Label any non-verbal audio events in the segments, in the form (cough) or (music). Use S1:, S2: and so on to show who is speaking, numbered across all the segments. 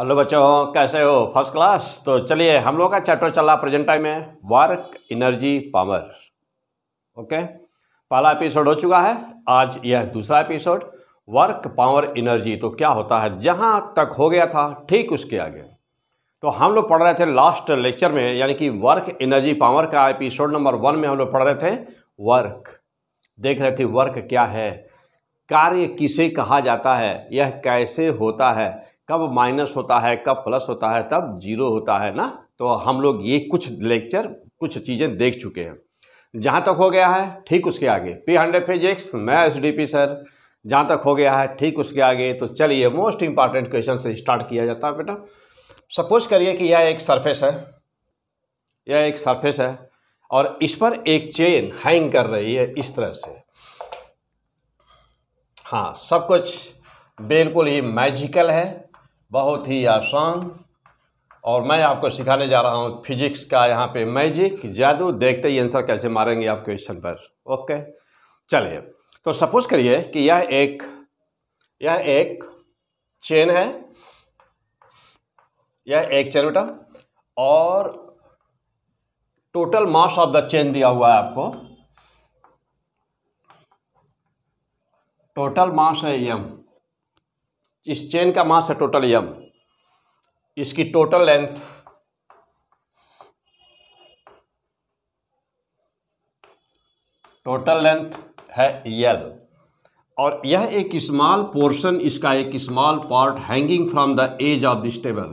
S1: Hello बच्चों कैसे हो फर्स्ट क्लास तो चलिए हम लोग का चैप्टर चल रहा प्रेजेंट टाइम में वर्क एनर्जी पावर ओके पहला एपिसोड हो चुका है आज यह दूसरा एपिसोड वर्क पावर एनर्जी तो क्या होता है जहाँ तक हो गया था ठीक उसके आगे तो हम लोग पढ़ रहे थे लास्ट लेक्चर में यानी कि वर्क एनर्जी पावर का एपिसोड नंबर वन में हम लोग पढ़ रहे थे वर्क देख रहे थे वर्क क्या है कार्य किसे कहा जाता है यह कैसे होता है कब माइनस होता है कब प्लस होता है तब जीरो होता है ना तो हम लोग ये कुछ लेक्चर कुछ चीज़ें देख चुके हैं जहाँ तक हो गया है ठीक उसके आगे पी हंड्रेड फिजिक्स एक्स मैं एस डी पी सर जहाँ तक हो गया है ठीक उसके आगे तो चलिए मोस्ट इंपॉर्टेंट क्वेश्चन से स्टार्ट किया जाता है बेटा सपोज करिए कि यह एक सरफेस है यह एक सरफेस है और इस पर एक चेन हैंग कर रही है इस तरह से हाँ सब कुछ बिल्कुल ही मैजिकल है बहुत ही आसान और मैं आपको सिखाने जा रहा हूँ फिजिक्स का यहाँ पे मैजिक जादू देखते ही आंसर कैसे मारेंगे आप क्वेश्चन पर ओके चलिए तो सपोज करिए कि यह एक यह एक चेन है यह एक चेन बेटा और total mass of the chain दिया हुआ है आपको टोटल मास है यम इस चेन का मास है टोटल यम इसकी टोटल लेंथ टोटल लेंथ है यल और यह एक स्मॉल पोर्शन इसका एक small part hanging from the edge of this table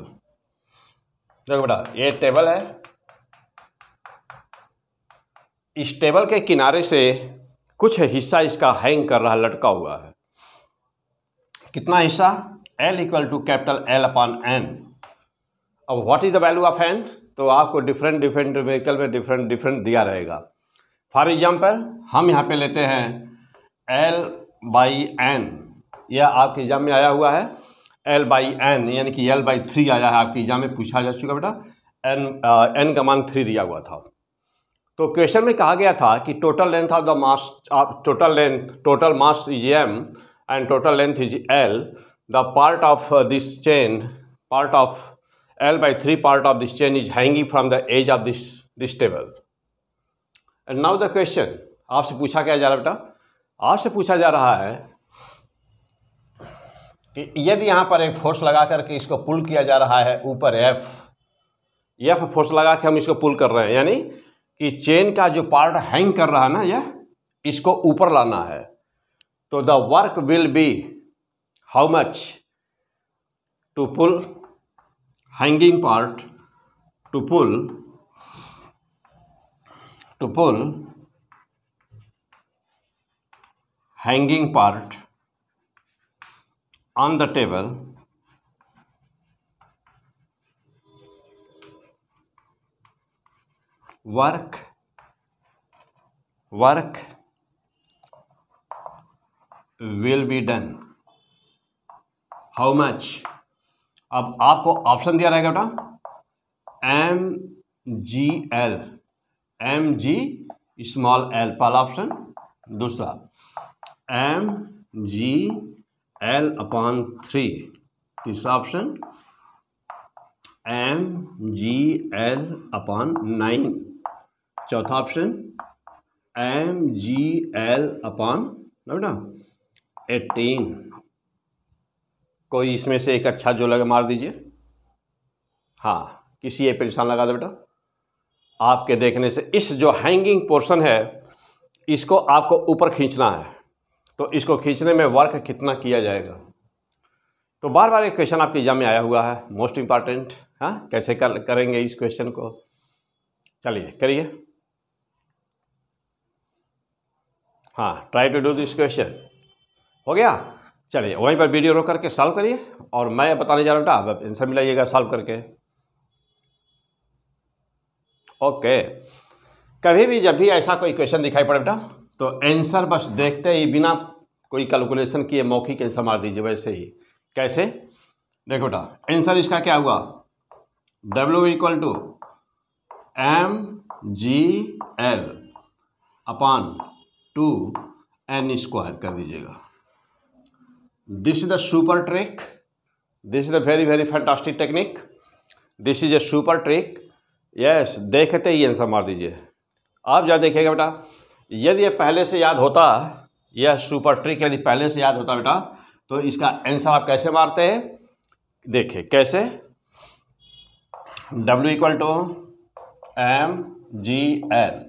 S1: देखो बेटा ये टेबल है इस टेबल के किनारे से कुछ हिस्सा इसका हैंग कर रहा लटका हुआ है कितना हिस्सा L equal to capital L upon N अब what is the value of N तो आपको डिफरेंट डिफरेंट व्हीकल में डिफरेंट डिफरेंट दिया रहेगा फॉर एग्जाम्पल हम यहाँ पे लेते हैं एल बाई एन यह आपके एग्जाम में आया हुआ है एल बाई एन यानी कि एल बाई थ्री आया है आपके एग्जाम में पूछा जा चुका बेटा एन एन uh, का मान थ्री दिया हुआ था तो क्वेश्चन में कहा गया था कि total length of the mass total length total mass is M and total length is L, the part of uh, this chain, part of L by 3 part of this chain is hanging from the edge of this, this table. And now the question, आपसे पूछा क्या जा रहा बेटा आपसे पूछा जा रहा है कि यदि यहाँ पर एक फोर्स लगा करके इसको पुल किया जा रहा है ऊपर F, F फोर्स लगा के हम इसको पुल कर रहे हैं यानी कि चेन का जो पार्ट हैंग कर रहा है ना यह इसको ऊपर लाना है So the work will be how much to pull hanging part to pull to pull hanging part on the table work work will be done how much अब आपको ऑप्शन दिया रहेगा बेटा M G L M G small L पहला option दूसरा M जी L upon three तीसरा option M जी L upon nine चौथा option M जी L upon बेटा एटीन कोई इसमें से एक अच्छा जो लगे मार दीजिए हाँ किसी एक पर निशान लगा दो बेटा आपके देखने से इस जो हैंगिंग पोर्शन है इसको आपको ऊपर खींचना है तो इसको खींचने में वर्क कितना किया जाएगा तो बार बार एक क्वेश्चन आपके एग्जाम में आया हुआ है मोस्ट इम्पॉर्टेंट हाँ कैसे कर, करेंगे इस क्वेश्चन को चलिए करिए हाँ try to do this question हो गया चलिए वहीं पर वीडियो रोक करके सॉल्व करिए और मैं बताने जा रहा हूँ बेटा आप आंसर मिलाइएगा सॉल्व करके ओके कभी भी जब भी ऐसा कोई क्वेश्चन दिखाई पड़े बेटा तो आंसर बस देखते ही बिना कोई कैलकुलेशन किए मौखिक आंसर मार दीजिए वैसे ही कैसे देखो बेटा आंसर इसका क्या हुआ W equal to M G L upon two N square कर दीजिएगा this is the super trick this is the very very fantastic technique this is a super trick yes देखते ही आंसर मार दीजिए आप जहाँ देखिएगा बेटा यदि ये पहले से याद होता यह सुपर ट्रिक यदि पहले से याद होता बेटा तो इसका आंसर आप कैसे मारते हैं देखिए कैसे W equal to M G L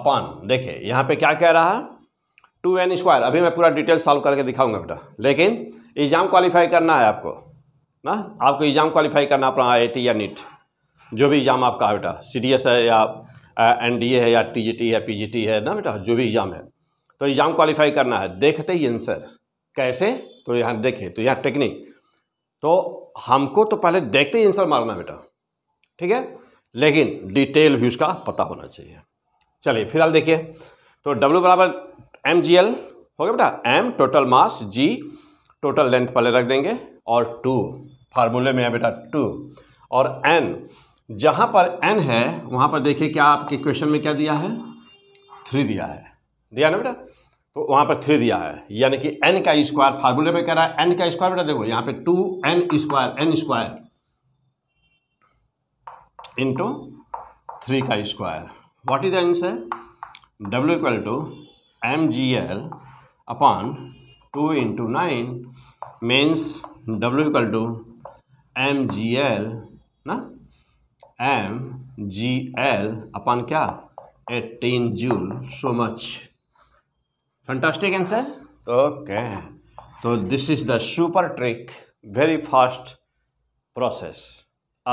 S1: upon देखिए यहाँ पे क्या कह रहा है टू एन स्क्वायर अभी मैं पूरा डिटेल सॉल्व करके दिखाऊंगा बेटा लेकिन एग्ज़ाम क्वालिफाई करना है आपको ना आपको एग्ज़ाम क्वालिफाई करना अपना आई या नीट जो भी एग्ज़ाम आपका है बेटा सी है या एन है या टी है पी है ना बेटा जो भी एग्ज़ाम है तो एग्ज़ाम क्वालिफाई करना है देखते ही आंसर कैसे तो यहाँ देखें तो यहाँ टेक्निक तो हमको तो पहले देखते ही आंसर मारना बेटा ठीक है लेकिन डिटेल भी उसका पता होना चाहिए चलिए फिलहाल देखिए तो डब्ल्यू बराबर एम जी एल हो गया बेटा M total mass G total length पहले रख देंगे और टू फार्मूले में है बेटा टू और एन जहाँ पर एन है वहाँ पर देखिए क्या आपके क्वेश्चन में क्या दिया है थ्री दिया है दिया ना बेटा तो वहाँ पर थ्री दिया है यानी कि एन का स्क्वायर फार्मूले में कह रहा है एन का स्क्वायर बेटा देखो यहाँ पे two N square N square into three का square what is the answer W equal to M G L upon two into nine means W equal to M G L ना M जी L upon क्या eighteen joule so much fantastic answer okay तो this is the super trick very fast process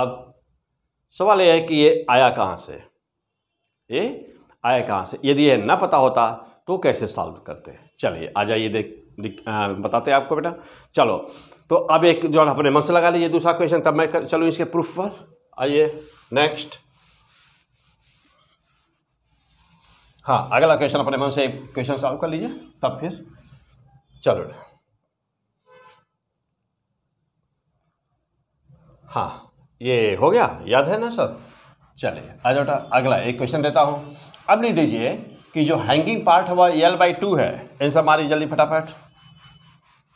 S1: अब सवाल यह है कि ये आया कहाँ से ये आया कहाँ से यदि यह ना पता होता तो कैसे सॉल्व करते हैं चलिए आ जाइए देख, बताते हैं आपको बेटा चलो तो अब एक जो अपने मन से लगा लीजिए दूसरा क्वेश्चन तब मैं कर चलूँ इसके प्रूफ पर आइए नेक्स्ट हाँ अगला क्वेश्चन अपने मन से एक क्वेश्चन सॉल्व कर लीजिए तब फिर चलो हाँ ये हो गया याद है ना सर चलिए आ जाओ अगला एक क्वेश्चन देता हूँ अब लिख दीजिए कि जो हैंगिंग पार्ट है वह एल बाई टू है ऐसा मारी जल्दी फटाफट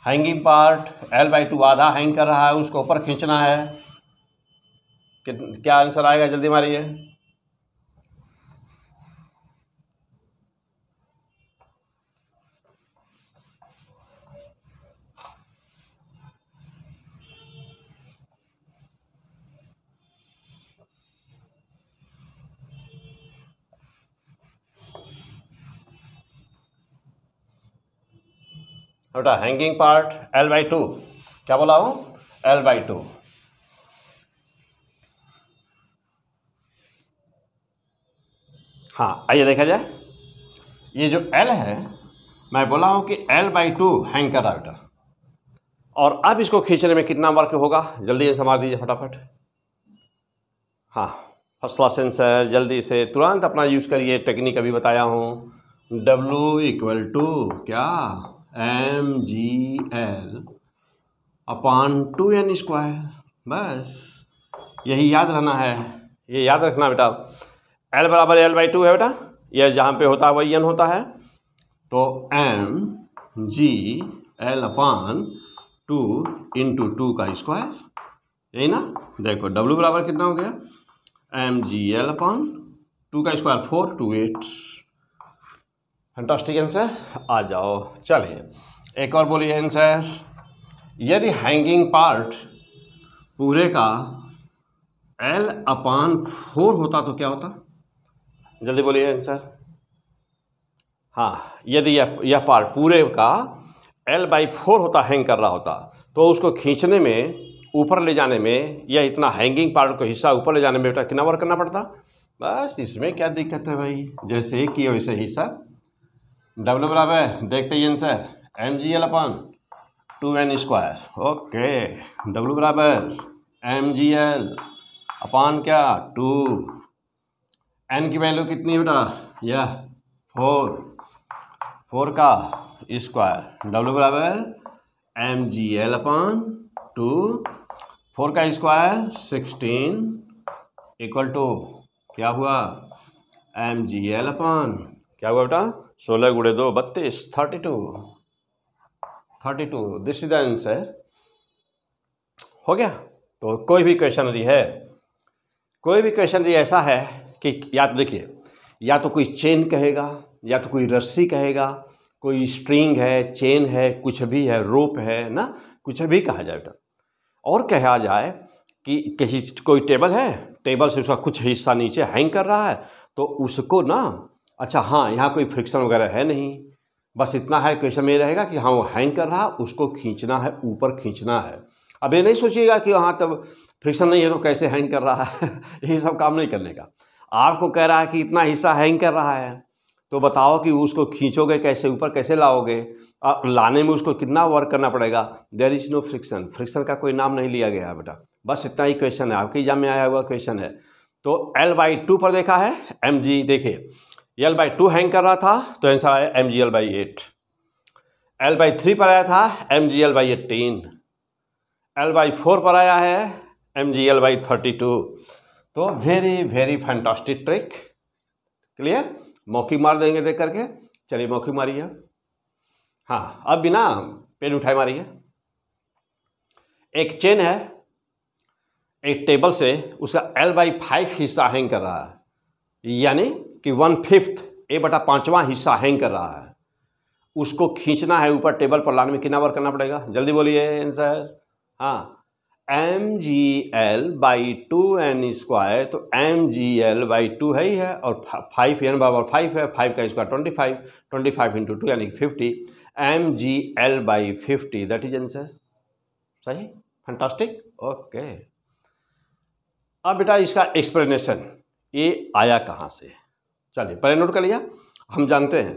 S1: hanging part L by two आधा हैंग कर रहा है उसको ऊपर खींचना है कि क्या आंसर आएगा जल्दी मारिए बेटा hanging part L by two क्या बोला हूँ एल बाई टू हाँ आइए देखा जाए ये जो एल है मैं बोला हूँ कि एल बाई टू हैंग कर रहा बेटा और अब इसको खींचने में कितना वर्क होगा जल्दी से मार दीजिए फटाफट हाँ फर्स्ट क्लास सेंसर जल्दी से तुरंत अपना यूज़ करिए टेक्निक अभी बताया हूँ डब्लू इक्वल टू क्या M G L upon two N square बस यही याद रहना है ये याद रखना बेटा एल बराबर एल बाई टू है बेटा ये जहाँ पे होता है वही एन होता है तो M G L upon two into two का स्क्वायर यही ना देखो डब्ल्यू बराबर कितना हो गया M G L upon two का square four two eight fantastic answer आ जाओ चलिए एक और बोलिए आंसर यदि हैंगिंग पार्ट पूरे का एल अपान फोर होता तो क्या होता जल्दी बोलिए आंसर हाँ यदि यह यह पार्ट पूरे का एल बाई फोर होता हैंग कर रहा होता तो उसको खींचने में ऊपर ले जाने में या इतना हैंगिंग पार्ट को हिस्सा ऊपर ले जाने में बेटा कितना वर्क करना पड़ता बस इसमें क्या दिक्कत है भाई जैसे ही किया वैसे हिस्सा डब्ल्यू बराबर देखते ही आंसर एम जी L upon two N square okay W बराबर एम जी एल अपान क्या टू एन की वैल्यू कितनी बेटा यह फोर फोर का स्क्वायर डब्ल्यू बराबर M G L upon two four का स्क्वायर सिक्सटीन इक्वल टू क्या हुआ एम जी एल अपान क्या हुआ बेटा सोलह गुड़े दो बत्तीस thirty two thirty two this is the answer हो गया तो कोई भी क्वेश्चन यदि है कोई भी क्वेश्चन यदि ऐसा है कि या तो देखिए या तो कोई चेन कहेगा या तो कोई रस्सी कहेगा कोई स्ट्रिंग है चेन है कुछ भी है रोप है ना कुछ भी कहा जाए बेटा और कहा जाए कि कहीं कोई टेबल है टेबल से उसका कुछ हिस्सा नीचे हैंग कर रहा है तो उसको ना अच्छा हाँ यहाँ कोई फ्रिक्शन वगैरह है नहीं बस इतना है क्वेश्चन में ये रहेगा कि हाँ वो हैंग कर रहा उसको खींचना है ऊपर खींचना है अब ये नहीं सोचिएगा कि हाँ तब फ्रिक्शन नहीं है तो कैसे हैंग कर रहा है (laughs) यही सब काम नहीं करने का आपको कह रहा है कि इतना हिस्सा हैंग कर रहा है तो बताओ कि उसको खींचोगे कैसे ऊपर कैसे लाओगे और लाने में उसको कितना वर्क करना पड़ेगा there is no friction friction का कोई नाम नहीं लिया गया है बेटा बस इतना ही क्वेश्चन है आपके एग्जाम में आया हुआ क्वेश्चन है तो एल बाई टू पर देखा है एम जी देखिए एल बाई टू हैंग कर रहा था तो आंसर आया M G L by eight L by three पर आया था M G L by eighteen L by four पर आया है M G L by thirty two तो very very fantastic trick clear मौकी मार देंगे देख करके चलिए मौकी मारिए हाँ अब बिना पेन उठाए मारिए एक चेन है एक टेबल से उसका एल बाई फाइव हिस्सा हैंग कर रहा है यानी कि वन फिफ्थ ए बटा पाँचवा हिस्सा हैंग कर रहा है उसको खींचना है ऊपर टेबल पर लाने में कितना वर्क करना पड़ेगा जल्दी बोलिए आंसर हाँ M G L by two N square तो M G L by two है ही है और फाइव एन बराबर फाइव है फाइव का square twenty five twenty five into two यानी fifty M G L by fifty that is answer सही फंटास्टिक ओके अब बेटा इसका एक्सप्लेनेशन ये आया कहाँ से है चलिए पहले नोट कर लिया हम जानते हैं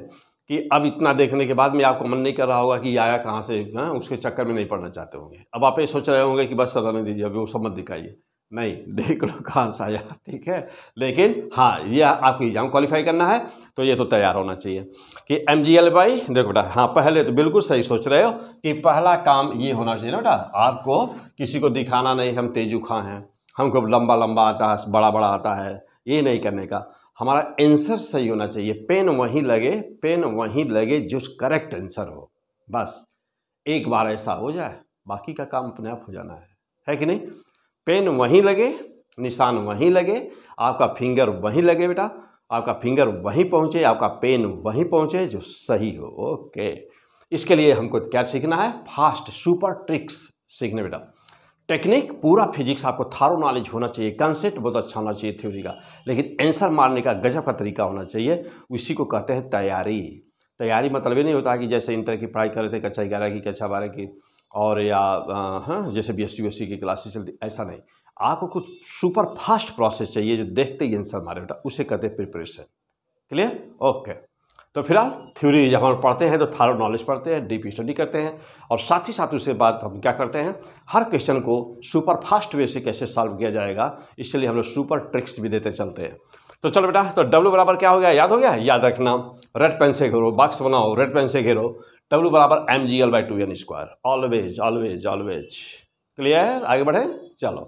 S1: कि अब इतना देखने के बाद में आपको मन नहीं कर रहा होगा कि आया कहाँ से है उसके चक्कर में नहीं पढ़ना चाहते होंगे अब आप ये सोच रहे होंगे कि बस सदा नहीं दीजिए अभी वो सब मत दिखाइए नहीं (laughs) देख लो कहाँ से आया ठीक है लेकिन हाँ ये आपको एग्जाम क्वालिफाई करना है तो ये तो तैयार होना चाहिए कि एम जी एल बाई देखो बेटा हाँ पहले तो बिल्कुल सही सोच रहे हो कि पहला काम ये होना चाहिए ना बेटा आपको किसी को दिखाना नहीं हम खां हैं हमको लंबा लंबा आता है बड़ा बड़ा आता है ये नहीं करने का हमारा आंसर सही होना चाहिए पेन वहीं लगे पेन वहीं लगे जो करेक्ट आंसर हो बस एक बार ऐसा हो जाए बाकी का काम अपने आप हो जाना है है कि नहीं पेन वहीं लगे निशान वहीं लगे आपका फिंगर वहीं लगे बेटा आपका फिंगर वहीं पहुँचे आपका पेन वहीं पहुँचे जो सही हो ओके इसके लिए हमको क्या सीखना है फास्ट सुपर ट्रिक्स सीखने बेटा टेक्निक पूरा फिजिक्स आपको थारो नॉलेज होना चाहिए कंसेप्ट बहुत अच्छा होना चाहिए थ्योरी का लेकिन आंसर मारने का गजब का तरीका होना चाहिए उसी को कहते हैं तैयारी तैयारी मतलब ये नहीं होता कि जैसे इंटर की पढ़ाई कर रहे थे कक्षा ग्यारह की कक्षा बारह की और या हाँ जैसे बी एस सी की क्लासेस चलती ऐसा नहीं आपको कुछ सुपर फास्ट प्रोसेस चाहिए जो देखते ही आंसर मारे बेटा उसे कहते हैं प्रिपरेशन क्लियर ओके तो फिलहाल थ्योरी जब हम पढ़ते हैं तो थारो नॉलेज पढ़ते हैं डीप स्टडी करते हैं और साथ ही साथ उसके बाद हम क्या करते हैं हर क्वेश्चन को सुपर फास्ट वे से कैसे सॉल्व किया जाएगा इसलिए हम लोग सुपर ट्रिक्स भी देते चलते हैं तो चलो बेटा तो डब्ल्यू बराबर क्या हो गया याद हो गया याद रखना रेड पेन से घेरो बॉक्स बनाओ रेड पेन से घेरो डब्ल्यू बराबर M G L by two N square always always always clear आगे बढ़े चलो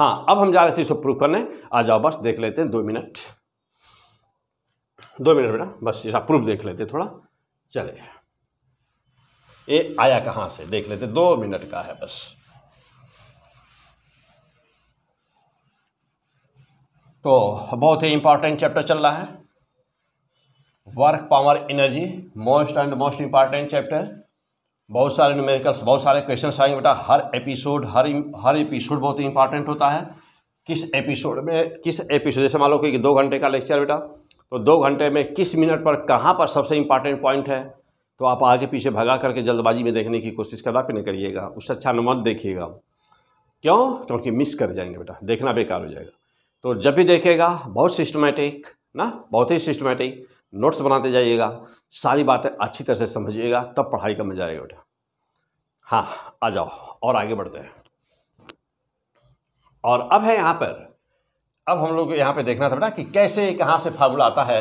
S1: हाँ अब हम जा रहे थे इसको प्रूफ करने आ जाओ बस देख लेते हैं दो मिनट दो मिनट बेटा बस इसका प्रूफ देख लेते थोड़ा चले ये आया कहाँ से देख लेते दो मिनट का है बस तो बहुत ही इंपॉर्टेंट चैप्टर चल रहा है work power energy most and most important chapter बहुत सारे न्यूमेरिकल्स बहुत सारे क्वेश्चन आएंगे बेटा हर एपिसोड हर हर एपिसोड बहुत ही इंपॉर्टेंट होता है किस एपिसोड में किस एपिसोड जैसे मान लो कि दो घंटे का लेक्चर बेटा तो दो घंटे में किस मिनट पर कहाँ पर सबसे इम्पॉर्टेंट पॉइंट है तो आप आगे पीछे भगा करके जल्दबाजी में देखने की कोशिश कदापि नहीं करिएगा उससे अच्छा अनुमत देखिएगा क्यों क्योंकि मिस कर जाएंगे बेटा देखना बेकार हो जाएगा तो जब भी देखेगा बहुत सिस्टमेटिक ना बहुत ही सिस्टमेटिक नोट्स बनाते जाइएगा सारी बातें अच्छी तरह से समझिएगा तब पढ़ाई का मजा आएगा बेटा हाँ आ जाओ और आगे बढ़ते हैं और अब है यहाँ पर अब हम लोग यहाँ पे देखना था बेटा कि कैसे कहाँ से फार्मूला आता है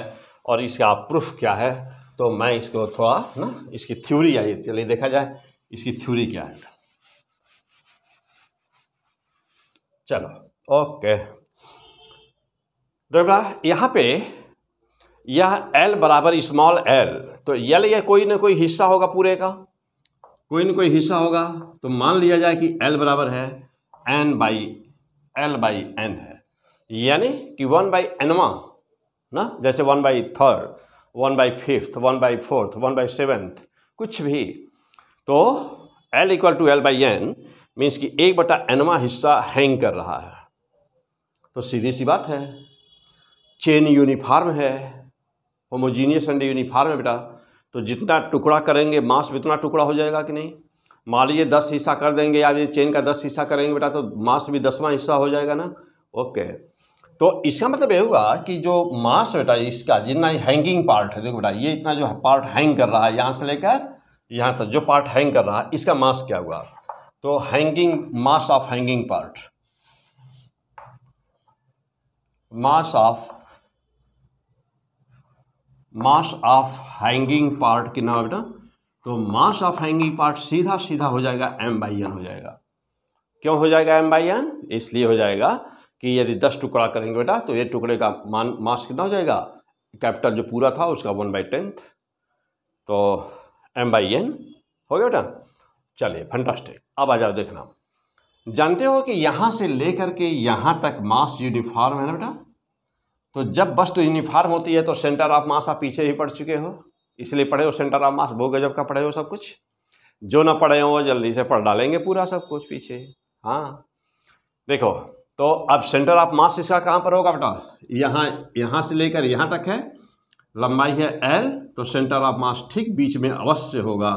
S1: और इसका प्रूफ क्या है तो मैं इसको थोड़ा ना इसकी थ्योरी आई चलिए देखा जाए इसकी थ्योरी क्या है चलो ओके तो बेटा यहाँ पे यह एल बराबर स्मॉल एल तो एल यह कोई ना कोई हिस्सा होगा पूरे का कोई ना कोई हिस्सा होगा तो मान लिया जाए कि एल बराबर है N by L by N है यानी कि वन बाई एनवा ना जैसे one by third one by fifth one by fourth one by seventh कुछ भी तो L equal to L by N means कि एक बटा एनवा हिस्सा हैंग कर रहा है तो सीधी सी बात है चेन यूनिफार्म है होमोजीनियस एंड यूनिफार्म है बेटा तो जितना टुकड़ा करेंगे मास भी उतना टुकड़ा हो जाएगा कि नहीं मान लीजिए दस हिस्सा कर देंगे या ये चेन का दस हिस्सा करेंगे बेटा तो मास भी दसवां हिस्सा हो जाएगा ना ओके तो इसका मतलब ये हुआ कि जो मास बेटा इसका जितना हैंगिंग पार्ट है देखो बेटा ये इतना जो पार्ट हैंग कर रहा है यहाँ से लेकर यहाँ तक जो पार्ट हैंग कर रहा है इसका मास क्या हुआ तो hanging mass of hanging part mass of mass of hanging part नाम बेटा तो मास ऑफ हैंगिंग पार्ट सीधा सीधा हो जाएगा एम बाई एन हो जाएगा क्यों हो जाएगा एम बाई एन इसलिए हो जाएगा कि यदि दस टुकड़ा करेंगे बेटा तो ये टुकड़े का मान मास कितना हो जाएगा कैपिटल जो पूरा था उसका वन बाई टेंथ तो एम बाई एन हो गया बेटा चलिए फंटास्टिक अब आ जाओ देखना जानते हो कि यहाँ से लेकर के यहाँ तक मास यूनिफॉर्म है ना बेटा तो जब वस्तु तो यूनिफॉर्म होती है तो सेंटर ऑफ मास आप पीछे ही पढ़ चुके हो इसलिए पढ़े हो सेंटर ऑफ मास वो गजब का पढ़े हो सब कुछ जो ना पढ़े हो वो जल्दी से पढ़ डालेंगे पूरा सब कुछ पीछे हाँ देखो तो अब सेंटर ऑफ मास इसका कहाँ पर होगा बेटा यहाँ यहाँ से लेकर यहाँ तक है लंबाई है एल तो सेंटर ऑफ मास ठीक बीच में अवश्य होगा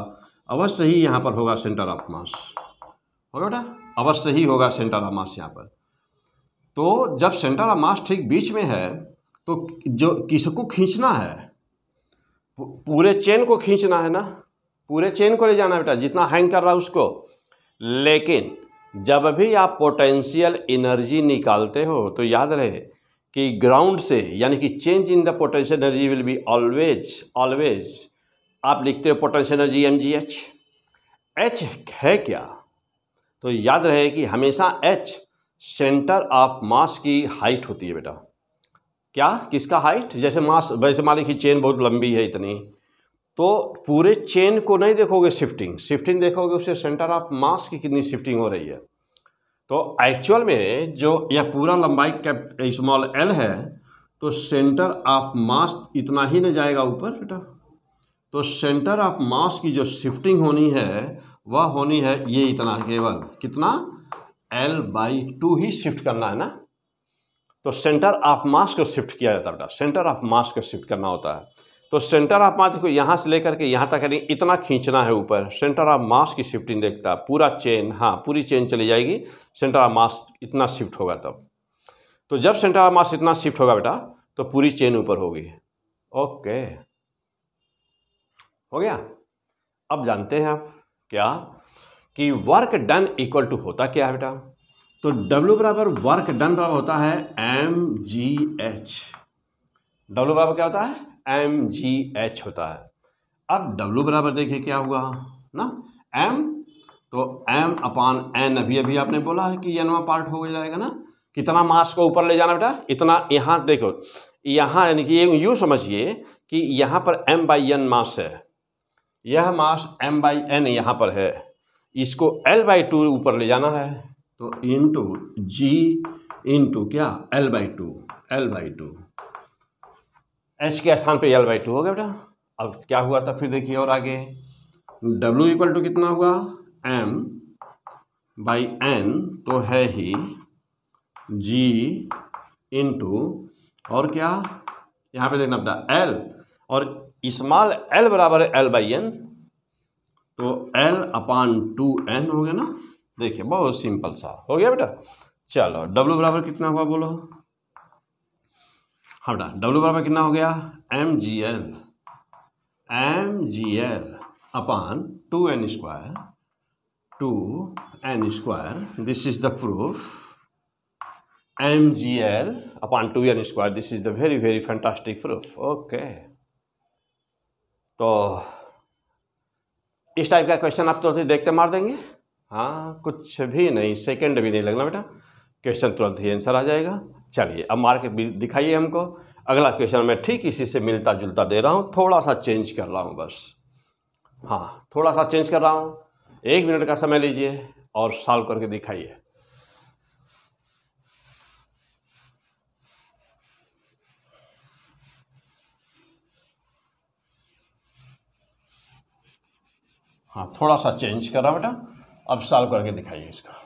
S1: अवश्य ही यहाँ पर होगा सेंटर ऑफ मास होगा बेटा अवश्य ही होगा सेंटर ऑफ मास यहाँ पर तो जब सेंटर ऑफ मास ठीक बीच में है तो जो किसको खींचना है पूरे चेन को खींचना है ना पूरे चेन को ले जाना बेटा जितना हैंग कर रहा है उसको लेकिन जब भी आप पोटेंशियल एनर्जी निकालते हो तो याद रहे कि ग्राउंड से यानी कि change in the potential energy will be always always आप लिखते हो पोटेंशियल एनर्जी एम जी एच एच है क्या तो याद रहे कि हमेशा एच सेंटर ऑफ मास की हाइट होती है बेटा क्या किसका हाइट जैसे मास वैसे मान लीजिए चेन बहुत लंबी है इतनी तो पूरे चेन को नहीं देखोगे शिफ्टिंग शिफ्टिंग देखोगे उससे सेंटर ऑफ मास की कितनी शिफ्टिंग हो रही है तो एक्चुअल में जो यह पूरा लंबाई कैप स्मॉल एल है तो सेंटर ऑफ मास इतना ही नहीं जाएगा ऊपर बेटा तो सेंटर ऑफ मास की जो शिफ्टिंग होनी है वह होनी है ये इतना केवल कितना एल बाई टू ही शिफ्ट करना है ना तो सेंटर ऑफ मास को शिफ्ट किया जाता है बेटा सेंटर ऑफ मास को शिफ्ट करना होता है तो सेंटर ऑफ मास देखो यहाँ से लेकर के यहाँ तक यानी इतना खींचना है ऊपर सेंटर ऑफ मास की शिफ्टिंग देखता पूरा चेन हाँ पूरी चेन चली जाएगी सेंटर ऑफ मास इतना शिफ्ट होगा तब तो जब सेंटर ऑफ मास इतना शिफ्ट होगा बेटा तो पूरी चेन ऊपर होगी ओके हो गया अब जानते हैं आप क्या कि वर्क डन इक्वल टू होता क्या है बेटा तो W बराबर वर्क डन बराबर होता है एम जी एच डब्ल्यू बराबर क्या होता है एम जी एच होता है अब डब्लू बराबर देखिए क्या हुआ ना एम तो एम अपान एन अभी अभी आपने बोला है कि एनवा पार्ट हो जाएगा ना कितना मास को ऊपर ले जाना बेटा इतना यहाँ देखो यहाँ यानी कि यूँ समझिए कि यहाँ पर एम बाई एन मास है यह मास एम बाई एन यहाँ पर है इसको एल बाई टू ऊपर ले जाना है तो इंटू जी इंटू क्या L by two L by two H के स्थान पे एल बाई टू हो गया बेटा अब क्या हुआ था फिर देखिए और आगे डब्ल्यू इक्वल टू कितना हुआ एम बाई एन तो है ही जी इंटू और क्या यहाँ पे देखना बेटा एल और इस्माल एल बराबर है एल बाई एन तो एल अपान टू एन हो गया ना देखिए बहुत सिंपल सा हो गया बेटा चलो डब्ल्यू बराबर कितना हुआ बोलो हाँ बेटा डब्ल्यू बराबर कितना हो गया M G L M G L upon two N square two N square this is the proof M ji L upon two N square this is the very very fantastic proof okay तो इस type का question आप तुरंत ही देखते मार देंगे हाँ कुछ भी नहीं सेकंड भी नहीं लगना बेटा क्वेश्चन तुरंत ही आंसर आ जाएगा चलिए अब मार्केट दिखाइए हमको अगला क्वेश्चन मैं ठीक इसी से मिलता जुलता दे रहा हूँ थोड़ा सा चेंज कर रहा हूँ बस हाँ थोड़ा सा चेंज कर रहा हूँ एक मिनट का समय लीजिए और सॉल्व करके दिखाइए हाँ थोड़ा सा चेंज कर रहा बेटा अब सॉल्व करके दिखाइए इसका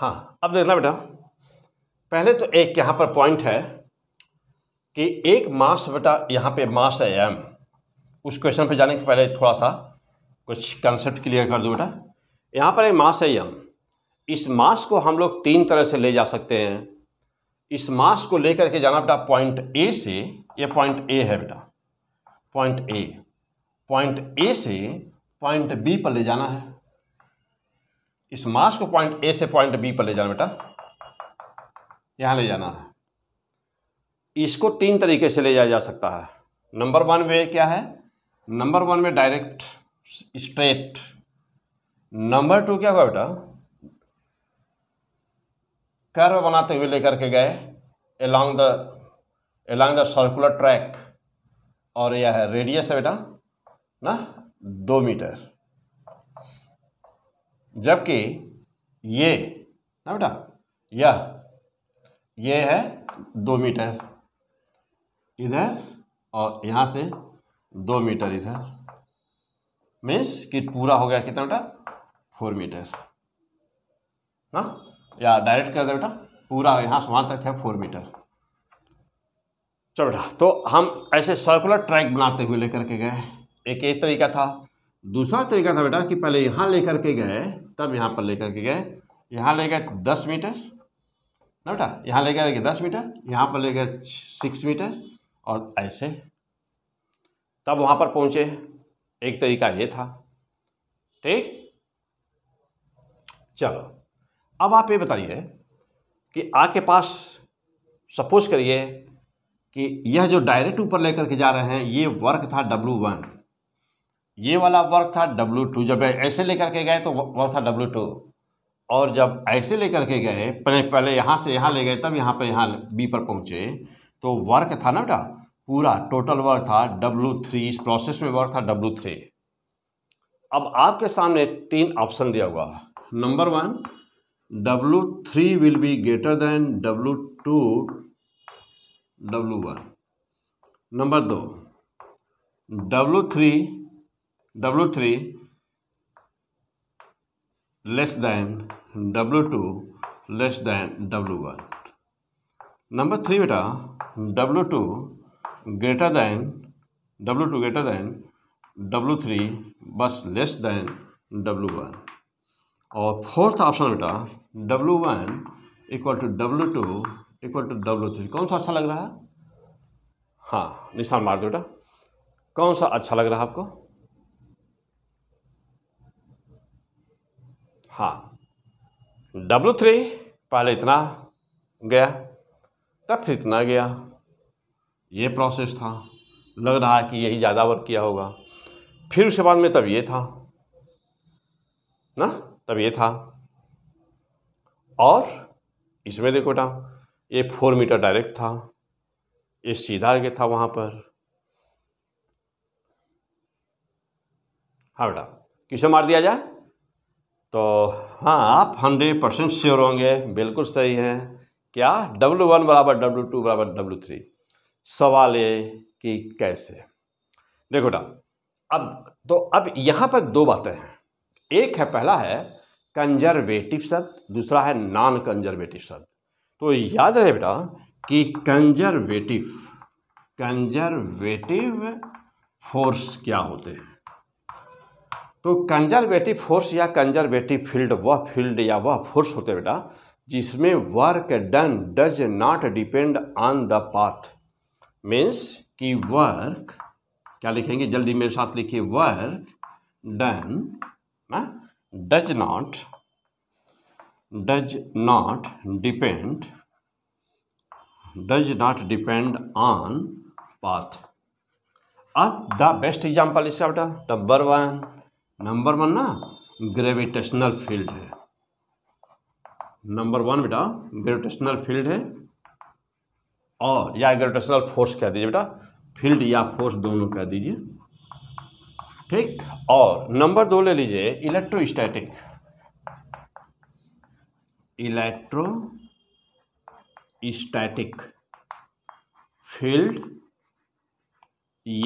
S1: हाँ अब देखना बेटा पहले तो एक यहाँ पर पॉइंट है कि एक मास बेटा यहाँ पे मास है एम उस क्वेश्चन पे जाने के पहले थोड़ा सा कुछ कंसेप्ट क्लियर कर दूँ बेटा यहाँ पर एक मास है एम इस मास को हम लोग तीन तरह से ले जा सकते हैं इस मास को लेकर के जाना बेटा पॉइंट ए से ये पॉइंट ए है बेटा पॉइंट ए पॉइंट ए से पॉइंट बी पर ले जाना है इस मास को पॉइंट ए से पॉइंट बी पर ले जाना बेटा यहाँ ले जाना है इसको तीन तरीके से ले जाया जा सकता है नंबर वन वे क्या है नंबर वन में डायरेक्ट स्ट्रेट नंबर टू क्या हुआ बेटा कर्व बनाते हुए लेकर के गए along the along the circular track और यह है रेडियस है बेटा ना दो मीटर जबकि ये ना बेटा यह ये है दो मीटर इधर और यहाँ से दो मीटर इधर मीन्स कि पूरा हो गया कितना बेटा फोर मीटर ना या डायरेक्ट कर दे बेटा पूरा यहाँ से वहाँ तक है फोर मीटर चलो बेटा तो हम ऐसे सर्कुलर ट्रैक बनाते हुए लेकर के गए एक एक तरीका था दूसरा तरीका था बेटा कि पहले यहाँ लेकर के गए तब यहाँ पर लेकर के गए यहाँ ले गए दस मीटर ना बेटा यहाँ ले गए दस मीटर यहाँ पर ले गए सिक्स मीटर और ऐसे तब वहाँ पर पहुँचे एक तरीका ये था ठीक चलो अब आप ये बताइए कि आ के पास सपोज करिए कि यह जो डायरेक्ट ऊपर लेकर के जा रहे हैं ये वर्क था डब्लू वन ये वाला वर्क था डब्लू टू जब ऐसे लेकर के गए तो वर्क था डब्लू टू और जब ऐसे लेकर के गए पहले पहले यहाँ से यहाँ ले गए तब यहाँ पर यहाँ बी पर पहुँचे तो वर्क था ना बेटा पूरा टोटल वर्क था डब्लू थ्री इस प्रोसेस में वर्क था डब्लू थ्री अब आपके सामने तीन ऑप्शन दिया हुआ number one W three will be greater than W two W one number दो W three W3 less than W2 less than W1 one. Number three बेटा W2 greater than W2 greater than W3 three बस less than W1 one. और fourth option बेटा W one equal to W two equal to W three कौन सा अच्छा लग रहा है हाँ निशान मार दो बेटा कौन सा अच्छा लग रहा है आपको हाँ डब्लू थ्री पहले इतना गया तब फिर इतना गया ये प्रोसेस था लग रहा है कि यही ज़्यादा वर्क किया होगा फिर उसके बाद में तब ये था ना तब ये था और इसमें देखो बेटा ये फोर मीटर डायरेक्ट था ये सीधा के था वहाँ पर हाँ बेटा किसे मार दिया जाए तो हाँ आप हंड्रेड परसेंट श्योर होंगे बिल्कुल सही है क्या डब्लू वन बराबर डब्लू टू बराबर डब्लू थ्री सवाल ये कि कैसे देखो डा अब तो अब यहाँ पर दो बातें हैं एक है पहला है कंजर्वेटिव शब्द दूसरा है नॉन कंजर्वेटिव शब्द तो याद रहे बेटा कि कंजर्वेटिव कंजर्वेटिव फोर्स क्या होते हैं तो कंजर्वेटिव फोर्स या कंजर्वेटिव फील्ड वह फील्ड या वह फोर्स होते बेटा जिसमें work done does not depend on the path means कि वर्क क्या लिखेंगे जल्दी मेरे साथ लिखिए work done does not does not depend does not depend on path अब द बेस्ट एग्जाम्पल इसका बेटा नंबर वन नंबर वन ना ग्रेविटेशनल फील्ड है नंबर वन बेटा ग्रेविटेशनल फील्ड है और या ग्रेविटेशनल फोर्स कह दीजिए बेटा फील्ड या फोर्स दोनों कह दीजिए ठीक और नंबर दो ले लीजिए इलेक्ट्रोस्टैटिक इलेक्ट्रो स्टैटिक फील्ड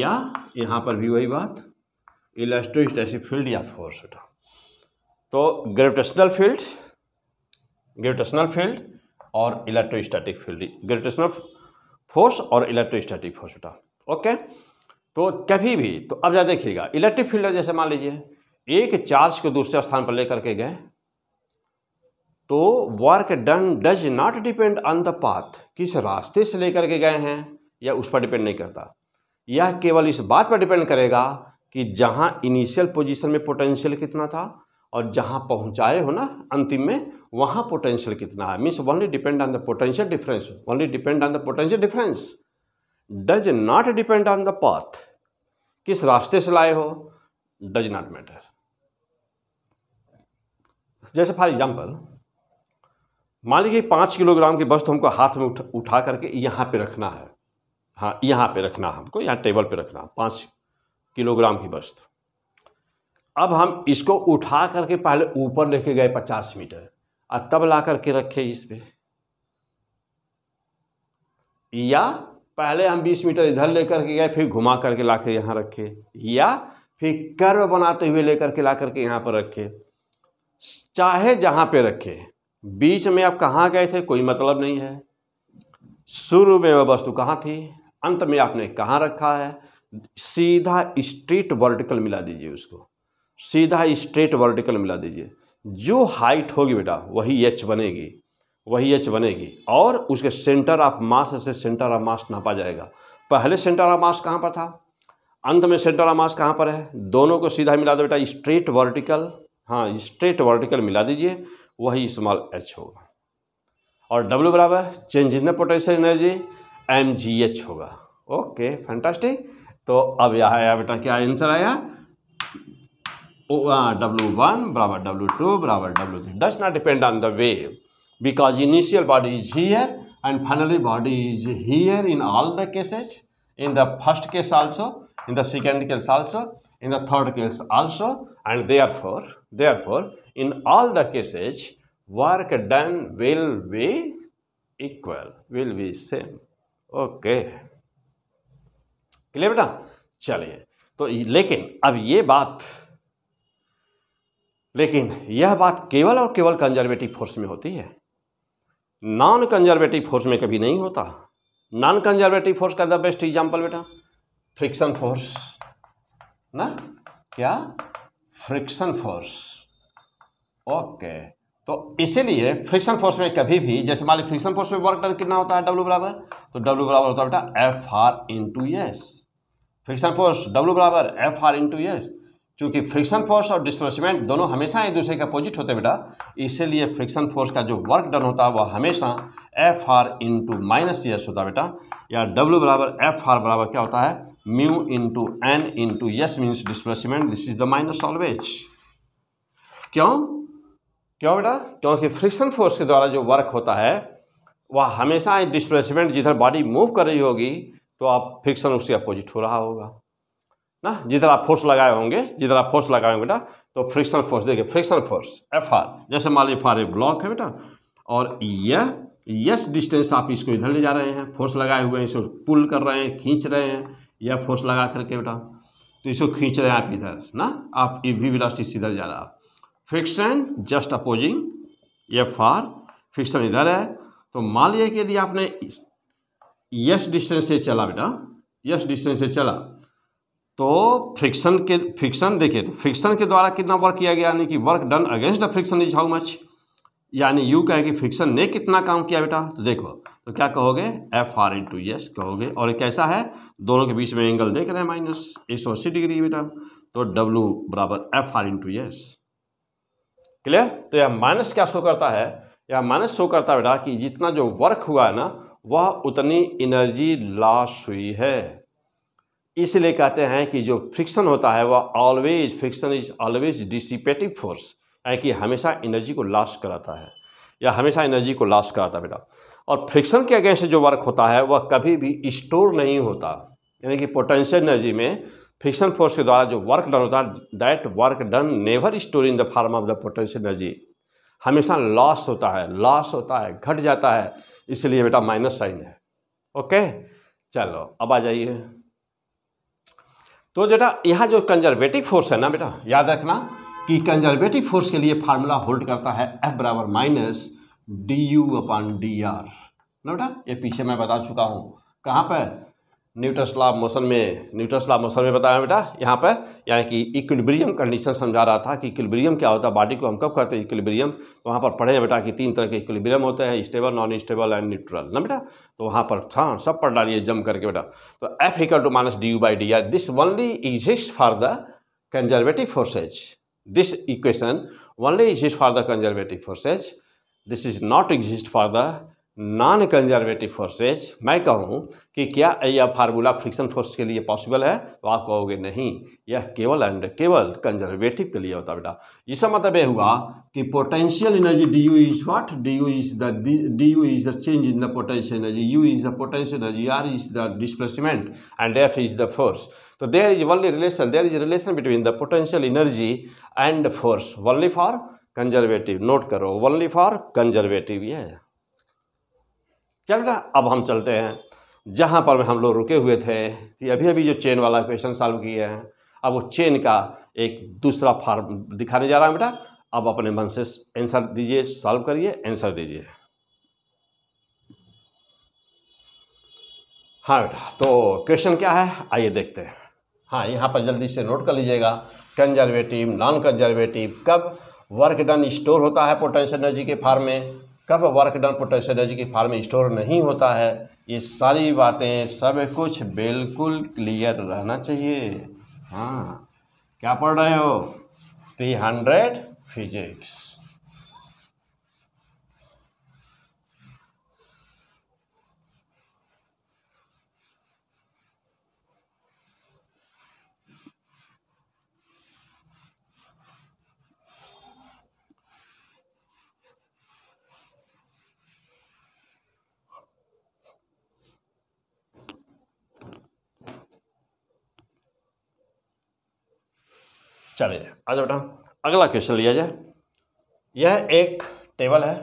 S1: या यहां पर भी वही बात इलेक्ट्रोस्टैटिक फील्ड या फोर्स उठा तो ग्रेविटेशनल फील्ड ग्रेविटेशनल फील्ड और इलेक्ट्रोस्टैटिक फील्ड ग्रेविटेशनल फोर्स और इलेक्ट्रोस्टैटिक फोर्स उठा ओके तो कभी भी तो अब जा देखिएगा इलेक्ट्रिक फील्ड जैसे मान लीजिए एक चार्ज को दूसरे स्थान पर लेकर के गए तो work done does not depend on the path किस रास्ते से लेकर के गए हैं या उस पर डिपेंड नहीं करता यह केवल इस बात पर डिपेंड करेगा कि जहां इनिशियल पोजीशन में पोटेंशियल कितना था और जहां पहुंचाए हो ना अंतिम में वहां पोटेंशियल कितना है means only depend on the potential difference only depend on the potential difference does not depend on the path किस रास्ते से लाए हो डज नॉट मैटर जैसे फॉर एग्जाम्पल मान लीजिए पाँच किलोग्राम की वस्तु हमको हाथ में उठा, उठा करके यहाँ पे रखना है हाँ यहाँ पे रखना हमको यहाँ टेबल पे रखना पाँच किलोग्राम की वस्तु अब हम इसको उठा करके पहले ऊपर लेके गए पचास मीटर और तब ला करके रखे इस पे या पहले हम बीस मीटर इधर लेकर के गए फिर घुमा करके ला कर यहाँ रखे या फिर कर्व बनाते हुए लेकर के ला करके यहाँ पर रखे चाहे जहाँ पे रखे बीच में आप कहाँ गए थे कोई मतलब नहीं है शुरू में वह वस्तु कहाँ थी अंत में आपने कहाँ रखा है सीधा स्ट्रेट वर्टिकल मिला दीजिए उसको सीधा स्ट्रेट वर्टिकल मिला दीजिए जो हाइट होगी बेटा वही एच बनेगी वही एच बनेगी और उसके सेंटर ऑफ मास से सेंटर ऑफ मास नापा जाएगा पहले सेंटर ऑफ मास कहाँ पर था अंत में सेंटर ऑफ मास कहाँ पर है दोनों को सीधा मिला दो बेटा स्ट्रेट वर्टिकल हाँ स्ट्रेट वर्टिकल मिला दीजिए वही स्मॉल एच होगा और डब्ल्यू बराबर change in the potential energy M ji H होगा ओके फैंटास्टिक तो अब यहाँ आया बेटा क्या आंसर आया W वन बराबर W टू बराबर W three does not depend on the wave because initial body is here and finally body is here in all the cases in the first case also in the second case also in the third case also and therefore therefore in all the cases work done will be equal will be same okay clear बेटा चलिए तो लेकिन अब ये बात लेकिन यह बात केवल और केवल कंजर्वेटिव फोर्स में होती है नॉन कंजर्वेटिव फोर्स में कभी नहीं होता नॉन कंजर्वेटिव फोर्स का द बेस्ट एग्जांपल बेटा फ्रिक्शन फोर्स ना क्या फ्रिक्शन फोर्स ओके तो इसीलिए फ्रिक्शन फोर्स में कभी भी जैसे मान ली फ्रिक्शन फोर्स में वर्क डन कितना होता है डब्ल्यू बराबर तो डब्ल्यू बराबर होता है बेटा F R to S friction force W बराबर एफ आर इंटू एस चूँकि फ्रिक्शन फोर्स और डिस्प्लेसमेंट दोनों हमेशा एक दूसरे के अपोजिट होते बेटा इसीलिए फ्रिक्शन फोर्स का जो वर्क डन होता है वह हमेशा F R into minus S होता है बेटा या डब्ल्यू बराबर एफ आर बराबर क्या होता है mu into N into S means displacement this is the minus always क्यों क्यों बेटा क्योंकि फ्रिक्शन फोर्स के द्वारा जो वर्क होता है वह हमेशा डिस्प्लेसमेंट जिधर बॉडी मूव कर रही होगी तो आप फ्रिक्शन उसके अपोजिट हो रहा होगा ना जिधर आप फोर्स लगाए होंगे जिधर आप फोर्स लगाए होंगे बेटा तो फ्रिक्शन फोर्स देखिए फ्रिक्शन फोर्स एफ आर जैसे मान लीजिए फार ए ब्लॉक है बेटा और यह यस डिस्टेंस आप इसको इधर ले जा रहे हैं फोर्स लगाए हुए हैं इसको पुल कर रहे हैं खींच रहे हैं यह फोर्स लगा करके बेटा तो इसको खींच रहे हैं आप इधर ना आप ये भी विलास्टी इधर जा रहा आप friction just opposing F R friction इधर है तो मान लिया कि यदि आपने यस डिस्टेंस से चला बेटा यस डिस्टेंस से चला तो फ्रिक्शन के फ्रिक्शन देखिए तो फ्रिक्शन के द्वारा कितना वर्क किया गया यानी कि work done against the friction is how much यानी यू कहे कि फ्रिक्शन ने कितना काम किया बेटा तो देखो तो क्या कहोगे एफ आर इंटू यस कहोगे और कैसा है दोनों के बीच में एंगल देख रहे हैं माइनस एक सौ अस्सी डिग्री बेटा तो डब्लू बराबर F R into S clear तो यह माइनस क्या शो करता है यह माइनस शो करता है बेटा कि जितना जो वर्क हुआ है ना वह उतनी एनर्जी लॉस हुई है इसलिए कहते हैं कि जो फ्रिक्शन होता है वह always friction is always dissipative force यानी कि हमेशा एनर्जी को लॉस कराता है या हमेशा एनर्जी को लॉस कराता है बेटा और फ्रिक्शन के अगेंस्ट जो वर्क होता है वह कभी भी स्टोर नहीं होता यानी कि पोटेंशियल एनर्जी में फ्रिक्शन फोर्स के द्वारा जो वर्क डन होता है that work done never store in the form of the potential energy हमेशा लॉस होता है लॉस होता है घट जाता है इसलिए बेटा माइनस साइन है ओके चलो अब आ जाइए तो बेटा यहाँ जो कंजर्वेटिव फोर्स है ना बेटा याद रखना कि कंजर्वेटिव फोर्स के लिए फार्मूला होल्ड करता है एफ बराबर minus d u upon d r ना बेटा ये पीछे मैं बता चुका हूँ कहाँ पर न्यूटस लॉ मोशन में न्यूटस लॉ मोशन में बताया बेटा यहाँ पर यानी कि इक्विलिब्रियम कंडीशन समझा रहा था कि इक्विलिब्रियम क्या होता है बॉडी को हम कब कहते हैं इक्विलिब्रियम तो वहाँ पर पढ़े हैं बेटा कि तीन तरह के इक्विलिब्रियम होते हैं stable non stable and neutral ना बेटा तो वहाँ पर था हाँ, सब पढ़ डालिए जम करके बेटा तो f equal to minus d u by d r this only exist for the conservative forces this equation only exist for the conservative forces this is not exist for the non conservative forces मैं कहूँ कि क्या यह formula friction force के लिए possible है तो आप कहोगे नहीं यह केवल एंड केवल कंजर्वेटिव के लिए होता बेटा इसका मतलब यह हुआ कि potential energy d u is what d u is the d u is the change in the potential energy u is the potential energy r is the displacement and f is the force तो there is only relation there is relation between the potential energy and force only for conservative note करो only for conservative ये चल रहा अब हम चलते हैं जहाँ पर हम लोग रुके हुए थे कि अभी अभी जो चेन वाला क्वेश्चन सॉल्व किए हैं अब वो चेन का एक दूसरा फार्म दिखाने जा रहा है बेटा अब अपने मन से आंसर दीजिए सॉल्व करिए आंसर दीजिए हाँ बेटा तो क्वेश्चन क्या है आइए देखते हैं हाँ यहाँ पर जल्दी से नोट कर लीजिएगा कंजर्वेटिव नॉन कंजर्वेटिव कब वर्क डन स्टोर होता है पोटेंशियल एनर्जी के फार्म में कब वर्क डन पोटेंशियल एनर्जी की फार्म स्टोर नहीं होता है ये सारी बातें सब कुछ बिल्कुल क्लियर रहना चाहिए हाँ क्या पढ़ रहे हो थ्री हंड्रेड फिजिक्स चलिए आ जाओ बेटा अगला क्वेश्चन लिया जाए यह एक टेबल है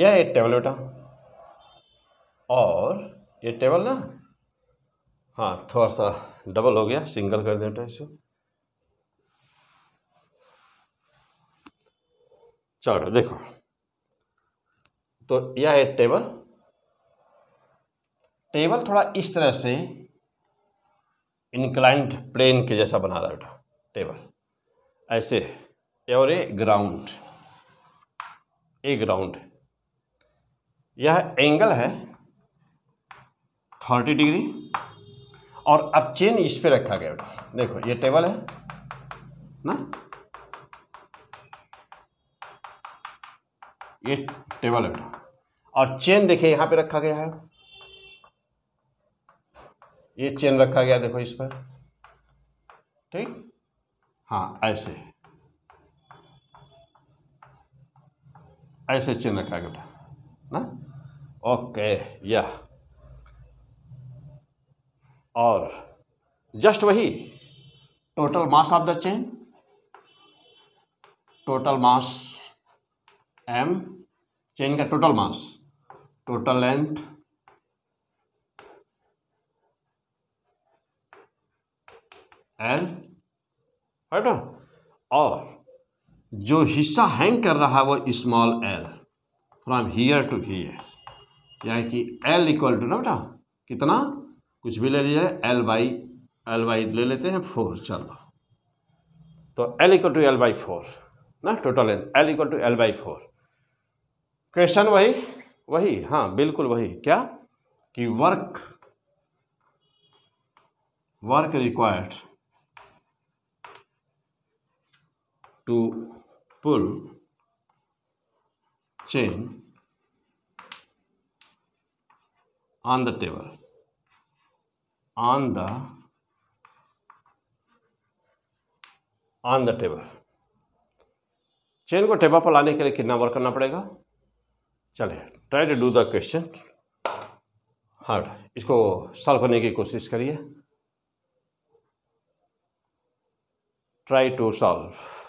S1: यह एक टेबल बेटा और ये टेबल ना हाँ थोड़ा सा डबल हो गया सिंगल कर दें बेटा इसको चलो देखो तो यह एक टेबल टेबल थोड़ा इस तरह से इंक्लाइंट प्लेन के जैसा बना रहा है बेटा टेबल ऐसे और ए ग्राउंड ए ग्राउंड यह एंगल है थर्टी डिग्री और अब चेन इस पे रखा गया बेटा देखो ये टेबल है ना ये टेबल है बेटा और चेन देखिए यहाँ पे रखा गया है ये चेन रखा गया देखो इस पर ठीक हाँ ऐसे ऐसे चेन रखा गया बेटा ना ओके या और जस्ट वही total mass of the chain total mass m chain का total mass total length and right और जो हिस्सा हैंग कर रहा है वो small l from here to here यानी कि एल इक्वल टू ना बेटा कितना कुछ भी ले लीजिए एल बाई एल बाई ले लेते हैं फोर चलो तो L equal to L by four ना total length l equal to L by four question वही वही हाँ बिल्कुल वही क्या कि work work required to pull chain on the table on the on the table chain को टेबल पर लाने के लिए कितना वर्क करना पड़ेगा चले try to do the question hard इसको सॉल्व करने की कोशिश करिए ट्राई टू सॉल्व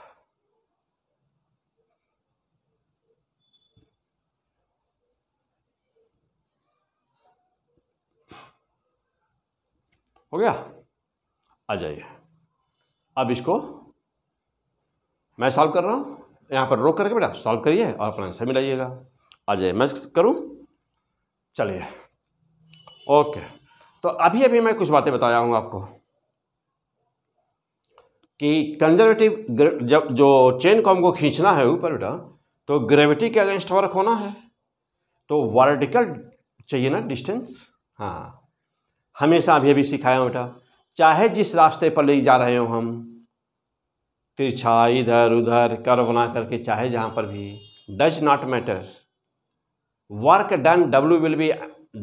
S1: हो गया आ जाइए अब इसको मैं सॉल्व कर रहा हूँ यहाँ पर रोक करके बेटा सॉल्व करिए और अपना आंसर मिलाइएगा आ जाइए मैं करूँ चलिए ओके तो अभी अभी मैं कुछ बातें बताया हूँ आपको कि कंजर्वेटिव जब जो चेन को हमको खींचना है ऊपर बेटा तो ग्रेविटी के अगेंस्ट वर्क होना है तो वर्टिकल चाहिए ना डिस्टेंस हाँ हमेशा अभी अभी सिखाया बेटा चाहे जिस रास्ते पर ले जा रहे हो हम तिरछा इधर उधर कर बना करके चाहे जहाँ पर भी does not matter work done W will be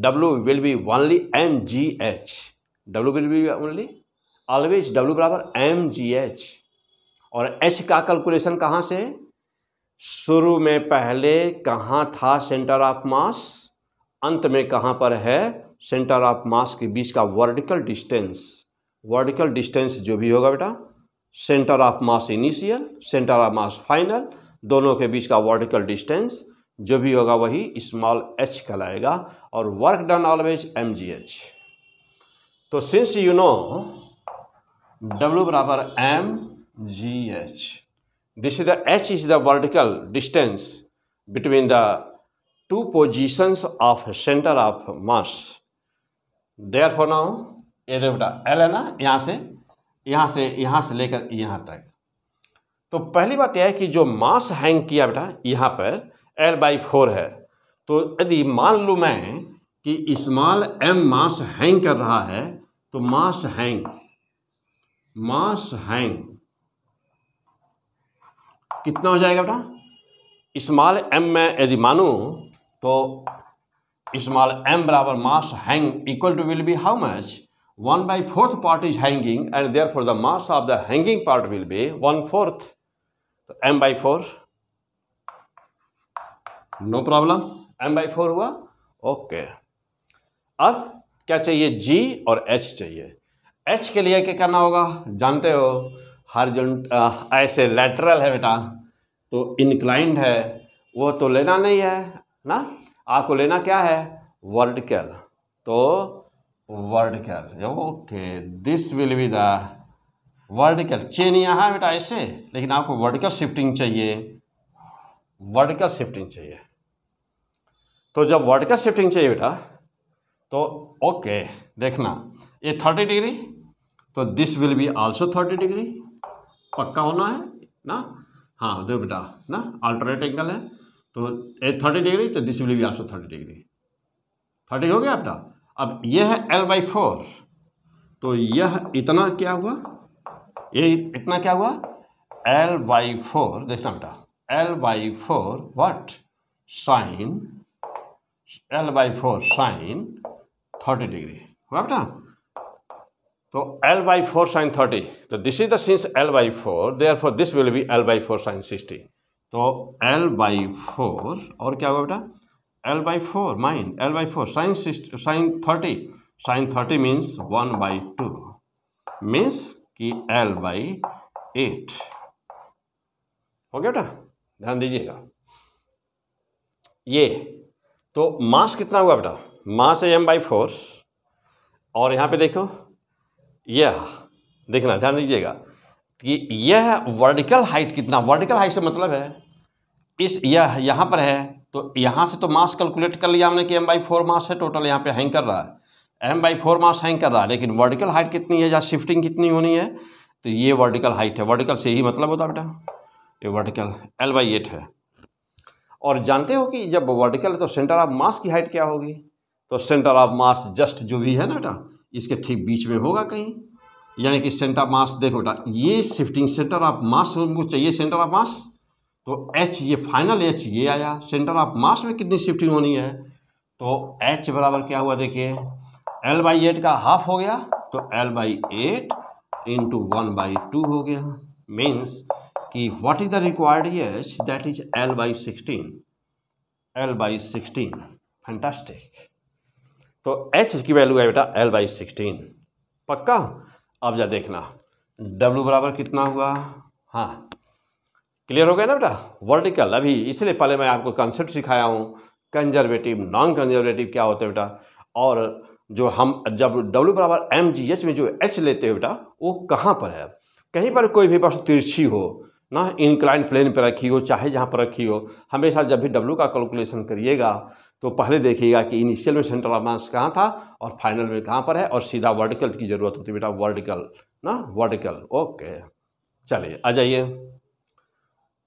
S1: W will be only M ji H W will be only always W बराबर एम जी एच और एच का कैलकुलेशन कहाँ से शुरू में पहले कहाँ था सेंटर ऑफ मास अंत में कहाँ पर है सेंटर ऑफ मास के बीच का वर्टिकल डिस्टेंस वर्टिकल डिस्टेंस जो भी होगा बेटा centre of mass initial centre of mass final दोनों के बीच का वर्टिकल डिस्टेंस जो भी होगा वही स्मॉल एच कहलाएगा और work done always M G H तो सिंस यू नो डब्ल्यू बराबर M G h this is the h is the vertical distance between the two positions of centre of mass therefore now ये जो बेटा L है ना यहाँ से यहाँ से यहाँ से लेकर यहाँ तक तो पहली बात यह है कि जो मास हैंग किया बेटा यहाँ पर एल बाई फोर है तो यदि मान लूँ मैं कि स्मॉल एम मास हैंग कर रहा है तो मास हैंग मास हैंग कितना हो जाएगा बेटा स्मॉल एम में यदि मानूँ तो small m barabar mass hang equal to will be how much? 1 by fourth part is hanging and therefore the mass of the hanging part will be 1 fourth. So m by 4. No problem m by four हुआ okay अब क्या चाहिए जी और H चाहिए H के लिए क्या करना होगा जानते हो हर जन ऐसे लेटरल है बेटा तो इनक्लाइंड है वो तो लेना नहीं है ना आपको लेना क्या है वर्टिकल तो vertical okay this will be the vertical chain यहाँ बेटा ऐसे लेकिन आपको वर्टिकल शिफ्टिंग चाहिए वर्टिकल शिफ्टिंग चाहिए तो जब वर्टिकल शिफ्टिंग चाहिए बेटा तो ओके देखना ये थर्टी डिग्री तो this will be also thirty degree पक्का होना है ना हाँ दो बेटा ना अल्टरनेट एंगल है तो ए थर्टी डिग्री तो this will be also thirty degree thirty हो गया आपका अब यह है एल बाई फोर तो यह इतना क्या हुआ ये इतना क्या हुआ एल बाई फोर देखना बेटा l by four what sine l by four sine thirty degree हुआ बेटा तो l by four sine thirty तो this is the since l by four therefore this will be l by four sine sixty तो l by four और क्या होगा बेटा l by four माइन l by four sine sine thirty sine thirty means one by two means कि l by eight हो गया बेटा ध्यान दीजिएगा ये तो मास कितना हुआ बेटा मास है एम बाई फोर और यहाँ पे देखो यह देखना ध्यान दीजिएगा कि यह वर्टिकल हाइट कितना वर्टिकल हाइट से मतलब है इस यह यहाँ पर है तो यहाँ से तो मास कैलकुलेट कर लिया हमने कि एम बाई फोर मास है टोटल यहाँ पे हैंग कर रहा है m by four mass hang कर रहा है लेकिन वर्टिकल हाइट कितनी है या शिफ्टिंग कितनी होनी है तो ये वर्टिकल हाइट है वर्टिकल से ही मतलब होता बेटा ये वर्टिकल एल बाई एट है और जानते हो कि जब वर्टिकल है तो सेंटर ऑफ मास की हाइट क्या होगी तो सेंटर ऑफ मास जस्ट जो भी है ना बेटा इसके ठीक बीच में होगा कहीं यानी कि सेंटर ऑफ मास देखो बेटा ये शिफ्टिंग सेंटर ऑफ मास हमको चाहिए सेंटर ऑफ मास तो एच ये फाइनल एच ये आया सेंटर ऑफ मास में कितनी शिफ्टिंग होनी है तो एच बराबर क्या हुआ देखिए एल बाई एट का हाफ हो गया तो l by eight into one by two हो गया मीन्स कि what is the required yes that is l by sixteen l by sixteen fantastic तो एच की वैल्यू है बेटा एल बाई सिक्सटीन पक्का अब जा देखना डब्लू बराबर कितना हुआ हाँ क्लियर हो गया ना बेटा वर्टिकल अभी इसलिए पहले मैं आपको कंसेप्ट सिखाया हूँ कंजर्वेटिव नॉन कंजर्वेटिव क्या होते हैं बेटा और जो हम जब डब्ल्यू बराबर एम जी एच में जो एच लेते हैं बेटा वो कहाँ पर है कहीं पर कोई भी वस्तु तिरछी हो ना इंक्लाइन प्लेन पर रखी हो चाहे जहाँ पर रखी हो हमेशा जब भी डब्ल्यू का कैलकुलेशन करिएगा तो पहले देखिएगा कि इनिशियल में सेंटर ऑफ मास कहाँ था और फाइनल में कहाँ पर है और सीधा वर्टिकल की ज़रूरत होती है बेटा वर्टिकल ना वर्टिकल ओके चलिए आ जाइए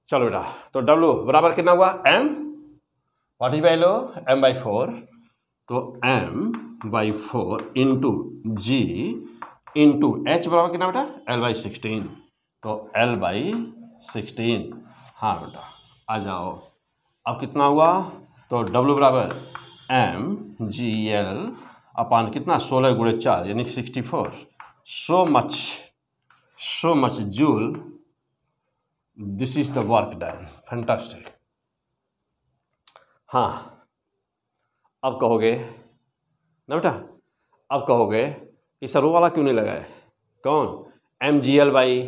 S1: चलो बेटा तो डब्लू बराबर कितना हुआ एम वाट इज बाई लो एम बाई फोर तो M by four into ji into h बराबर कितना बेटा एल बाई सिक्सटीन तो एल बाई सिक्सटीन हाँ बेटा आ जाओ अब कितना हुआ तो डब्ल्यू बराबर एम जी एल अपान कितना सोलह गुड़े चार यानी sixty four so much so much joule this is the work done fantastic हाँ अब कहोगे ना बेटा अब कहोगे कि सर वो वाला क्यों नहीं लगाए कौन m G L by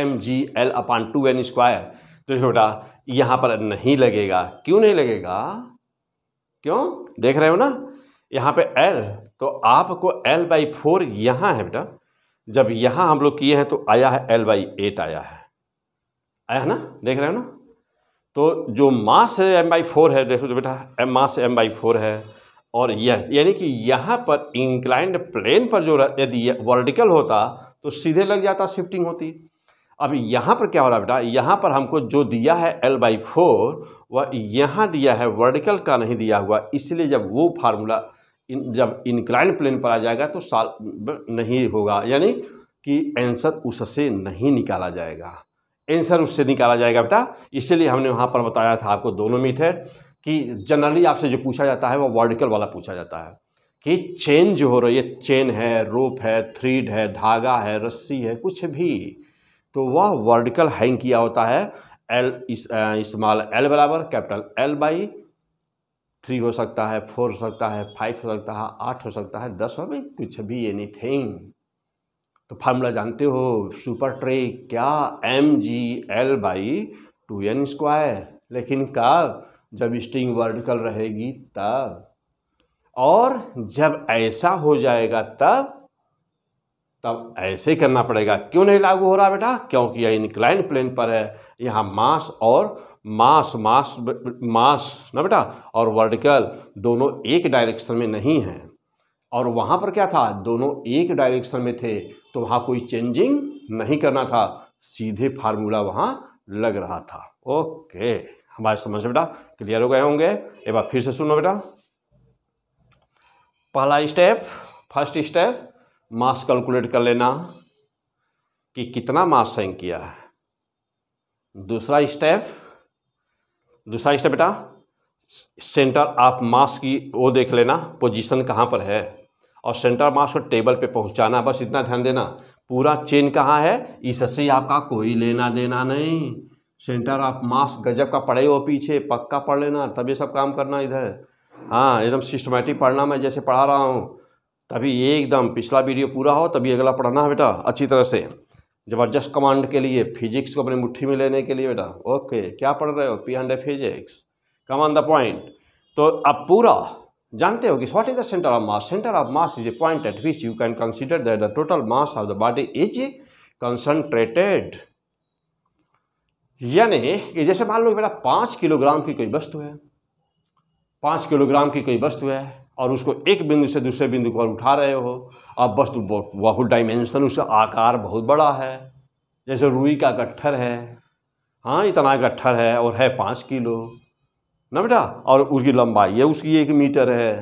S1: m G L upon two N square तो बेटा यहाँ पर नहीं लगेगा क्यों नहीं लगेगा क्यों देख रहे हो ना यहाँ पे L तो आपको L बाई फोर यहाँ है बेटा जब यहाँ हम लोग किए हैं तो आया है L बाई एट आया है आया है ना देख रहे हो ना तो जो मास है एम बाई फोर है देखो बेटा m mass m by four है और यह यानी कि यहाँ पर इंक्लाइंड प्लेन पर जो यदि वर्टिकल होता तो सीधे लग जाता शिफ्टिंग होती अब यहाँ पर क्या हो रहा है बेटा यहाँ पर हमको जो दिया है एल बाई फोर वह यहाँ दिया है वर्टिकल का नहीं दिया हुआ इसलिए जब वो फार्मूला इन जब इंक्लाइन प्लेन पर आ जाएगा तो साल नहीं होगा यानी कि आंसर उससे नहीं निकाला जाएगा आंसर उससे निकाला जाएगा बेटा इसलिए हमने वहाँ पर बताया था आपको दोनों मीटर कि जनरली आपसे जो पूछा जाता है वह वर्टिकल वाला पूछा जाता है कि चेन जो हो रही है चेन है रोप है थ्रीड है धागा है रस्सी है कुछ भी तो वह वर्टिकल हैंग किया होता है एल इस्तेमाल एल बराबर कैपिटल एल बाई थ्री हो सकता है फोर हो सकता है फाइव हो सकता है आठ हो सकता है दस हो भी कुछ भी एनीथिंग तो फार्मूला जानते हो सुपर ट्रे क्या M G L by two N square लेकिन कब जब स्ट्रिंग वर्टिकल रहेगी तब और जब ऐसा हो जाएगा तब तब ऐसे करना पड़ेगा क्यों नहीं लागू हो रहा बेटा क्योंकि यह इनक्लाइन प्लेन पर है यहाँ मास और मास मास मास ना बेटा और वर्टिकल दोनों एक डायरेक्शन में नहीं हैं और वहाँ पर क्या था दोनों एक डायरेक्शन में थे तो वहाँ कोई चेंजिंग नहीं करना था सीधे फार्मूला वहाँ लग रहा था ओके हमारे समझ बेटा क्लियर हो गए होंगे एक बार फिर से सुनो बेटा पहला step first step mass calculate कर लेना कि कितना मास हैंग किया है दूसरा स्टेप दूसरा स्टेप बेटा सेंटर ऑफ मास की वो देख लेना पोजीशन कहाँ पर है और सेंटर मास को टेबल पे पहुँचाना बस इतना ध्यान देना पूरा चेन कहाँ है इससे आपका कोई लेना देना नहीं सेंटर ऑफ मास गजब का पढ़े हो पीछे पक्का पढ़ लेना तब ये सब काम करना इधर हाँ एकदम सिस्टमेटिक पढ़ना मैं जैसे पढ़ा रहा हूँ तभी एकदम पिछला वीडियो पूरा हो तभी अगला पढ़ना है बेटा अच्छी तरह से ज़बरदस्त कमांड के लिए फिजिक्स को अपनी मुट्ठी में लेने के लिए बेटा ओके क्या पढ़ रहे हो P hundred physics come on the point तो अब पूरा जानते हो कि what is the centre of mass centre of mass is a point at which you can consider that the total mass of the body is concentrated यानी कि जैसे मान लो बेटा पाँच किलोग्राम की कोई वस्तु है पाँच किलोग्राम की कोई वस्तु है और उसको एक बिंदु से दूसरे बिंदु पर उठा रहे हो अब वस्तु बहुत डायमेंशन उसका आकार बहुत बड़ा है जैसे रुई का गट्ठर है हाँ इतना गट्ठर है और है पाँच किलो ना बेटा और उसकी लंबाई है उसकी एक मीटर है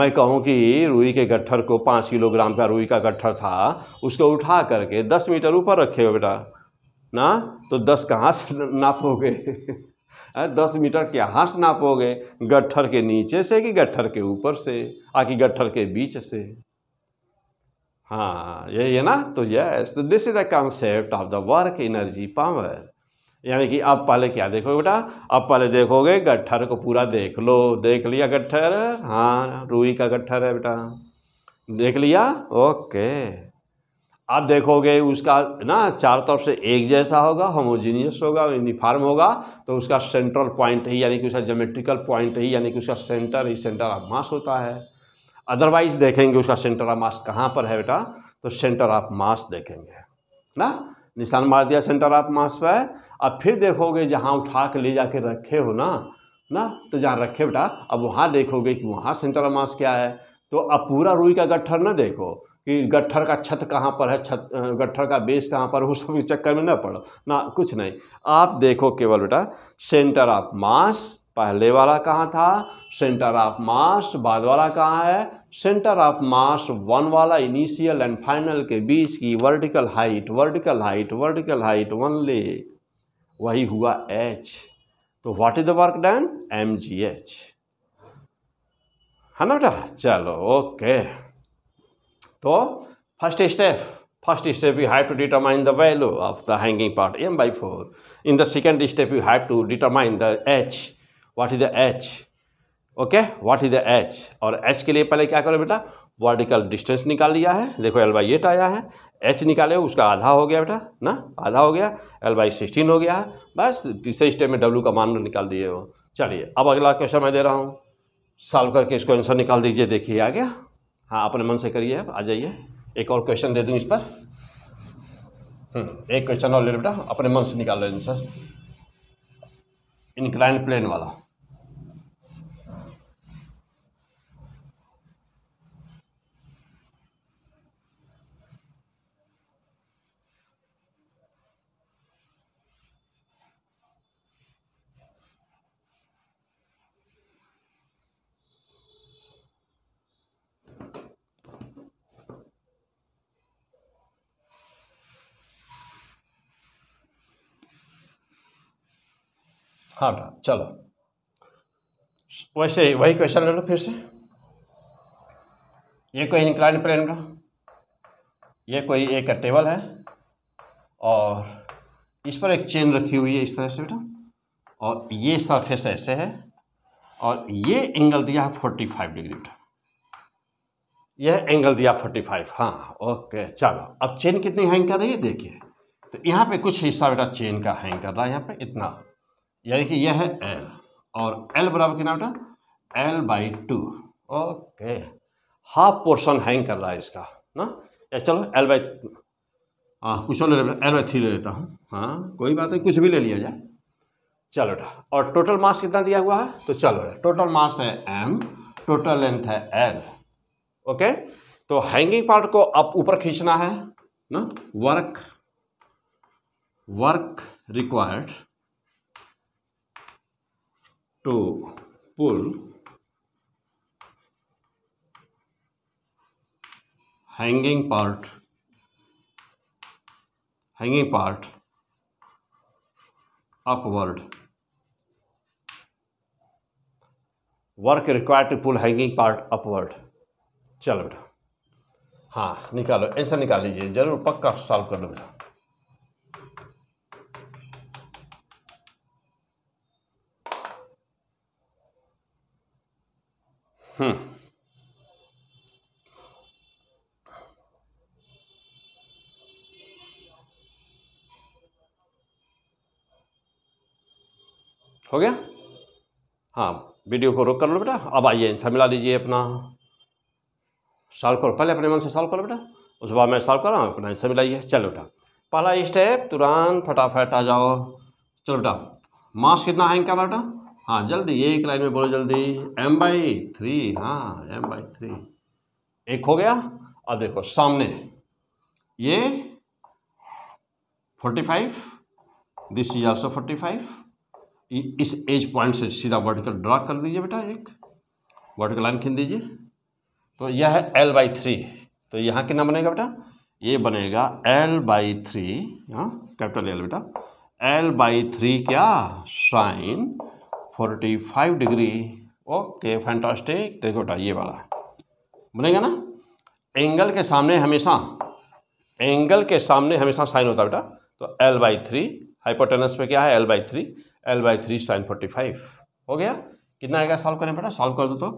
S1: मैं कहूँ कि रुई के गट्ठर को पाँच किलोग्राम का रुई का गट्ठर था उसको उठा करके दस मीटर ऊपर रखे हो बेटा ना तो दस कहाँ से नापोगे दस मीटर के हाथ नापोगे गट्ठर के नीचे से कि गट्ठर के ऊपर से आकी गट्ठर के बीच से हाँ यही है ना तो यस तो this is the concept of the work energy power यानी कि अब पहले क्या देखोगे बेटा अब पहले देखोगे गट्ठर को पूरा देख लो देख लिया गट्ठर हाँ रूई का गट्ठर है बेटा देख लिया ओके आप देखोगे उसका ना चारों तरफ से एक जैसा होगा होमोजीनियस होगा यूनिफार्म होगा तो उसका सेंट्रल पॉइंट ही यानी कि उसका जोमेट्रिकल पॉइंट ही यानी कि उसका सेंटर ही सेंटर ऑफ मास होता है अदरवाइज देखेंगे उसका सेंटर ऑफ मास कहाँ पर है बेटा तो सेंटर ऑफ मास देखेंगे ना निशान मार दिया सेंटर ऑफ मास पर अब फिर देखोगे जहाँ उठा के ले कर रखे हो ना ना तो जहाँ रखे बेटा अब वहाँ देखोगे कि वहाँ सेंटर ऑफ मास क्या है तो अब पूरा रुई का गट्ठर ना देखो कि गट्ठर का छत कहाँ पर है छत गट्ठर का बेस कहाँ पर है उस सब चक्कर में न पड़ो ना कुछ नहीं आप देखो केवल बेटा सेंटर ऑफ मास पहले वाला कहाँ था सेंटर ऑफ मास बाद वाला कहाँ है सेंटर ऑफ मास वन वाला इनिशियल एंड फाइनल के बीच की vertical height vertical height vertical height one ले वही हुआ एच तो what is the work done m ji h है ना बेटा चलो ओके तो first step first step you have to determine the value of the hanging part m by four in the second step you have to determine the h what is the h okay what is the h और h के लिए पहले क्या करो बेटा vertical distance निकाल लिया है देखो एल बाई एट आया है एच निकाले उसका आधा हो गया बेटा ना आधा हो गया एल बाई सिक्सटीन हो गया है बस तीसरे स्टेप में डब्ल्यू का मान निकाल दिए हो चलिए अब अगला क्वेश्चन मैं दे रहा हूँ सॉल्व करके इसको आंसर निकाल दीजिए देखिए आ गया हाँ अपने मन से करिए आप आ जाइए एक और क्वेश्चन दे दूँ इस पर हम्म, एक क्वेश्चन और ले बेटा अपने मन से निकाल लेंगे सर इनक्लाइन प्लेन वाला हाँ चलो वैसे वही क्वेश्चन ले लो फिर से ये कोई इंक्लाइन प्लेन का ये कोई एक टेबल है और इस पर एक चेन रखी हुई है इस तरह से बेटा और ये सरफेस ऐसे है और ये एंगल दिया है फोर्टी फाइव डिग्री बेटा यह एंगल दिया फोर्टी फाइव हाँ ओके चलो अब चेन कितनी हैंग कर रही है देखिए तो यहाँ पे कुछ हिस्सा बेटा चेन का हैंग कर रहा है यहाँ पे इतना यानी कि यह है एल और एल बराबर कितना बेटा l by two okay half portion hang कर रहा है इसका ना या चलो एल बाई हाँ कुछ और ले एल बाई थ्री ले लेता हूँ हाँ कोई बात नहीं कुछ भी ले लिया जाए चलो बेटा और टोटल मास कितना दिया हुआ है तो चलो बेटा टोटल मास है एम टोटल लेंथ है एल ओके तो हैंगिंग पार्ट को आप ऊपर खींचना है ना work work required to pull hanging part hanging part upward work required to pull hanging part upward चलो बेटा हाँ निकालो ऐसा निकाल लीजिए जरूर पक्का सॉल्व कर लो बेटा Hmm. हो गया हाँ वीडियो को रोक कर लो बेटा अब आइए आंसर मिला लीजिए अपना सॉल्व करो पहले अपने मन से सॉल्व करो बेटा उसके बाद मैं सॉल्व कर रहा हूँ अपना आंसर मिलाइए चलो बेटा पहला स्टेप तुरंत फटाफट आ जाओ चलो बेटा मास कितना हैंग करना बेटा हाँ जल्दी ये एक लाइन में बोलो जल्दी एम बाई थ्री हाँ एम बाई थ्री एक हो गया अब देखो सामने ये forty five this is also forty five इस एज पॉइंट से सीधा वर्टिकल ड्रा कर दीजिए बेटा एक वर्टिकल लाइन खींच दीजिए तो यह है एल बाई थ्री तो यहाँ कितना बनेगा बेटा ये बनेगा एल बाई थ्री हाँ कैपिटल एल बेटा एल बाई थ्री क्या sine forty five degree okay fantastic त्रिकोटा ये वाला बोलेंगे ना एंगल के सामने हमेशा एंगल के सामने हमेशा साइन होता है बेटा तो एल बाई थ्री हाइपोटेनस पे क्या है L by three l by three sine forty five हो गया कितना आएगा सॉल्व करें बेटा सॉल्व कर दो तो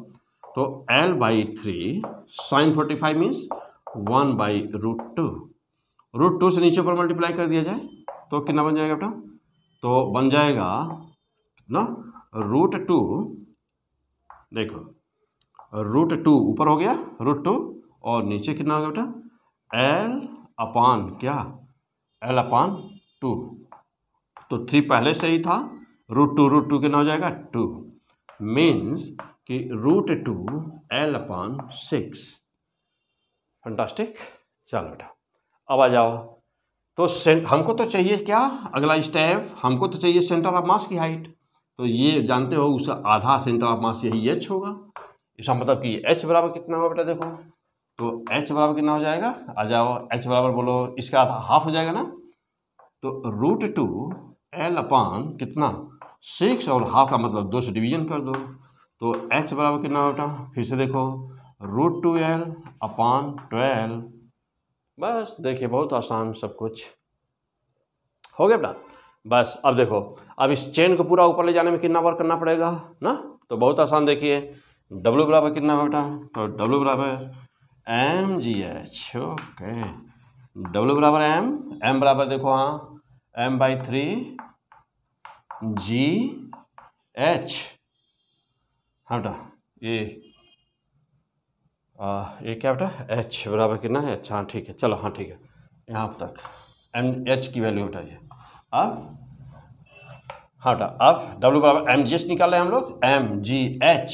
S1: तो l by three sine forty five means one by root two root two से नीचे ऊपर मल्टीप्लाई कर दिया जाए तो कितना बन जाएगा बेटा तो बन जाएगा ना रूट टू देखो रूट टू ऊपर हो गया रूट टू और नीचे कितना हो गया बेटा एल अपान क्या एल अपान टू तो थ्री पहले से ही था रूट टू रूट टू कितना हो जाएगा टू मीन्स कि root two l upon six fantastic चलो बेटा अब आ जाओ तो हमको तो चाहिए क्या अगला स्टेप हमको तो चाहिए सेंटर ऑफ मास की हाइट तो ये जानते हो उसका आधा सेंटर ऑफ मास यही एच होगा इसका मतलब कि एच बराबर कितना होगा बेटा देखो तो एच बराबर कितना हो जाएगा आ जाओ एच बराबर बोलो इसका आधा हाफ हो जाएगा ना तो रूट टू एल अपान कितना सिक्स और हाफ का मतलब दो से डिवीजन कर दो तो एच बराबर कितना बेटा फिर से देखो root two l upon twelve बस देखिए बहुत आसान सब कुछ हो गया बेटा बस अब देखो अब इस चेन को पूरा ऊपर ले जाने में कितना वर्क करना पड़ेगा ना तो बहुत आसान देखिए डब्ल्यू बराबर कितना बेटा तो डब्ल्यू बराबर M G h okay W बराबर एम एम बराबर देखो हाँ m by three g h हाँ बेटा ये ये क्या बेटा एच बराबर कितना है अच्छा हाँ ठीक है चलो हाँ ठीक है यहाँ तक एम एच की वैल्यू बेटा ये अब हटा हाँ अब डब्ल्यू बराबर एम जी एच निकाले हम लोग एम जी एच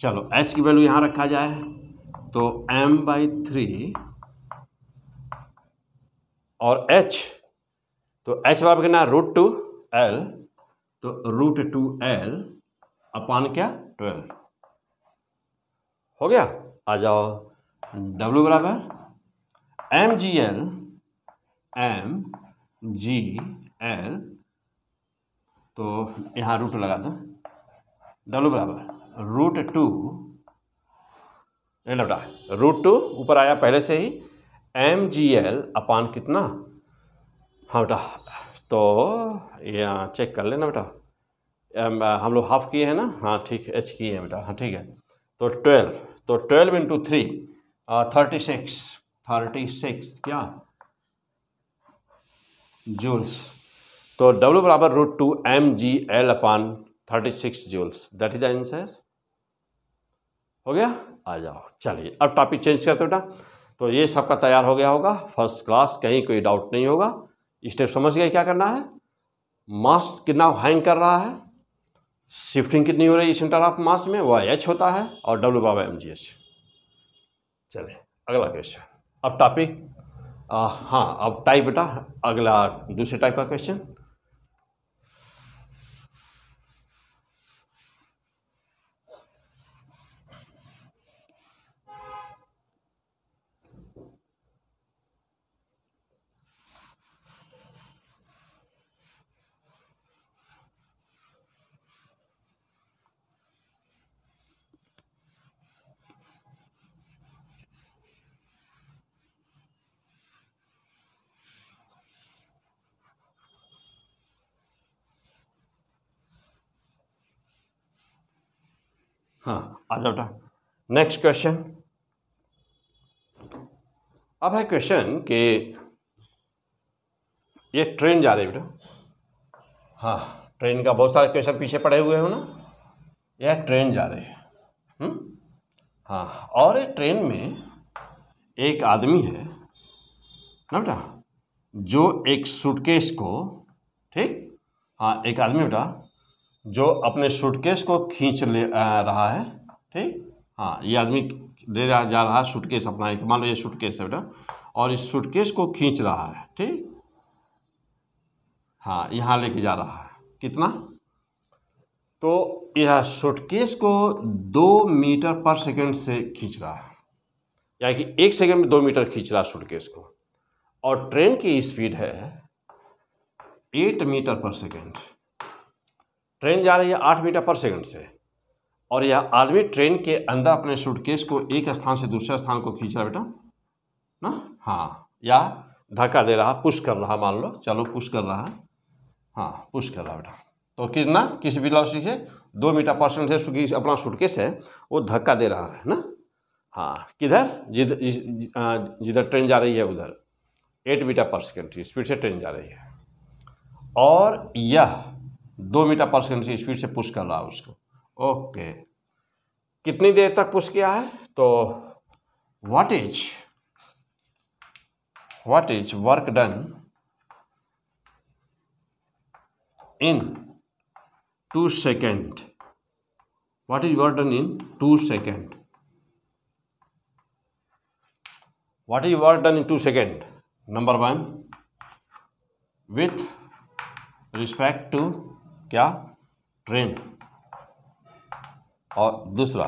S1: चलो एच की वैल्यू यहाँ रखा जाए तो एम बाई थ्री और एच तो एच बराबर करना रूट टू एल तो रूट टू एल अपान क्या ट्वेल्व हो गया आ जाओ डब्ल्यू बराबर M G L M G l तो यहाँ रूट लगा दो डब्लू बराबर रूट टू ए लौटा रूट टू ऊपर आया पहले से ही एम जी एल अपान कितना हाँ बेटा तो यहाँ चेक कर लेना बेटा हम लोग हाफ किए हैं ना हाँ ठीक एच किए हैं बेटा हाँ ठीक है तो ट्वेल्व तो twelve into three thirty six thirty six क्या जूल्स तो W बराबर root two M G L upon thirty six joules that is answer हो गया आ जाओ चलिए अब टॉपिक चेंज करते बेटा तो ये सबका तैयार हो गया होगा फर्स्ट क्लास कहीं कोई डाउट नहीं होगा स्टेप समझ गए क्या करना है मास कितना हैंग कर रहा है शिफ्टिंग कितनी हो रही है सेंटर ऑफ मास में वह एच होता है और डब्ल्यू बाबा एम जी एच चलिए अगला क्वेश्चन अब टॉपिक हाँ अब टाइप बेटा अगला दूसरे टाइप का क्वेश्चन हाँ आ जाओ बेटा नेक्स्ट क्वेश्चन अब है क्वेश्चन कि ये ट्रेन जा रही है बेटा हाँ ट्रेन का बहुत सारे क्वेश्चन पीछे पड़े हुए हो ना यह ट्रेन जा रही है हम्म? हाँ और ये ट्रेन में एक आदमी है ना बेटा जो एक सूटकेस को ठीक हाँ एक आदमी बेटा जो अपने सूटकेस को खींच ले रहा है ठीक हाँ ये आदमी ले जा रहा है सूटकेस अपना एक मान लो ये सूटकेस है बेटा और इस सूटकेस को खींच रहा है ठीक हाँ यहाँ लेके जा रहा है कितना तो यह सूटकेस को दो मीटर पर सेकंड से खींच रहा है यानी कि एक सेकंड में दो मीटर खींच रहा है सूटकेस को और ट्रेन की स्पीड है eight metre per second train जा रही है आठ मीटर पर सेकंड से और यह आदमी ट्रेन के अंदर अपने सूटकेस को एक स्थान से दूसरे स्थान को खींच रहा बेटा ना हाँ या धक्का दे रहा पुश कर रहा मान लो चलो पुश कर रहा हाँ पुश कर रहा बेटा तो कितना किस वेलोसिटी से दो मीटर पर सेकंड से अपना सूटकेस है वो धक्का दे रहा है ना हाँ किधर जिधर जिधर ट्रेन जा रही है उधर एट मीटर पर सेकेंड की स्पीड से ट्रेन जा रही है और यह दो मीटर पर सेकेंड की स्पीड से पुश कर रहा है उसको ओके कितनी देर तक पुश किया है तो what is what is work done in two second what is work done in two second what is work done in two second number one with respect to क्या ट्रेन और दूसरा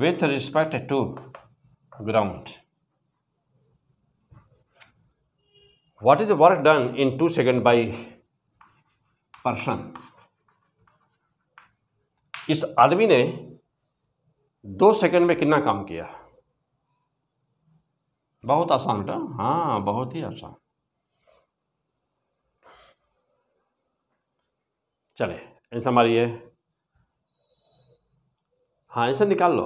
S1: with respect to ground what is work done in two second by person इस आदमी ने दो second में कितना काम किया बहुत आसान बेटा हाँ बहुत ही आसान चले आंसर मारिए हाँ आंसर निकाल लो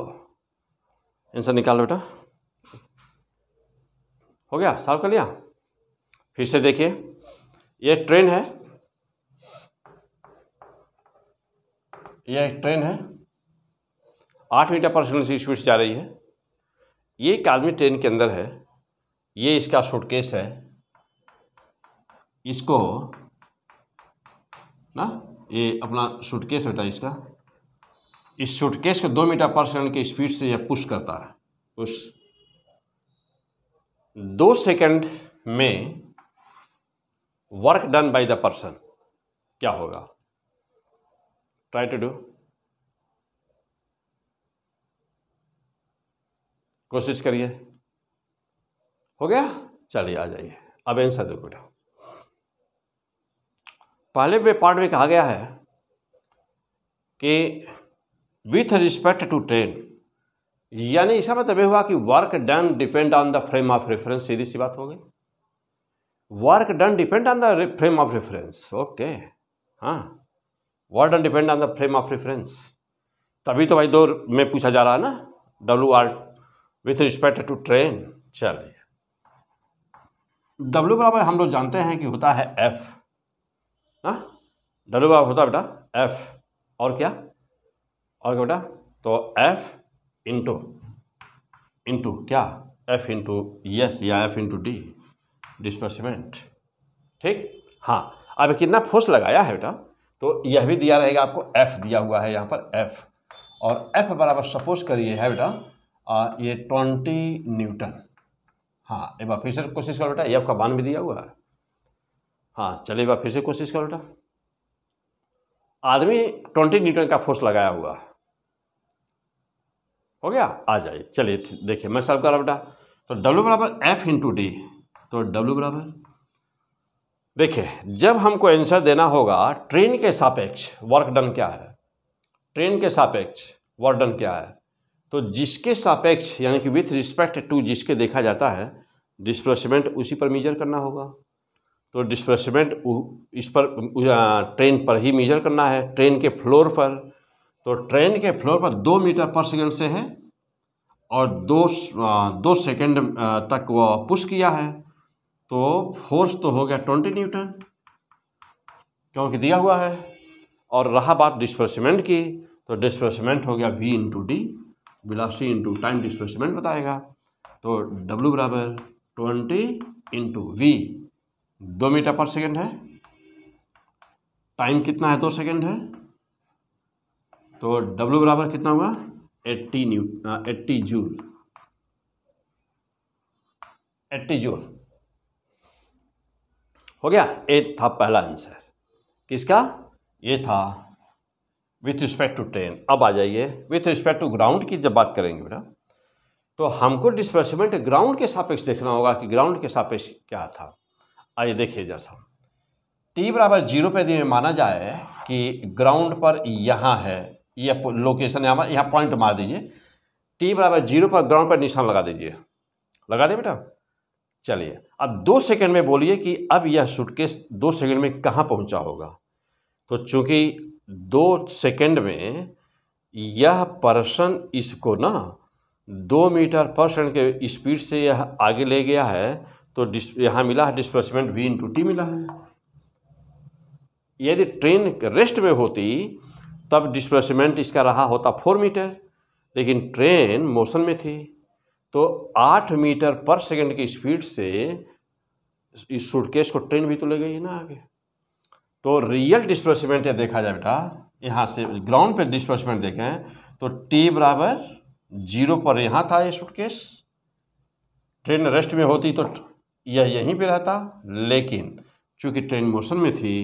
S1: आंसर निकाल लो बेटा हो गया सॉल्व कर लिया फिर से देखिए ये ट्रेन है ये एक ट्रेन है आठ मीटर पर सेकंड की स्पीड से जा रही है ये एक आदमी ट्रेन के अंदर है ये इसका शूटकेस है इसको ना ये अपना सूटकेस बेटा इसका इस सूटकेस को दो मीटर पर सेकंड की स्पीड से यह पुश करता है पुश दो सेकंड में work done by the person क्या होगा ट्राई टू डू कोशिश करिए हो गया चलिए आ जाइए अब आंसर दो बेटा पहले में पार्ट में कहा गया है कि विथ रिस्पेक्ट टू ट्रेन यानी इसका मतलब यह हुआ कि work done depend on the frame of reference सीधी सी बात हो गई work done depend on the frame of reference okay हाँ work done depend on the frame of reference तभी तो भाई दो में पूछा जा रहा है ना W R with respect to train चलिए डब्ल्यू बराबर हम लोग जानते हैं कि होता है एफ़ ना डब्ल्यू बाय होता बेटा एफ और क्या और क्या बेटा तो एफ इंटू इंटू क्या एफ इंटू यस या एफ इंटू डी डिस्पर्समेंट ठीक हाँ अब कितना फोर्स लगाया है बेटा तो यह भी दिया रहेगा आपको एफ दिया हुआ है यहाँ पर एफ और एफ बराबर सपोज करिए है बेटा ये ट्वेंटी न्यूटन हाँ एक बार फिर से कोशिश करो बेटा एफ का बान भी दिया हुआ है हाँ चलेगा फिर से कोशिश करो बेटा आदमी ट्वेंटी न्यूटन का फोर्स लगाया हुआ हो गया आ जाइए चलिए देखिए मैं सॉल्व करा बेटा तो डब्ल्यू बराबर एफ इंटू डी तो डब्ल्यू बराबर देखिए जब हमको आंसर देना होगा ट्रेन के सापेक्ष वर्क डन क्या है ट्रेन के सापेक्ष वर्क डन क्या है तो जिसके सापेक्ष यानी कि विथ रिस्पेक्ट टू जिसके देखा जाता है डिस्प्लेसमेंट उसी पर मेजर करना होगा तो डिस्प्लेसमेंट इस पर ट्रेन पर ही मेजर करना है ट्रेन के फ्लोर पर तो ट्रेन के फ्लोर पर दो मीटर पर सेकंड से है और दो दो सेकंड तक वह पुश किया है तो फोर्स तो हो गया ट्वेंटी न्यूटन क्योंकि दिया हुआ है और रहा बात डिस्प्लेसमेंट की तो डिस्प्लेसमेंट हो गया वी इंटू डी बिलासी इंटू टाइम डिस्प्लेसमेंट बताएगा तो डब्लू बराबर ट्वेंटी इंटू वी दो मीटर पर सेकेंड है टाइम कितना है दो सेकेंड है तो W बराबर कितना हुआ 80 न्यू एट्टी जूल एट्टी जूल हो गया ए था पहला आंसर किसका ये था विथ रिस्पेक्ट टू ट्रेन अब आ जाइए विथ रिस्पेक्ट टू ग्राउंड की जब बात करेंगे बेटा तो हमको डिस्पर्समेंट ग्राउंड के सापेक्ष देखना होगा कि ग्राउंड के सापेक्ष क्या था आइए देखिए जरा साहब टी बराबर जीरो पे यदि माना जाए कि ग्राउंड पर यहाँ है यह लोकेशन है हमारा यहाँ पॉइंट मार दीजिए टी बराबर जीरो पर ग्राउंड पर निशान लगा दीजिए लगा दे बेटा चलिए अब दो सेकंड में बोलिए कि अब यह सूटकेस दो सेकंड में कहाँ पहुँचा होगा तो चूँकि दो सेकंड में यह पर्सन इसको ना दो मीटर पर सेकंड के स्पीड से यह आगे ले गया है तो डिस यहाँ मिला है displacement V into T मिला है यदि ट्रेन रेस्ट में होती तब डिस्प्लेसमेंट इसका रहा होता फोर मीटर लेकिन ट्रेन मोशन में थी तो आठ मीटर पर सेकंड की स्पीड से इस सूटकेस को ट्रेन भी तो ले गई है ना आगे तो रियल डिस्प्लेसमेंट देखा जाए बेटा यहाँ से ग्राउंड पर डिस्प्लेसमेंट देखें तो टी बराबर जीरो पर यहाँ था ये सूटकेस ट्रेन रेस्ट में होती तो यह यहीं पे रहता लेकिन चूँकि ट्रेन मोशन में थी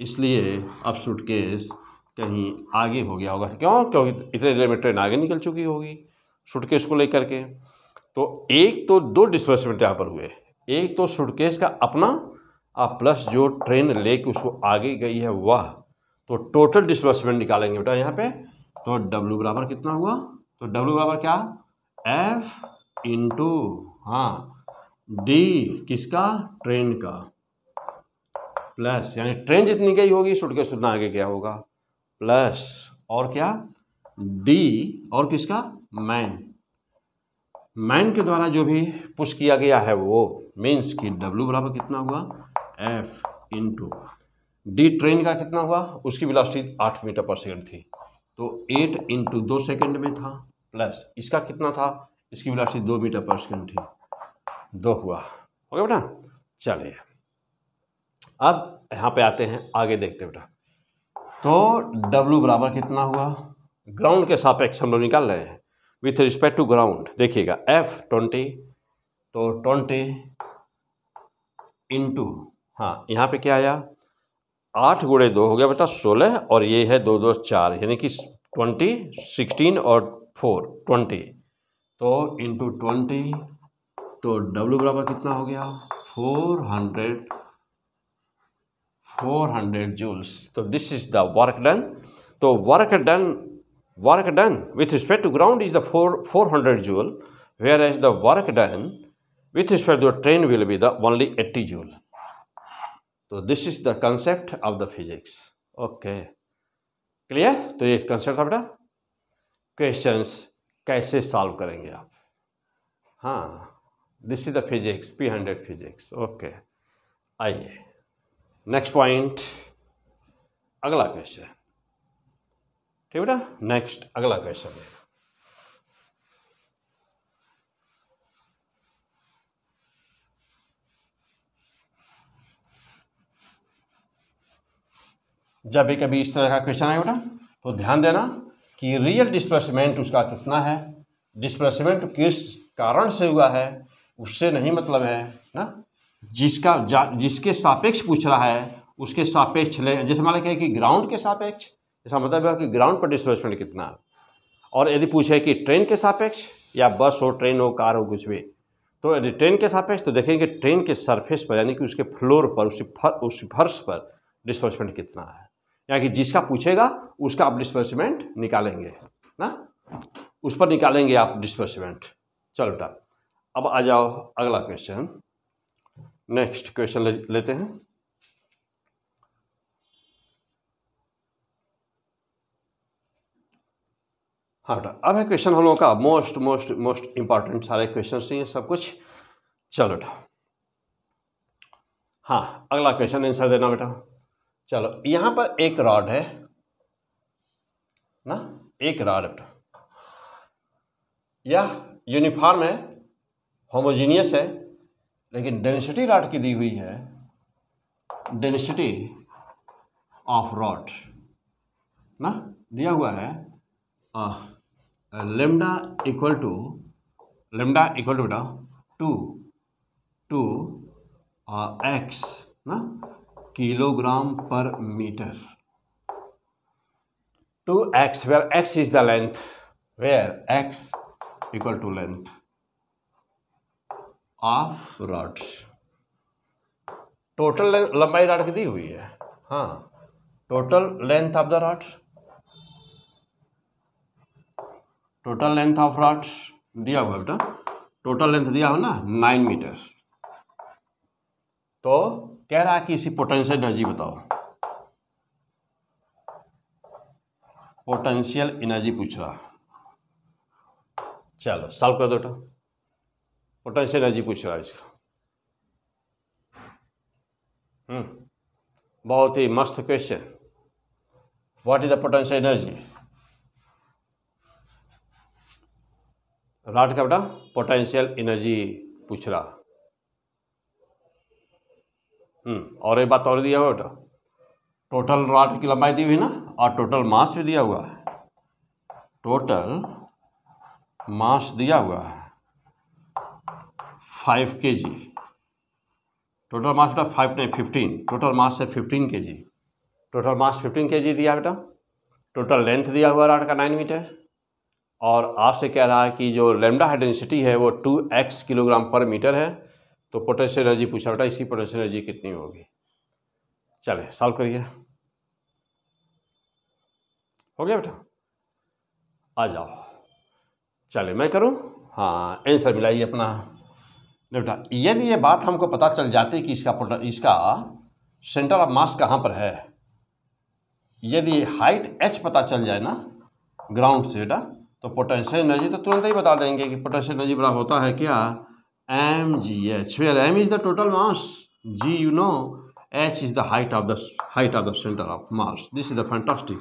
S1: इसलिए अब केस कहीं आगे हो गया होगा क्यों क्योंकि इतने देर में ट्रेन आगे निकल चुकी होगी सूटकेस को लेकर के तो एक तो दो डिस्प्लेसमेंट यहाँ पर हुए एक तो सूटकेस का अपना और प्लस जो ट्रेन लेके उसको आगे गई है वह तो टोटल डिस्प्लेसमेंट निकालेंगे बेटा यहाँ पे तो डब्ल्यू बराबर कितना हुआ तो डब्ल्यू बराबर क्या एफ इंटू हाँ डी किसका ट्रेन का प्लस यानी ट्रेन जितनी गई होगी सुट के सुनना आगे क्या होगा प्लस और क्या डी और किसका मैन मैन के द्वारा जो भी पुश किया गया है वो मीन्स कि डब्ल्यू बराबर कितना हुआ एफ इंटू डी ट्रेन का कितना हुआ उसकी वेलोसिटी आठ मीटर पर सेकंड थी तो एट इंटू दो सेकेंड में था प्लस इसका कितना था इसकी वेलोसिटी दो मीटर पर सेकेंड थी दो हुआ हो गया बेटा चलिए अब यहाँ पे आते हैं आगे देखते हैं बेटा तो W बराबर कितना हुआ ग्राउंड के सापेक्ष हम लोग निकाल रहे हैं विथ रिस्पेक्ट टू ग्राउंड देखिएगा एफ ट्वेंटी तो ट्वेंटी इंटू हाँ यहाँ पे क्या आया आठ गुड़े दो हो गया बेटा सोलह और ये है दो दो चार यानी कि ट्वेंटी सिक्सटीन और फोर ट्वेंटी तो इंटू ट्वेंटी तो W बराबर कितना हो गया 400 400 जूल्स तो this is the work done तो work done work done with respect to ground is the four four hundred joule whereas the work done with respect to train will be the only eighty joule तो this is the concept of the physics okay clear तो ये concept था बेटा question कैसे solve करेंगे आप हाँ this is the physics P hundred physics okay आइए नेक्स्ट पॉइंट अगला क्वेश्चन ठीक बेटा नेक्स्ट अगला क्वेश्चन है जब भी कभी इस तरह का क्वेश्चन आए बेटा तो ध्यान देना कि रियल डिस्प्लेसमेंट उसका कितना है डिस्प्लेसमेंट किस कारण से हुआ है उससे नहीं मतलब है ना जिसका जिसके सापेक्ष पूछ रहा है उसके सापेक्ष ले जैसे मान लिया कि ग्राउंड के सापेक्ष इसका मतलब है कि ग्राउंड पर डिस्प्लेसमेंट कितना है और यदि पूछे कि ट्रेन के सापेक्ष या बस हो ट्रेन हो कार हो कुछ भी तो यदि ट्रेन के सापेक्ष तो देखेंगे ट्रेन के सरफेस पर यानी कि उसके फ्लोर पर उसी फर उस फर्श पर डिस्प्लेसमेंट कितना है यानी कि जिसका पूछेगा उसका आप डिस्प्लेसमेंट निकालेंगे ना उस पर निकालेंगे आप डिस्प्लेसमेंट चलो बेटा अब आ जाओ अगला क्वेश्चन नेक्स्ट क्वेश्चन ले, लेते हैं हाँ बेटा अब है क्वेश्चन हम लोगों का मोस्ट मोस्ट मोस्ट इंपॉर्टेंट सारे क्वेश्चन से सब कुछ चलो बेटा हाँ अगला क्वेश्चन आंसर देना बेटा चलो यहां पर एक रॉड है ना एक रॉड बेटा यह यूनिफॉर्म है होमोजीनियस है लेकिन डेंसिटी रॉड की दी हुई है डेंसिटी ऑफ रॉड ना दिया हुआ है lambda equal to lambda equal to बेटा टू टू एक्स ना kilogram per metre two X where X is the length where X equal to length of rod total लंबाई रॉड की दी हुई है हाँ total length of the rod total length of rod दिया हुआ बेटा टोटल लेंथ दिया हो ना नाइन मीटर तो कह रहा है कि इसी पोटेंशियल एनर्जी बताओ पोटेंशियल एनर्जी पूछ रहा चलो सॉल्व कर दो बेटा पोटेंशियल एनर्जी पूछ रहा है इसका हम्म, बहुत ही मस्त question what is the potential energy rod का बेटा पोटेंशियल एनर्जी पूछ रहा हम्म और एक बात और दिया हुआ बेटा टोटल राट की लंबाई दी हुई ना और टोटल मास भी दिया हुआ है टोटल मास दिया हुआ है five K G total marks बेटा फाइव नहीं फिफ्टीन टोटल मार्क्स है fifteen K G total marks fifteen K जी दिया बेटा टोटल लेंथ दिया हुआ रॉड का नाइन मीटर और आपसे कह रहा है कि जो लेमडा हाइडेंसिटी है वो two X kilogram per metre है तो पोटेंशियल एनर्जी पूछा बेटा इसी पोटेंशियल एनर्जी कितनी होगी चले सॉल्व करिए हो गया बेटा आ जाओ चले मैं करूँ हाँ आंसर मिलाइए अपना बेटा यदि ये बात हमको पता चल जाती कि इसका इसका सेंटर ऑफ मास कहाँ पर है यदि हाइट एच पता चल जाए ना ग्राउंड से बेटा तो पोटेंशियल एनर्जी तो तुरंत ही बता देंगे कि पोटेंशियल एनर्जी बड़ा होता है क्या M G H where M is the total mass G you know H is the height of the height of the centre of mass this is the fantastic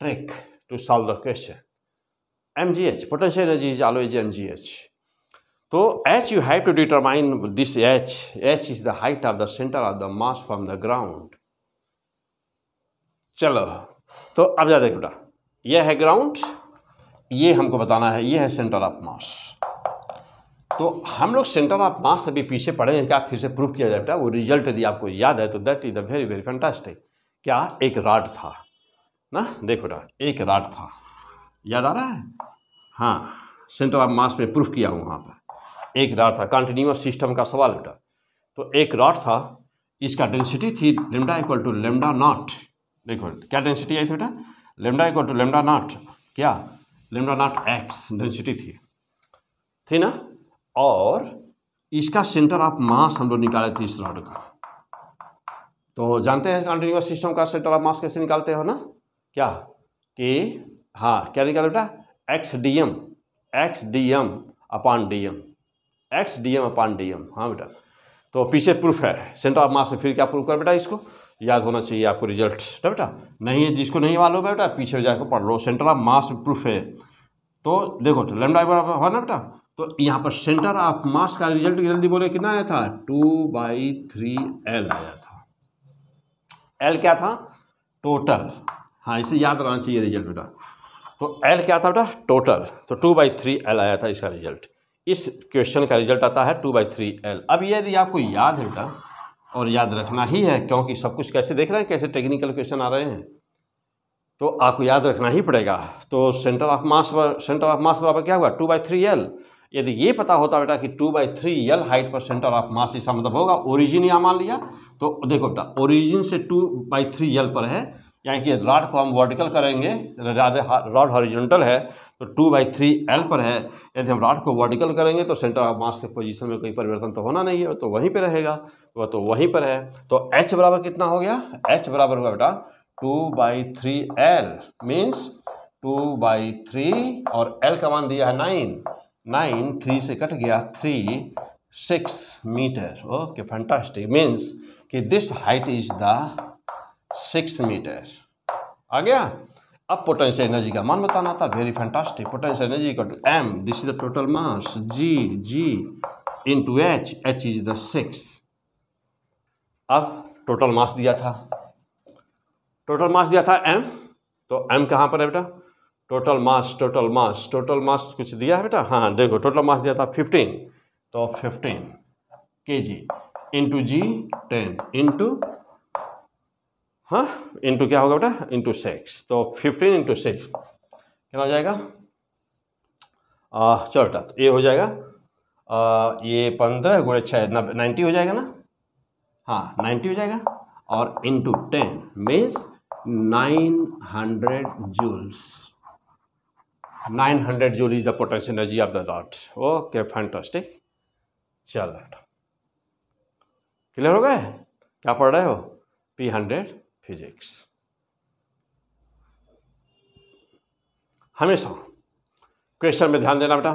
S1: trick to solve the question M ji H potential energy is always M G H तो H you have to determine this H H is the height of the centre of the mass from the ground चलो तो अब ज़्यादा देखा यह है ground ये हमको बताना है ये है सेंटर ऑफ मास तो हम लोग सेंटर ऑफ मास अभी पीछे पढ़े हैं क्या फिर से प्रूफ किया जाए बेटा वो रिजल्ट यदि आपको याद है तो that is the very very fantastic क्या एक राड था ना देखो बेटा एक राड था याद आ रहा है हाँ सेंटर ऑफ मास में प्रूफ किया हूँ वहाँ पर एक रॉड था कंटिन्यूस सिस्टम का सवाल बेटा तो एक रॉड था इसका डेंसिटी थी lambda equal to lambda naught देखो क्या डेंसिटी आई थी बेटा lambda equal to lambda naught क्या लेमडा नॉट एक्स डेंसिटी थी थी ना और इसका सेंटर ऑफ मास हम लोग निकाले थे इस रॉड का तो जानते हैं कंटिन्यूस सिस्टम का सेंटर ऑफ मास कैसे निकालते हो ना क्या कि हाँ क्या निकाल बेटा X D M X D M upon D M X D M upon D M हाँ बेटा तो पीछे प्रूफ है सेंटर ऑफ मास में फिर क्या प्रूफ कर बेटा इसको याद होना चाहिए आपको रिजल्ट ना बेटा नहीं है जिसको नहीं मालूम है बेटा पीछे जाकर पढ़ लो सेंटर ऑफ मास में प्रूफ है तो देखो तो लेमडा बराबर है ना बेटा तो यहाँ पर सेंटर ऑफ मास का रिजल्ट जल्दी बोले कितना आया था टू बाई थ्री एल आया था एल क्या था टोटल हाँ इसे याद रहना चाहिए रिजल्ट बेटा तो एल क्या था बेटा टोटल तो टू बाई थ्री एल आया था इसका रिजल्ट इस क्वेश्चन का रिजल्ट आता है टू बाई थ्री एल अब यदि आपको याद है बेटा और याद रखना ही है क्योंकि सब कुछ कैसे देख रहे हैं कैसे टेक्निकल क्वेश्चन आ रहे हैं तो आपको याद रखना ही पड़ेगा तो सेंटर ऑफ मास पर सेंटर ऑफ मास बराबर क्या हुआ टू बाई थ्री एल यदि ये पता होता बेटा कि two by three L height पर सेंटर ऑफ मास इसका मतलब होगा ओरिजिन या मान लिया तो देखो बेटा ओरिजिन से टू बाई थ्री एल पर है यानी कि रॉड को हम वर्टिकल करेंगे रॉड हॉरिजॉन्टल है तो टू बाई थ्री एल पर है यदि हम रॉड को वर्टिकल करेंगे तो सेंटर ऑफ मास के पोजीशन में कोई परिवर्तन तो होना नहीं है तो वहीं पे रहेगा तो वह तो वहीं पर है तो एच बराबर कितना हो गया एच बराबर हुआ बेटा two by three L means two by three और एल का मान दिया है नाइन नाइन थ्री से कट गया three six metre okay fantastic means कि this height is the six metre आ गया अब पोटेंशियल एनर्जी का मान बताना था वेरी फैंटास्टिक पोटेंशियल एनर्जी का two M this is the total mass G G two H H is the six अब टोटल मास दिया था टोटल मास दिया था एम तो एम कहाँ पर है बेटा total mass total mass total mass कुछ दिया है बेटा हाँ देखो टोटल मास दिया था फिफ्टीन तो fifteen K G into G ten into हाँ इंटू क्या होगा बेटा इंटू सिक्स तो फिफ्टीन इंटू सिक्स क्या हो जाएगा चलो बेटा तो ये हो जाएगा आ, ये पंद्रह गुड़े छः नाइन्टी हो जाएगा ना हाँ नाइन्टी हो जाएगा और into ten means nine hundred joules nine hundred joule is the potential energy of the dot okay fantastic चलो क्लियर हो गए क्या पढ़ रहे हो पी हंड्रेड फिजिक्स हमेशा क्वेश्चन में ध्यान देना बेटा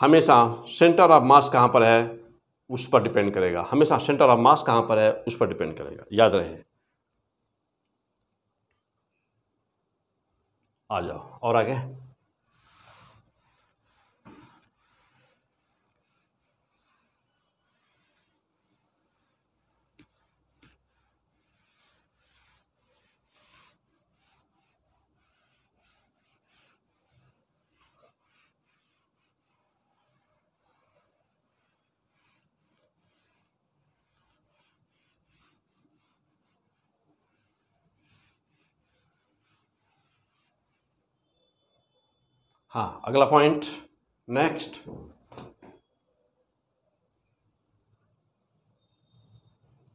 S1: हमेशा सेंटर ऑफ मास कहाँ पर है उस पर डिपेंड करेगा हमेशा सेंटर ऑफ मास कहाँ पर है उस पर डिपेंड करेगा याद रहे आ जाओ और आगे हाँ अगला पॉइंट नेक्स्ट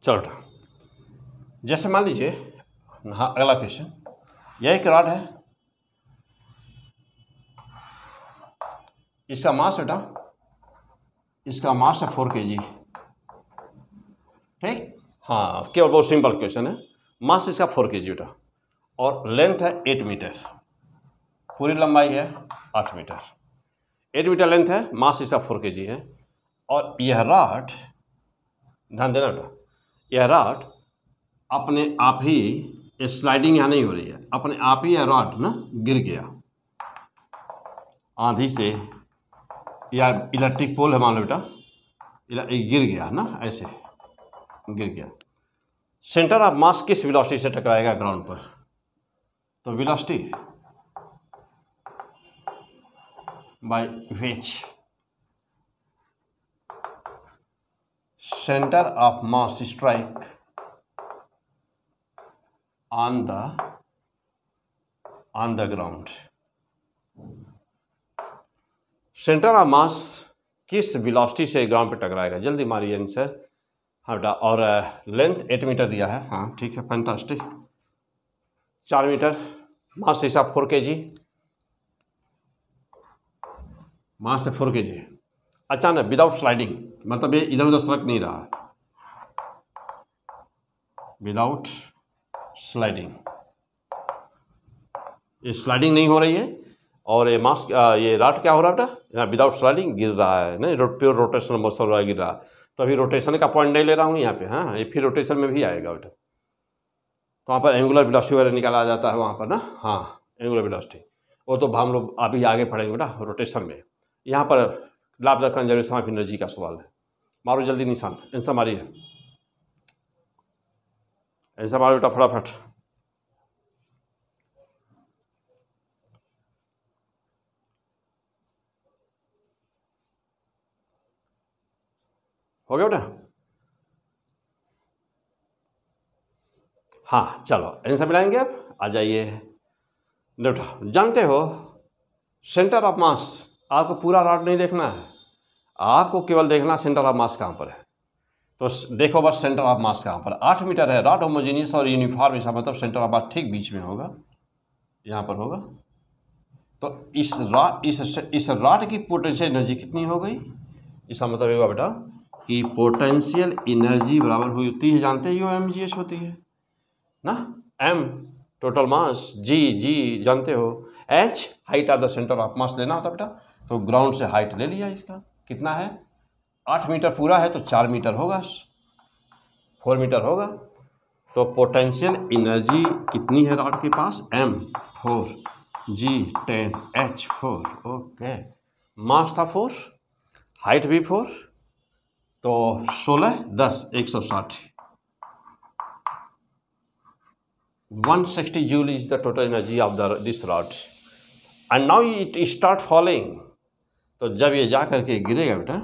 S1: चलो जैसे मान लीजिए हाँ अगला क्वेश्चन यह एक रॉड है इसका मास बेटा इसका मास है फोर के जी ठीक हाँ केवल बहुत सिंपल क्वेश्चन है मास इसका फोर के जी बेटा और लेंथ है एट मीटर पूरी लंबाई है आठ मीटर एट मीटर लेंथ है मास इसका फोर के जी है और यह राट ध्यान देना बेटा यह राट अपने आप ही स्लाइडिंग यहाँ नहीं हो रही है अपने आप ही यह राट ना गिर गया आंधी से या इलेक्ट्रिक पोल है मान लो बेटा गिर गया ना ऐसे गिर गया सेंटर ऑफ मास किस वेलोसिटी से टकराएगा ग्राउंड पर तो velocity by which center of mass strike on the on the ground centre of mass किस वेलोसिटी से ग्राउंड पे टकराएगा जल्दी मारिए आंसर हटा हाँ और लेंथ एट मीटर दिया है हाँ ठीक है फैंटास्टिक चार मीटर मास हिसाब फोर के जी मास से फुर कीजिए अचानक विदाउट स्लाइडिंग मतलब ये इधर उधर सड़क नहीं रहा विदाउट स्लाइडिंग ये स्लाइडिंग नहीं हो रही है और ये मास्क ये राट क्या हो रहा बेटा यहाँ विदाउट स्लाइडिंग गिर रहा है नहीं रो, प्योर रोटेशन मोशन रहा गिर रहा तो अभी रोटेशन का पॉइंट नहीं ले रहा हूँ यहाँ पे हाँ ये फिर रोटेशन में भी आएगा बेटा तो वहाँ पर एंगुलर वेलोसिटी वगैरह निकाला जाता है वहाँ पर ना हाँ एंगुलर वेलोसिटी वो तो हम लोग अभी आगे पढ़ेंगे बेटा रोटेशन में यहाँ पर लाभ द कंजर्वेशन ऑफ एनर्जी का सवाल है मारो जल्दी निशान आंसर मारिए आंसर मारो बेटा फटाफट हो गया बेटा हाँ चलो आंसर मिलाएंगे आप आ जाइए बेटा जानते हो सेंटर ऑफ मास आपको पूरा रॉड नहीं देखना है आपको केवल देखना सेंटर ऑफ मास कहाँ पर है तो देखो बस सेंटर ऑफ मास कहाँ पर आठ मीटर है रॉड होमोजीनियस और यूनिफॉर्म इसका मतलब सेंटर ऑफ मास ठीक बीच में होगा यहाँ पर होगा तो इस रॉड इस इस रॉड की पोटेंशियल एनर्जी कितनी हो गई इसका मतलब होगा बेटा कि पोटेंशियल एनर्जी बराबर हुई होती है जानते ही हो एम जी एच होती है ना एम टोटल मास जी जी जानते हो H height of the centre of mass लेना होता बेटा तो ग्राउंड से हाइट ले लिया इसका कितना है आठ मीटर पूरा है तो चार मीटर होगा फोर मीटर होगा तो पोटेंशियल एनर्जी कितनी है रॉड के पास M four G ten H four okay mass था फोर हाइट भी फोर तो सोलह दस एक सौ साठ one sixty joule is the total energy of the this rod and now it start following तो जब ये जा करके गिरेगा बेटा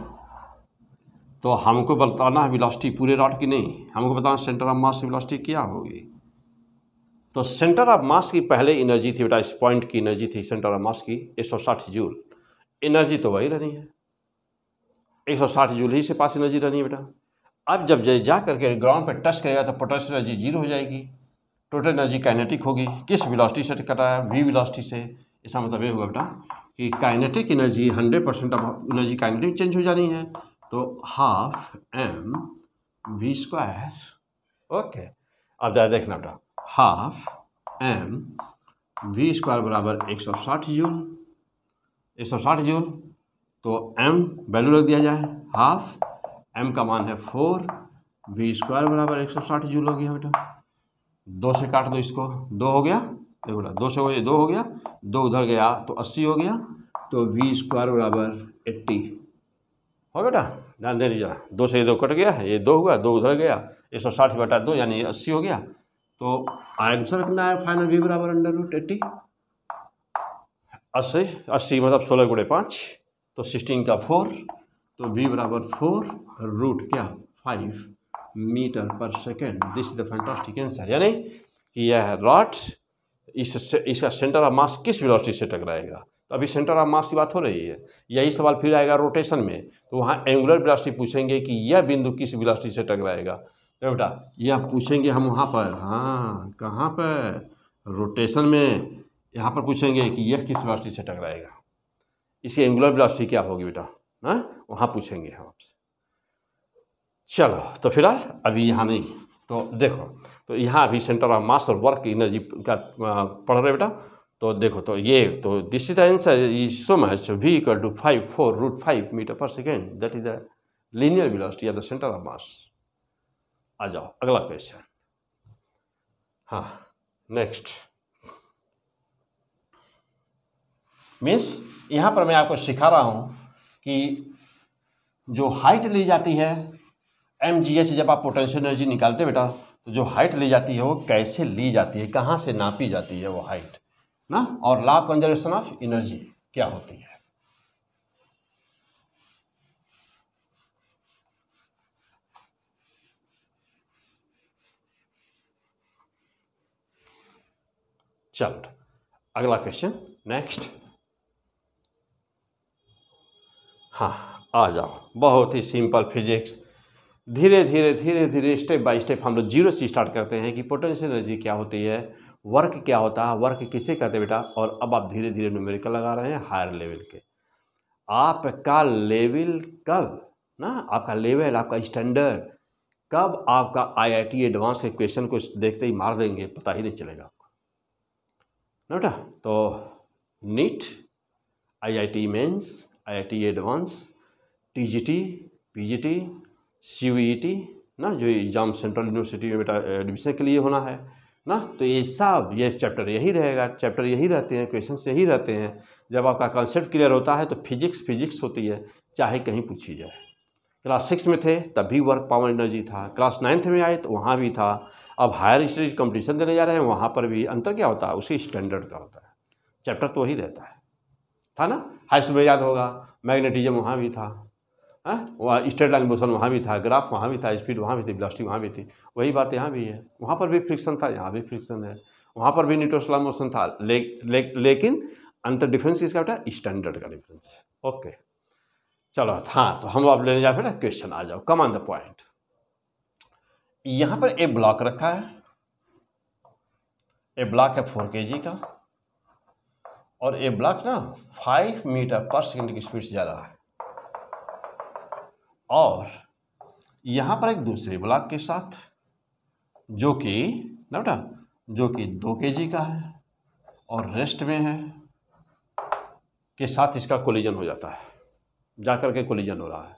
S1: तो हमको बताना है विलास्टी पूरे रॉड की नहीं हमको बताना सेंटर ऑफ मास की क्या होगी तो सेंटर ऑफ मास की पहले एनर्जी थी बेटा इस पॉइंट की एनर्जी थी सेंटर ऑफ मास की 160 जूल एनर्जी तो वही रहनी है 160 जूल ही से पास एनर्जी रहनी है बेटा अब जब जा करके ग्राउंड पर टच करेगा तो पोटेंशियल एनर्जी जीरो हो जाएगी टोटल एनर्जी काइनेटिक होगी किस वेलोसिटी से कटाया वी वेलोसिटी से इसका मतलब ये होगा बेटा कि kinetic energy hundred percent of energy kinetic change हो जानी है तो half M we square okay अब जरा देखना बेटा हाफ एम वी स्क्वायर बराबर एक सौ साठ जूल एक सौ साठ जूल तो एम वैल्यू रख दिया जाए हाफ एम का मान है फोर वी स्क्वायर बराबर एक सौ साठ जूल हो गया बेटा दो से काट दो इसको दो हो गया देखो ना दो से हो दो हो गया दो उधर गया तो अस्सी हो गया तो वी स्क्वायर बराबर एट्टी हो बेटा ध्यान देने जरा दो से ये दो कट गया ये दो हुआ दो उधर गया एक सौ साठ बटा दो यानी अस्सी हो गया तो आंसर कितना है फाइनल वी बराबर अंडर रूट एट्टी अस्सी अस्सी मतलब सोलह गुड़े पाँच तो सिक्सटीन का फोर तो वी बराबर फोर रूट क्या five metre per second this is the fantastic answer यानी कि यह रॉट इस इसका सेंटर ऑफ मास किस वेलोसिटी से टकराएगा तो अभी सेंटर ऑफ मास की बात हो रही है यही सवाल फिर आएगा रोटेशन में तो वहाँ एंगुलर वेलोसिटी पूछेंगे कि यह बिंदु किस वेलोसिटी से टकराएगा तो बेटा यह पूछेंगे हम वहाँ पर हाँ कहाँ पर रोटेशन में यहाँ पर पूछेंगे कि यह किस वेलोसिटी से टकराएगा इसकी एंगुलर वेलोसिटी क्या होगी बेटा हाँ वहाँ पूछेंगे हम आपसे चलो तो फिलहाल अभी यहाँ नहीं तो देखो तो यहाँ भी सेंटर ऑफ मास और वर्क एनर्जी का पढ़ रहे बेटा तो देखो तो ये तो this is answer is so much V equal to five four root five metre per second that is the linear velocity of the centre of mass आ जाओ अगला क्वेश्चन हाँ नेक्स्ट मीन्स यहाँ पर मैं आपको सिखा रहा हूँ कि जो हाइट ली जाती है एम जी एच जब आप पोटेंशियल एनर्जी निकालते बेटा तो जो हाइट ली जाती है वो कैसे ली जाती है कहाँ से नापी जाती है वो हाइट ना और लॉ कंजर्वेशन ऑफ एनर्जी क्या होती है चलो अगला क्वेश्चन नेक्स्ट हाँ आ जाओ बहुत ही सिंपल फिजिक्स धीरे धीरे धीरे धीरे स्टेप बाय स्टेप हम लोग जीरो से स्टार्ट करते हैं कि पोटेंशियल एनर्जी क्या होती है वर्क क्या होता है वर्क किसे कहते हैं बेटा और अब आप धीरे धीरे न्यूमेरिकल लगा रहे हैं हायर लेवल के आपका लेवल कब ना आपका लेवल आपका स्टैंडर्ड कब आपका आईआईटी एडवांस के क्वेश्चन को देखते ही मार देंगे पता ही नहीं चलेगा आपको ना बेटा तो NEET IIT mains IIT advance TGT PGT C e ना जो एग्ज़ाम सेंट्रल यूनिवर्सिटी में बेटा एडमिशन के लिए होना है ना तो ये सब ये चैप्टर यही रहेगा चैप्टर यही रहते हैं क्वेश्चन यही रहते हैं जब आपका कंसेप्ट क्लियर होता है तो फिजिक्स फिजिक्स होती है चाहे कहीं पूछी जाए क्लास सिक्स में थे तब भी वर्क पावर एनर्जी था क्लास नाइन्थ में आए तो वहाँ भी था अब हायर स्टडी कंपटीशन देने जा रहे हैं वहाँ पर भी अंतर क्या होता है उसी स्टैंडर्ड का होता है चैप्टर तो वही रहता है था ना हाई स्कूल में याद होगा मैग्नेटिज्म वहाँ भी था हाँ वहाँ स्ट्रेट लाइन मोशन वहाँ भी था ग्राफ वहाँ भी था स्पीड वहाँ भी थी ब्लास्टिंग वहाँ भी थी वही बात यहाँ भी है वहाँ पर भी फ्रिक्शन था यहाँ भी फ्रिक्शन है वहाँ पर भी न्यूट्रोसला मोशन था ले, ले, लेकिन अंतर डिफरेंस इसका बेटा स्टैंडर्ड का डिफरेंस ओके चलो हाँ तो हम आप लेने जाए बेटा क्वेश्चन आ जाओ कम ऑन द पॉइंट यहाँ पर एक ब्लॉक रखा है ए ब्लॉक है फोर के का और ए ब्लॉक ना फाइव मीटर पर सेकेंड की स्पीड से जा रहा है और यहाँ पर एक दूसरे ब्लॉक के साथ जो कि ना बेटा जो कि दो के जी का है और रेस्ट में है के साथ इसका कोलिजन हो जाता है जाकर के कोलिजन हो रहा है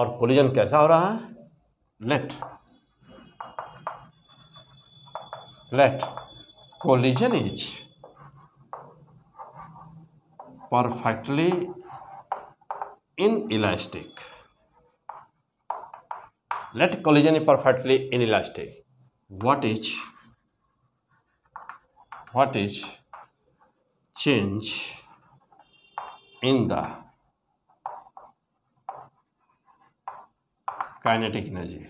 S1: और कोलिजन कैसा हो रहा है let let is perfectly inelastic let collision is perfectly inelastic what is what is change in the kinetic energy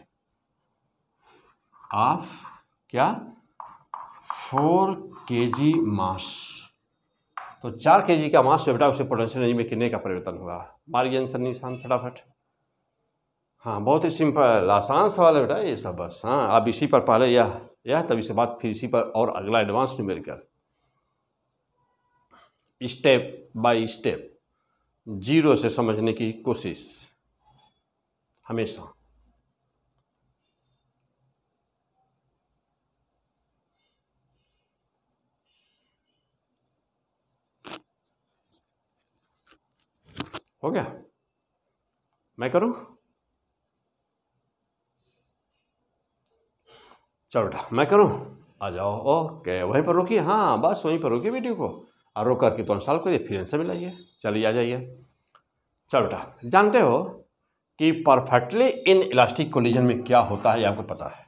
S1: of क्या फोर के जी मास तो चार के जी का मास जो बेटा उसे पोटेंशियल एनर्जी में कितने का परिवर्तन हुआ मार्ग आंसर निशान फटाफट हाँ बहुत ही सिंपल आसान सवाल है बेटा ये सब बस हाँ आप इसी पर पहले यह यह तब इसके बाद फिर इसी पर और अगला advance numerical step by step zero से समझने की कोशिश हमेशा हो गया मैं करूं चलो बेटा मैं करूँ आ जाओ ओके वहीं पर रोकिए हाँ बस वहीं पर रोकिए वीडियो को और रोक करके तुरंत तो साल करिए फिर इनसे मिलाइए चलिए आ जाइए चलो बेटा जानते हो कि परफेक्टली इन इलास्टिक कोलिजन में क्या होता है ये आपको पता है,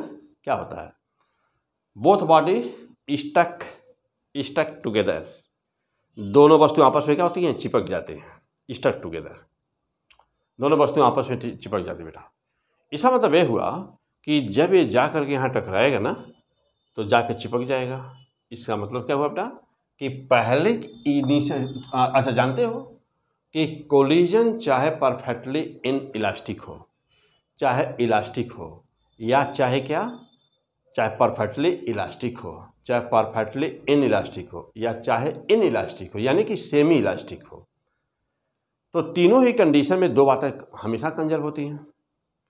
S1: है? क्या होता है both body stuck stuck together दोनों वस्तु आपस में क्या होती हैं चिपक जाती हैं स्टक टुगेदर दोनों वस्तुएं आपस में चिपक जाती बेटा इसका मतलब ये हुआ कि जब ये जा कर के यहाँ टकराएगा ना तो जा कर चिपक जाएगा इसका मतलब क्या हुआ बेटा कि पहले इनिशियल अच्छा जानते हो कि कोलिजन चाहे परफेक्टली इन इलास्टिक हो चाहे इलास्टिक हो या चाहे क्या चाहे परफेक्टली इलास्टिक हो चाहे परफेक्टली इन इलास्टिक हो या चाहे इन इलास्टिक हो यानी कि सेमी इलास्टिक हो तो तीनों ही कंडीशन में दो बातें हमेशा कंजर्व होती हैं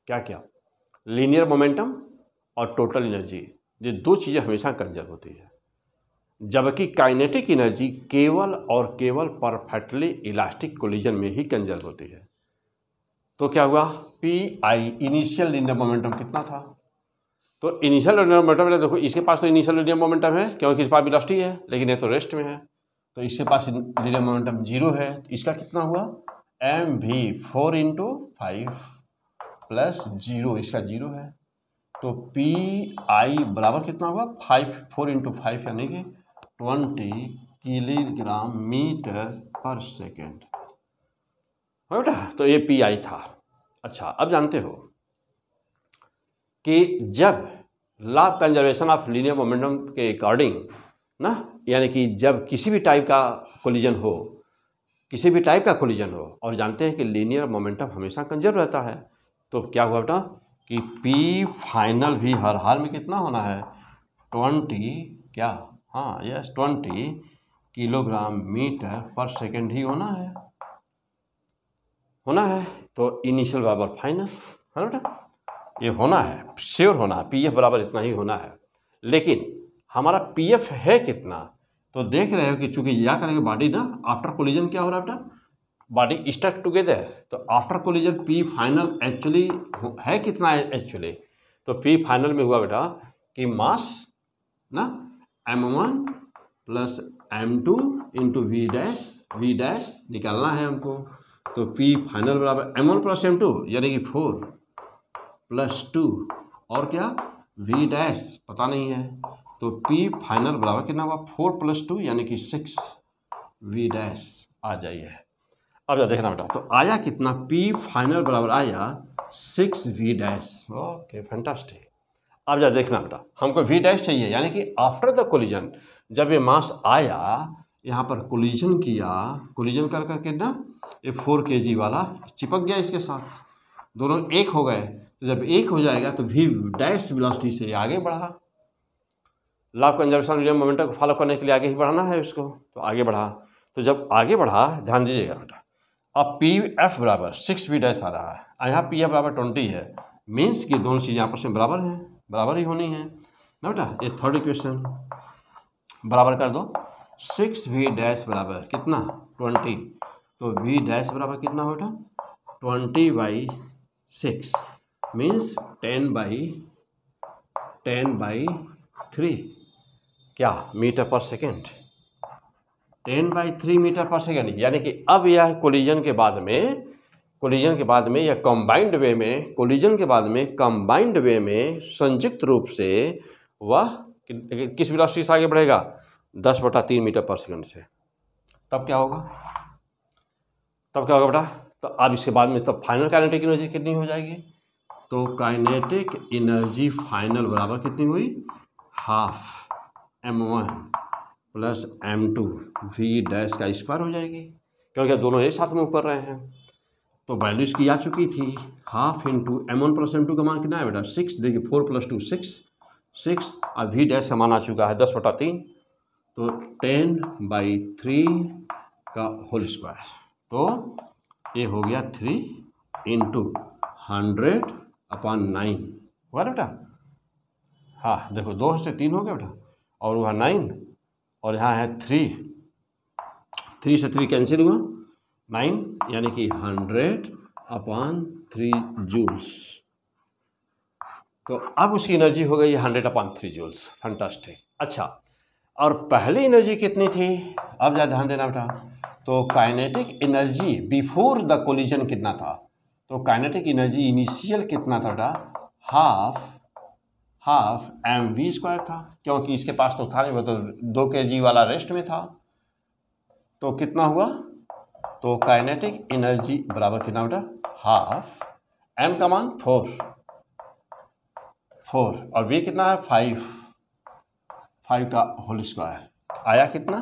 S1: क्या क्या लीनियर मोमेंटम और टोटल एनर्जी ये दो चीज़ें हमेशा कंजर्व होती है जबकि काइनेटिक एनर्जी केवल और केवल परफेक्टली इलास्टिक कोलिजन में ही कंजर्व होती है तो क्या हुआ P I initial linear momentum कितना था तो इनिशियल लीनियर मोमेंटम देखो इसके पास तो इनिशियल लीनियर मोमेंटम है क्योंकि इसके पास इलास्टिक है लेकिन ये तो रेस्ट में है तो इसके पास लीनियर मोमेंटम जीरो है तो इसका कितना हुआ M V four into five plus zero इसका जीरो है तो पी आई बराबर कितना होगा फाइव फोर इंटू फाइव यानी कि twenty kilogram metre per second बेटा तो ये पी आई था अच्छा अब जानते हो कि जब law of conservation of linear momentum के अकॉर्डिंग ना यानी कि जब किसी भी टाइप का कोलिजन हो किसी भी टाइप का कोलिजन हो और जानते हैं कि लीनियर मोमेंटम हमेशा कंजर्व रहता है तो क्या हुआ बेटा कि P फाइनल भी हर हाल में कितना होना है ट्वेंटी क्या हाँ yes twenty kilogram metre per second ही होना है होना है तो इनिशियल बराबर फाइनल है ना बेटा ये होना है श्योर होना है पी बराबर इतना ही होना है लेकिन हमारा पी है कितना तो देख रहे हो कि चूंकि यह करेंगे बॉडी ना आफ्टर कोलिजन क्या हो रहा है बेटा बॉडी स्टक टुगेदर तो after collision P final actually है कितना एक्चुअली तो पी फाइनल में हुआ बेटा कि मास ना M one plus M two into V dash V dash निकालना है हमको तो पी फाइनल बराबर M one plus M two यानी कि फोर प्लस टू और क्या वी डैश पता नहीं है तो पी फाइनल बराबर कितना हुआ फोर प्लस टू यानी कि सिक्स वी डैश आ जाइए अब जा देखना बेटा तो आया कितना पी फाइनल बराबर आया six V dash okay fantastic अब जा देखना बेटा हमको वी डैश चाहिए यानी कि आफ्टर द कोलिजन जब ये मास आया यहाँ पर कोलिजन किया कोलिजन कर करके ना ये फोर के जी वाला चिपक गया इसके साथ दोनों एक हो गए तो जब एक हो जाएगा तो वी डैश वेलोसिटी से आगे बढ़ा लाभ कंजर्वेशन मोमेंटम को फॉलो करने के लिए आगे ही बढ़ाना है उसको तो आगे बढ़ा तो जब आगे बढ़ा ध्यान दीजिएगा बेटा अब पी एफ बराबर सिक्स वी डैश आ रहा है और यहाँ पी एफ बराबर ट्वेंटी है मीन्स कि दोनों चीज़ें आपस में बराबर हैं बराबर ही होनी है ना बेटा ये थर्ड इक्वेशन बराबर कर दो सिक्स वी डैश बराबर कितना ट्वेंटी तो वी डैश बराबर कितना बेटा twenty by six means ten by ten by three क्या metre per second ten by three metre per second यानी कि अब यह कोलिजन के बाद में कोलिजन के बाद में या कंबाइंड वे में कोलिजन के बाद में कंबाइंड वे में संयुक्त रूप से वह कि, किस वेलोसिटी से आगे बढ़ेगा दस बटा तीन मीटर पर सेकेंड से तब क्या होगा तब क्या होगा बेटा तो अब इसके बाद में तब फाइनल काइनेटिक एनर्जी कितनी हो जाएगी तो काइनेटिक एनर्जी फाइनल बराबर कितनी हुई half M one plus M two V dash का स्क्वायर हो जाएगी क्योंकि अब दोनों एक साथ में ऊपर रहे हैं तो वैल्यू इसकी आ चुकी थी half into M one plus M two का मान कितना है बेटा सिक्स देखिए four plus two six six और वी डैश का मान आ चुका है दस बटा तीन तो टेन बाई थ्री का होल स्क्वायर तो ये हो गया three into hundred upon nine हुआ बेटा हाँ देखो दो से तीन हो गया बेटा और वह नाइन और यहाँ है थ्री थ्री से थ्री कैंसिल हुआ नाइन यानी कि हंड्रेड अपॉन थ्री जूल्स तो अब उसकी एनर्जी हो गई hundred upon three joules fantastic अच्छा और पहले एनर्जी कितनी थी अब ज़्यादा ध्यान देना बेटा तो kinetic energy before the collision कितना था तो काइनेटिक एनर्जी इनिशियल कितना था बेटा half half M we square था क्योंकि इसके पास तो था नहीं वो तो दो के जी वाला रेस्ट में था तो कितना हुआ तो काइनेटिक एनर्जी बराबर कितना बेटा हाफ एम का मान फोर फोर और वी कितना है फाइव फाइव का होल स्क्वायर आया कितना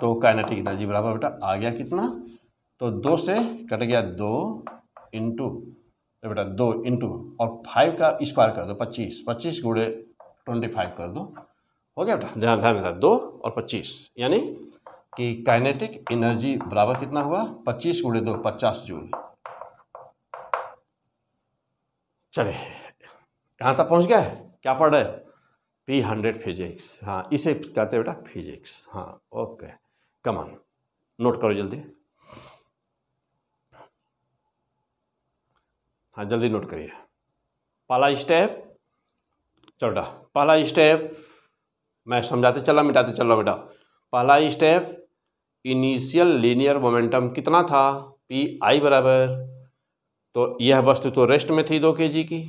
S1: तो काइनेटिक एनर्जी बराबर बेटा आ गया कितना तो दो से कट गया दो इंटू तो बेटा दो इंटू और फाइव का स्क्वायर कर दो पच्चीस पच्चीस गुड़े ट्वेंटी फाइव कर दो हो गया बेटा ध्यान ध्यान दो और पच्चीस यानी कि काइनेटिक एनर्जी बराबर कितना हुआ पच्चीस गुड़े दो पचास जूल चले कहाँ तक पहुँच गया क्या पढ़ रहे पी हंड्रेड फिजिक्स हाँ इसे कहते बेटा फिजिक्स हाँ ओके कमान नोट करो जल्दी हाँ जल्दी नोट करिए पहला स्टेप चौटा पहला स्टेप मैं समझाते रहा मिटाते चल रहा बेटा पहला स्टेप इनिशियल लीनियर मोमेंटम कितना था पी आई बराबर तो यह वस्तु तो रेस्ट में थी दो के जी की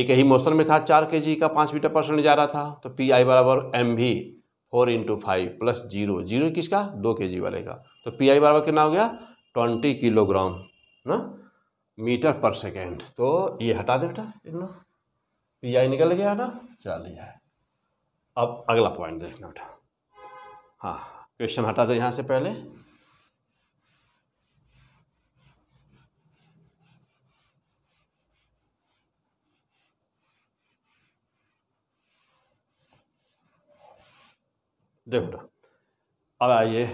S1: एक ही मोशन में था चार के जी का पाँच मीटर परसेंट जा रहा था तो पी आई बराबर M V four into five plus zero zero किसका दो के जी वाले का तो पी आई बराबर कितना हो गया ट्वेंटी किलोग्राम ना मीटर पर सेकेंड तो ये हटा दे बेटा इतना पी आई निकल गया ना चलिए अब अगला पॉइंट देखना बेटा हाँ क्वेश्चन हटा दो यहाँ से पहले देखो अब आइए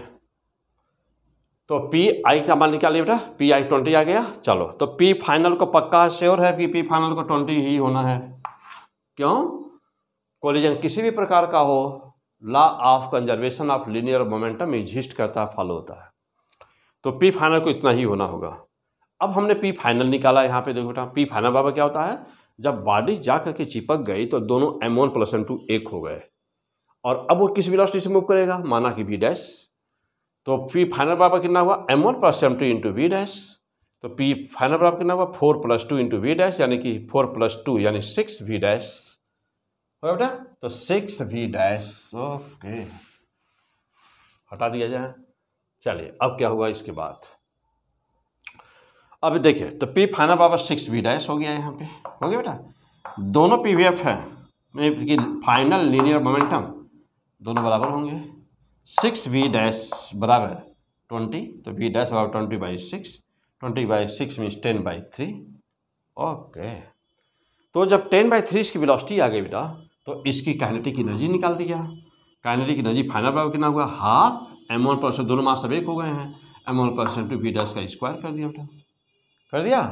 S1: तो पी आई का मान निकालिए बेटा पी आई ट्वेंटी आ गया चलो तो पी फाइनल को पक्का श्योर है कि पी फाइनल को ट्वेंटी ही होना है क्यों कोलिजन किसी भी प्रकार का हो law of conservation of linear momentum exist करता है फॉलो होता है तो पी फाइनल को इतना ही होना होगा अब हमने पी फाइनल निकाला यहाँ पे देखो बेटा पी फाइनल बाबा क्या होता है जब बॉडी जा करके चिपक गई तो दोनों एमोन प्लस एम टू एक हो गए और अब वो किस वेलोसिटी से मूव करेगा माना कि बी डैश तो पी फाइनल बराबर कितना हुआ M one plus M two into V dash तो पी फाइनल बराबर कितना हुआ four plus two into V dash यानी कि फोर प्लस टू यानी सिक्स वी डैश हो बेटा तो सिक्स वी डैश ओके हटा दिया जाए चलिए अब क्या हुआ इसके बाद अब देखिए तो पी फाइनल बराबर सिक्स वी डैश हो गया यहाँ पे हो गया बेटा दोनों पी वी एफ है फाइनल लीनियर मोमेंटम दोनों बराबर होंगे सिक्स वी डैश बराबर ट्वेंटी तो वी डैश बराबर twenty by six twenty by six means ten by three okay तो जब टेन बाई थ्री इसकी वेलोसिटी आ गई बेटा तो इसकी काइनेटिक एनर्जी निकाल दिया काइनेटिक एनर्जी फाइनल बराबर कितना हुआ हाफ एम वन परसेंट दोनों मास सब एक हो गए हैं M one percent two V dash का स्क्वायर कर दिया बेटा कर दिया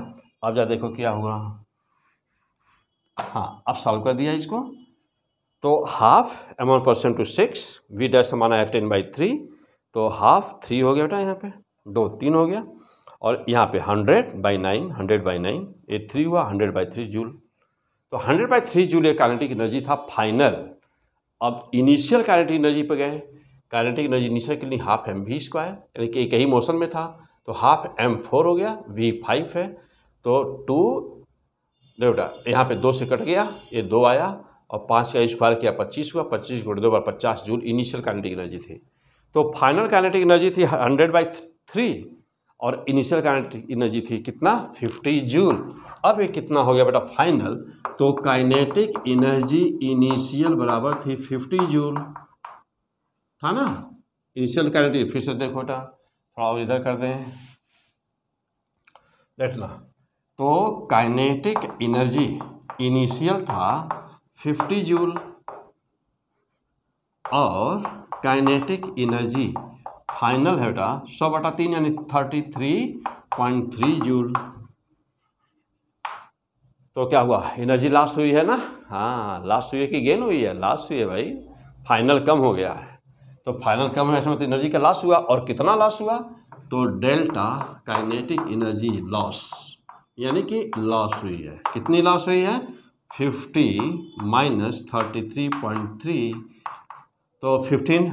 S1: अब जा देखो क्या हुआ हाँ अब सॉल्व कर दिया इसको तो half M one percent two six V dash समाना है टेन बाई थ्री तो हाफ थ्री हो गया बेटा यहाँ पे दो तीन हो गया और यहाँ पे hundred by nine hundred by nine ये थ्री हुआ हंड्रेड बाई थ्री जूल तो हंड्रेड बाई थ्री जूल ये काइनेटिक एनर्जी था फाइनल अब इनिशियल काइनेटिक एनर्जी पर गए काइनेटिक एनर्जी इनिशियल के लिए हाफ एम वी स्क्वायर यानी कि एक ही मोशन में था तो हाफ एम फोर हो गया वी फाइव है तो टू बेटा यहाँ पे दो से कट गया ये दो आया और पाँच का स्क्वायर किया पच्चीस हुआ पच्चीस गुड़ दो बार पचास जूल इनिशियल काइनेटिक एनर्जी थी तो फाइनल काइनेटिक एनर्जी थी हंड्रेड बाई थ्री और इनिशियल काइनेटिक एनर्जी थी कितना फिफ्टी जूल अब ये कितना हो गया बेटा फाइनल तो काइनेटिक एनर्जी इनिशियल बराबर थी फिफ्टी जूल था ना इनिशियल काइनेटिक फिर से देखो बेटा थोड़ा और इधर कर दें देखना तो काइनेटिक एनर्जी इनिशियल था फिफ्टी जूल और काइनेटिक एनर्जी फाइनल है बेटा सौ बटा तीन यानी thirty three point three joule तो क्या हुआ एनर्जी लॉस हुई है ना हाँ लॉस हुई है कि गेन हुई है लॉस हुई है भाई फाइनल कम हो गया है तो फाइनल कम है इसमें तो एनर्जी का लॉस हुआ और कितना लॉस हुआ तो डेल्टा काइनेटिक एनर्जी लॉस यानी कि लॉस हुई है कितनी लॉस हुई है fifty minus thirty three point three तो फिफ्टीन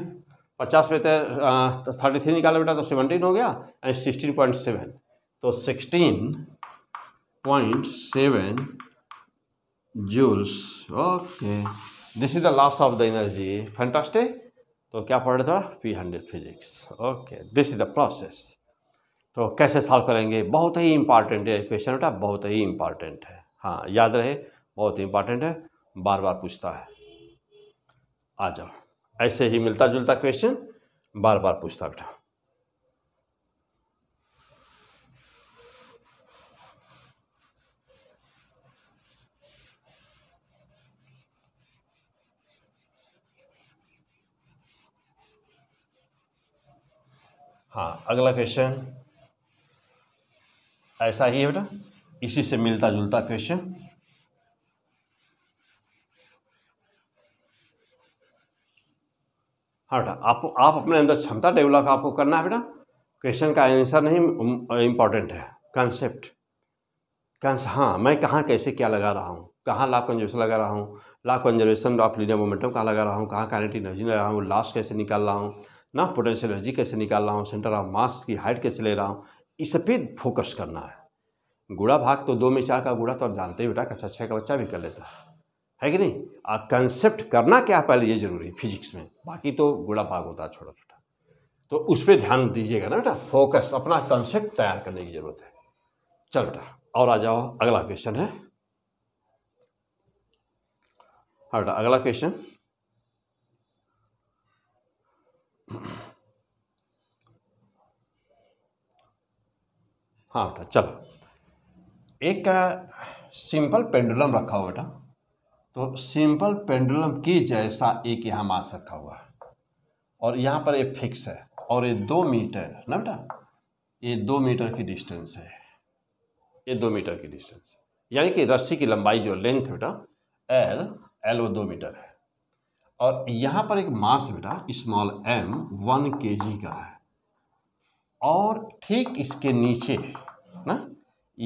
S1: पचास में तो, थर्टी थ्री निकाला बेटा तो सेवनटीन हो गया एंड सिक्सटीन पॉइंट सेवन तो sixteen point seven joules okay this is the loss of the energy fantastic तो क्या पढ़ रहा था P hundred physics okay this is the process तो कैसे सॉल्व करेंगे बहुत ही इंपॉर्टेंट है क्वेश्चन बेटा बहुत ही इंपॉर्टेंट है हाँ याद रहे बहुत इंपॉर्टेंट है बार बार पूछता है आ जाओ ऐसे ही मिलता जुलता क्वेश्चन बार बार पूछता बेटा हाँ अगला क्वेश्चन ऐसा ही है बेटा इसी से मिलता जुलता क्वेश्चन हाँ बेटा आप आप अपने अंदर क्षमता डेवलप आपको करना है बेटा क्वेश्चन का आंसर नहीं इम्पॉर्टेंट है कंसेप्ट कंस हाँ मैं कहाँ कैसे क्या लगा रहा हूँ कहाँ ला कंजर्वेशन लगा रहा हूँ law conservation of linear momentum कहाँ लगा रहा हूँ कहाँ कैनेटिक एनर्जी लगा रहा हूँ लास्ट कैसे निकाल रहा हूँ ना पोटेंशियल एनर्जी कैसे निकाल रहा हूँ सेंटर ऑफ मास की हाइट कैसे ले रहा हूँ इस पर फोकस करना है गुड़ा भाग तो दो में चार का गुड़ा तो आप जानते ही बेटा कक्षा छः का बच्चा भी कर लेता है कि नहीं कंसेप्ट करना क्या पहले ये जरूरी है फिजिक्स में बाकी तो गुड़ा भाग होता है छोटा छोटा तो उस पर ध्यान दीजिएगा ना बेटा फोकस अपना कंसेप्ट तैयार करने की जरूरत है चलो बेटा और आ जाओ अगला क्वेश्चन है हाँ बेटा अगला क्वेश्चन हाँ बेटा चलो एक सिंपल पेंडुलम रखा हो बेटा तो सिंपल पेंडुलम की जैसा एक यहाँ मास रखा हुआ है और यहाँ पर ये फिक्स है और ये दो मीटर ना बेटा ये दो मीटर की डिस्टेंस है ये दो मीटर की डिस्टेंस यानी कि रस्सी की लंबाई जो लेंथ बेटा एल एल वो दो मीटर है और यहाँ पर एक मास बेटा स्मॉल एम वन के का है और ठीक इसके नीचे ना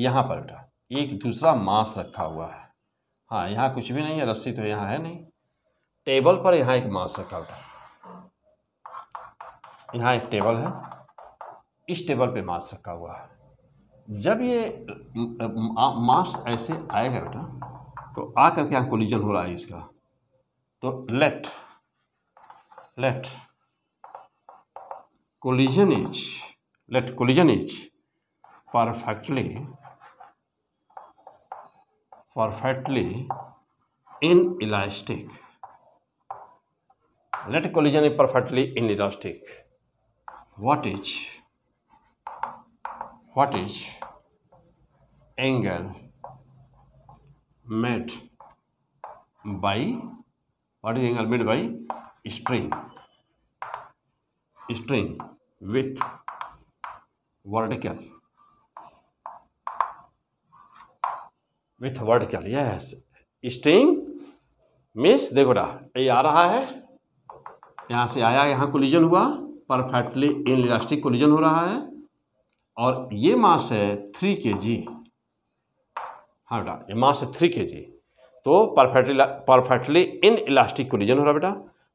S1: यहाँ पर बेटा एक दूसरा मास रखा हुआ है हाँ यहाँ कुछ भी नहीं है रस्सी तो यहाँ है नहीं टेबल पर यहाँ एक मास रखा हुआ है यहाँ एक टेबल है इस टेबल पे मास रखा हुआ है जब ये मास ऐसे आएगा बेटा तो आ करके यहाँ कोलिजन हो रहा है इसका तो let let collision is let collision is perfectly perfectly inelastic. Let collision is perfectly inelastic. What is what is angle made by what is angle made by string string with vertical with word क्या लिया है string miss देखो रहा ये आ रहा है यहाँ से आया यहाँ कोलिजन हुआ परफेक्टली इन इलास्टिक कोलिजन हो रहा है और ये मास है थ्री के जी हाँ बेटा ये मास है थ्री के जी तो perfectly perfectly inelastic collision हो रहा बेटा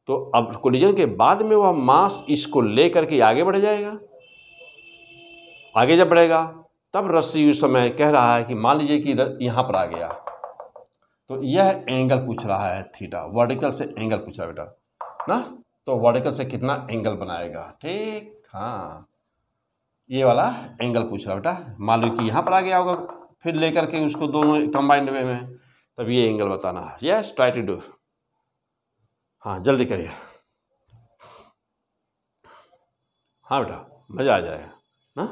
S1: तो अब कोलिजन के बाद में वह मास इसको ले करके आगे बढ़ जाएगा आगे जब बढ़ेगा तब रस्सी उस समय कह रहा है कि मान लीजिए कि यहाँ पर आ गया तो यह एंगल पूछ रहा है थीटा वर्टिकल से एंगल पूछ रहा है बेटा ना तो वर्टिकल से कितना एंगल बनाएगा ठीक हाँ ये वाला एंगल पूछ रहा बेटा मान लो कि यहाँ पर आ गया होगा फिर लेकर के उसको दोनों कंबाइंड वे में तब ये एंगल बताना यस ट्राई टू डू हाँ जल्दी करिए हाँ बेटा मज़ा आ जाएगा ना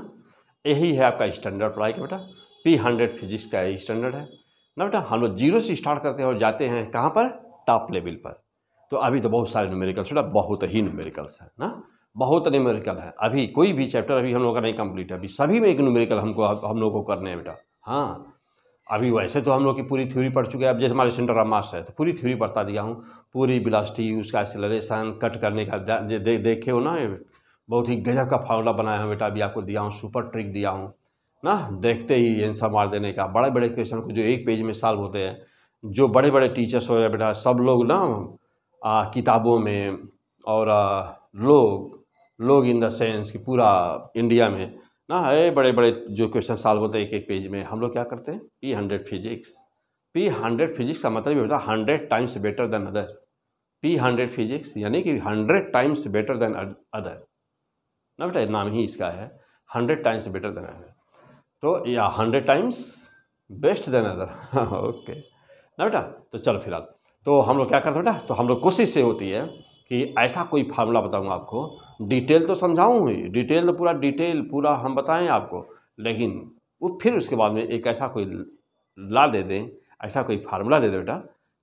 S1: यही है आपका स्टैंडर्ड पढ़ाई का बेटा पी हंड्रेड फिजिक्स का यही स्टैंडर्ड है ना बेटा हम लोग जीरो से स्टार्ट करते हैं और जाते हैं कहाँ पर टॉप लेवल पर तो अभी तो बहुत सारे न्यूमेरिकल्स बेटा बहुत ही न्यूमेरिकल्स है ना बहुत न्यूमेरिकल है अभी कोई भी चैप्टर अभी हम लोग का नहीं कम्प्लीट है अभी सभी में एक न्यूमेरिकल हमको हम लोग को करने हैं बेटा हाँ अभी वैसे तो हम लोग की पूरी थ्योरी पढ़ चुके हैं अब जैसे हमारे सेंटर ऑफ मास है तो पूरी थ्योरी पढ़ता दिया हूँ पूरी बिलास्टी उसका एक्सेलरेशन कट करने का दे, दे, देखे हो ना बहुत ही गजब का फार्मूला बनाया हूँ बेटा अभी आपको दिया हूँ सुपर ट्रिक दिया हूँ ना देखते ही आंसर मार देने का बड़े बड़े क्वेश्चन को जो एक पेज में सॉल्व होते हैं जो बड़े बड़े टीचर्स हो बेटा सब लोग ना किताबों में और आ, लोग लोग इन द सेंस कि पूरा इंडिया में ना है बड़े बड़े जो क्वेश्चन सॉल्व होते हैं एक एक पेज में हम लोग क्या करते हैं P hundred physics P hundred physics का मतलब ये होता है hundred times better than other P hundred physics यानी कि hundred times better than other ना बेटा नाम ही इसका है हंड्रेड टाइम्स बेटर देना है तो या हंड्रेड टाइम्स बेस्ट देना है ओके ना बेटा तो चलो फिलहाल तो हम लोग क्या करते हैं बेटा तो हम लोग कोशिश ये होती है कि ऐसा कोई फार्मूला बताऊँगा आपको डिटेल तो समझाऊँ ही डिटेल तो पूरा डिटेल पूरा हम बताएं आपको लेकिन वो फिर उसके बाद में एक ऐसा कोई ला दे दें ऐसा कोई फार्मूला दे दे बेटा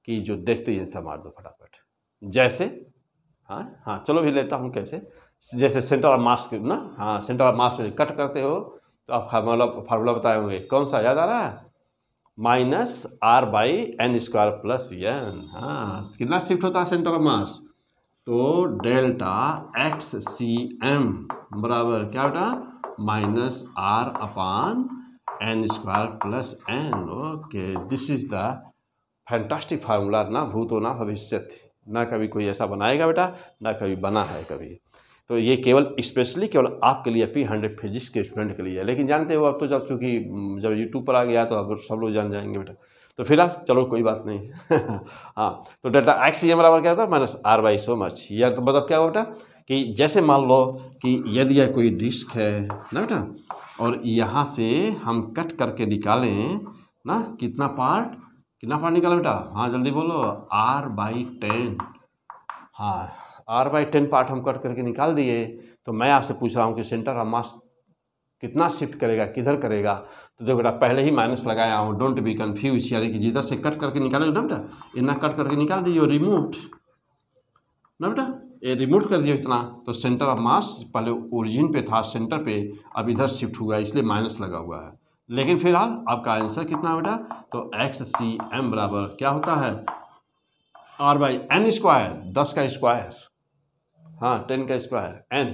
S1: कि जो देखते ही आंसर मार दो फटाफट जैसे हाँ हाँ चलो भी लेता हूँ कैसे जैसे सेंटर ऑफ मास ना हाँ सेंटर ऑफ मास में कट करते हो तो आप मतलब फार्मूला बताए होंगे कौन सा याद आ रहा है minus R by N square plus N हाँ कितना शिफ्ट होता है सेंटर ऑफ मास तो डेल्टा एक्स सी एम बराबर क्या बेटा minus R upon N square plus N okay this is the fantastic formula ना भूतो ना भविष्य ना कभी कोई ऐसा बनाएगा बेटा ना कभी बना है कभी तो ये केवल स्पेशली केवल आपके लिए पी हंड्रेड फिजिक्स के स्टूडेंट के लिए है लेकिन जानते हो अब तो जब चूँकि हम्म, जब यूट्यूब पर आ गया तो अब सब लोग जान जाएंगे बेटा तो फिलहाल चलो कोई बात नहीं (laughs) हाँ तो डाटा एक्स ये बराबर क्या होता है minus R by so much या तो मतलब क्या हो बेटा कि जैसे मान लो कि यदि यह कोई डिस्क है ना बेटा और यहाँ से हम कट करके निकालें ना कितना पार्ट कितना पार्ट निकाले बेटा हाँ जल्दी बोलो आर बाई टेन हाँ आर बाई टेन पार्ट हम कट करके निकाल दिए तो मैं आपसे पूछ रहा हूँ कि सेंटर ऑफ मास कितना शिफ्ट करेगा किधर करेगा तो देखो बेटा पहले ही माइनस लगाया हूँ डोंट बी कन्फ्यूज यानी कि जिधर से कट करके निकाले ना बेटा इतना कट करके निकाल दीजिए रिमोट ना बेटा ये रिमोट कर दिए इतना तो सेंटर ऑफ मास पहले ओरिजिन पे था सेंटर पे अब इधर शिफ्ट हुआ इसलिए माइनस लगा हुआ है लेकिन फिलहाल आपका आंसर कितना बेटा तो एक्स सी एम बराबर क्या होता है आर बाई एन स्क्वायर दस का स्क्वायर हाँ टेन का स्क्वायर एन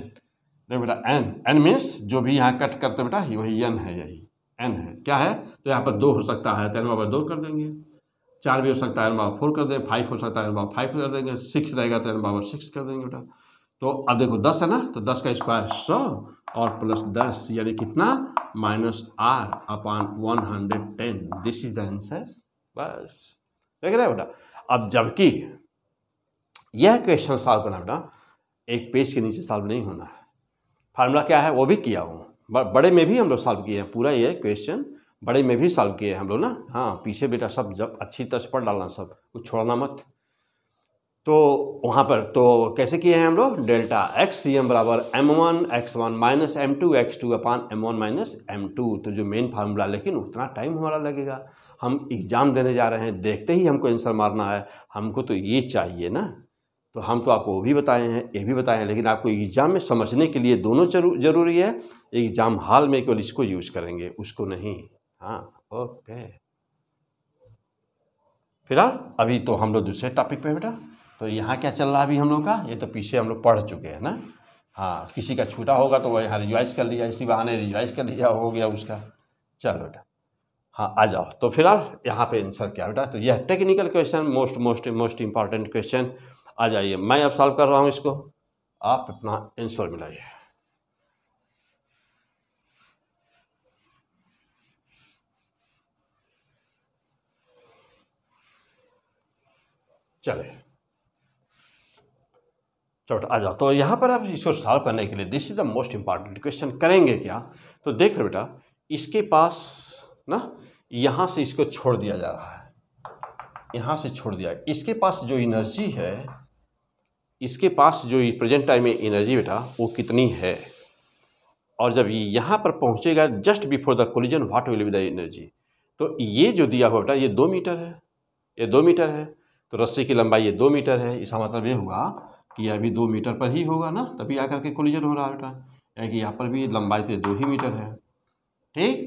S1: नहीं बेटा एन एन मीन्स जो भी यहाँ कट करते बेटा वही एन है यही एन है क्या है तो यहाँ पर दो हो सकता है तो एन बाबर दो कर देंगे चार भी हो सकता है एन बाबा फोर कर देंगे फाइव हो सकता है एन बाबा फाइव कर देंगे सिक्स रहेगा तो एन बाबा सिक्स कर देंगे बेटा तो अब देखो दस है ना तो दस का स्क्वायर सौ और प्लस दस यानी कितना minus R upon one hundred ten this is the answer बस देख रहे हो बेटा अब जबकि यह क्वेश्चन सॉल्व करना बेटा एक पेज के नीचे सॉल्व नहीं होना है फार्मूला क्या है वो भी किया हूँ बड़े में भी हम लोग सॉल्व किए हैं पूरा ये क्वेश्चन बड़े में भी सॉल्व किए हैं हम लोग ना हाँ पीछे बेटा सब जब अच्छी तरह से पढ़ डालना सब कुछ छोड़ना मत तो वहाँ पर तो कैसे किए हैं हम लोग डेल्टा एक्स सी एम बराबर M one X one minus M two X two upon M one minus M two तो जो मेन फार्मूला लेकिन उतना टाइम हमारा लगेगा हम एग्ज़ाम देने जा रहे हैं देखते ही हमको आंसर मारना है हमको तो ये चाहिए ना तो हम तो आपको वो भी बताए हैं ये भी बताए हैं लेकिन आपको एग्ज़ाम में समझने के लिए दोनों ज़रूरी है एग्ज़ाम हाल में केवल इसको यूज़ करेंगे उसको नहीं हाँ ओके फिलहाल अभी तो हम लोग दूसरे टॉपिक पे बेटा तो यहाँ क्या चल रहा है अभी हम लोग का ये तो पीछे हम लोग पढ़ चुके हैं ना हाँ किसी का छूटा होगा तो वह यहाँ रिजॉइस कर लिया इसी बहाने रिजॉइस कर लिया हो गया उसका चलो बेटा हाँ आ जाओ तो फिलहाल यहाँ पे आंसर क्या बेटा तो यह technical question most most most important question आ जाइए मैं अब सॉल्व कर रहा हूँ इसको आप अपना आंसर मिलाइए चले चौट आ जाओ तो यहाँ पर आप इसको सॉल्व करने के लिए this is the most important question करेंगे क्या तो देख रहे बेटा इसके पास ना यहाँ से इसको छोड़ दिया जा रहा है यहाँ से छोड़ दिया इसके पास जो एनर्जी है इसके पास जो प्रेजेंट टाइम में एनर्जी बेटा वो कितनी है और जब ये यहाँ पर पहुँचेगा just before the collision what will be the energy तो ये जो दिया हुआ बेटा ये दो मीटर है ये दो मीटर है तो रस्सी की लंबाई ये दो मीटर है इसका मतलब ये हुआ कि अभी दो मीटर पर ही होगा ना तभी आकर के कोलिजन हो रहा है बेटा यानी कि यहाँ पर भी लंबाई तो दो ही मीटर है ठीक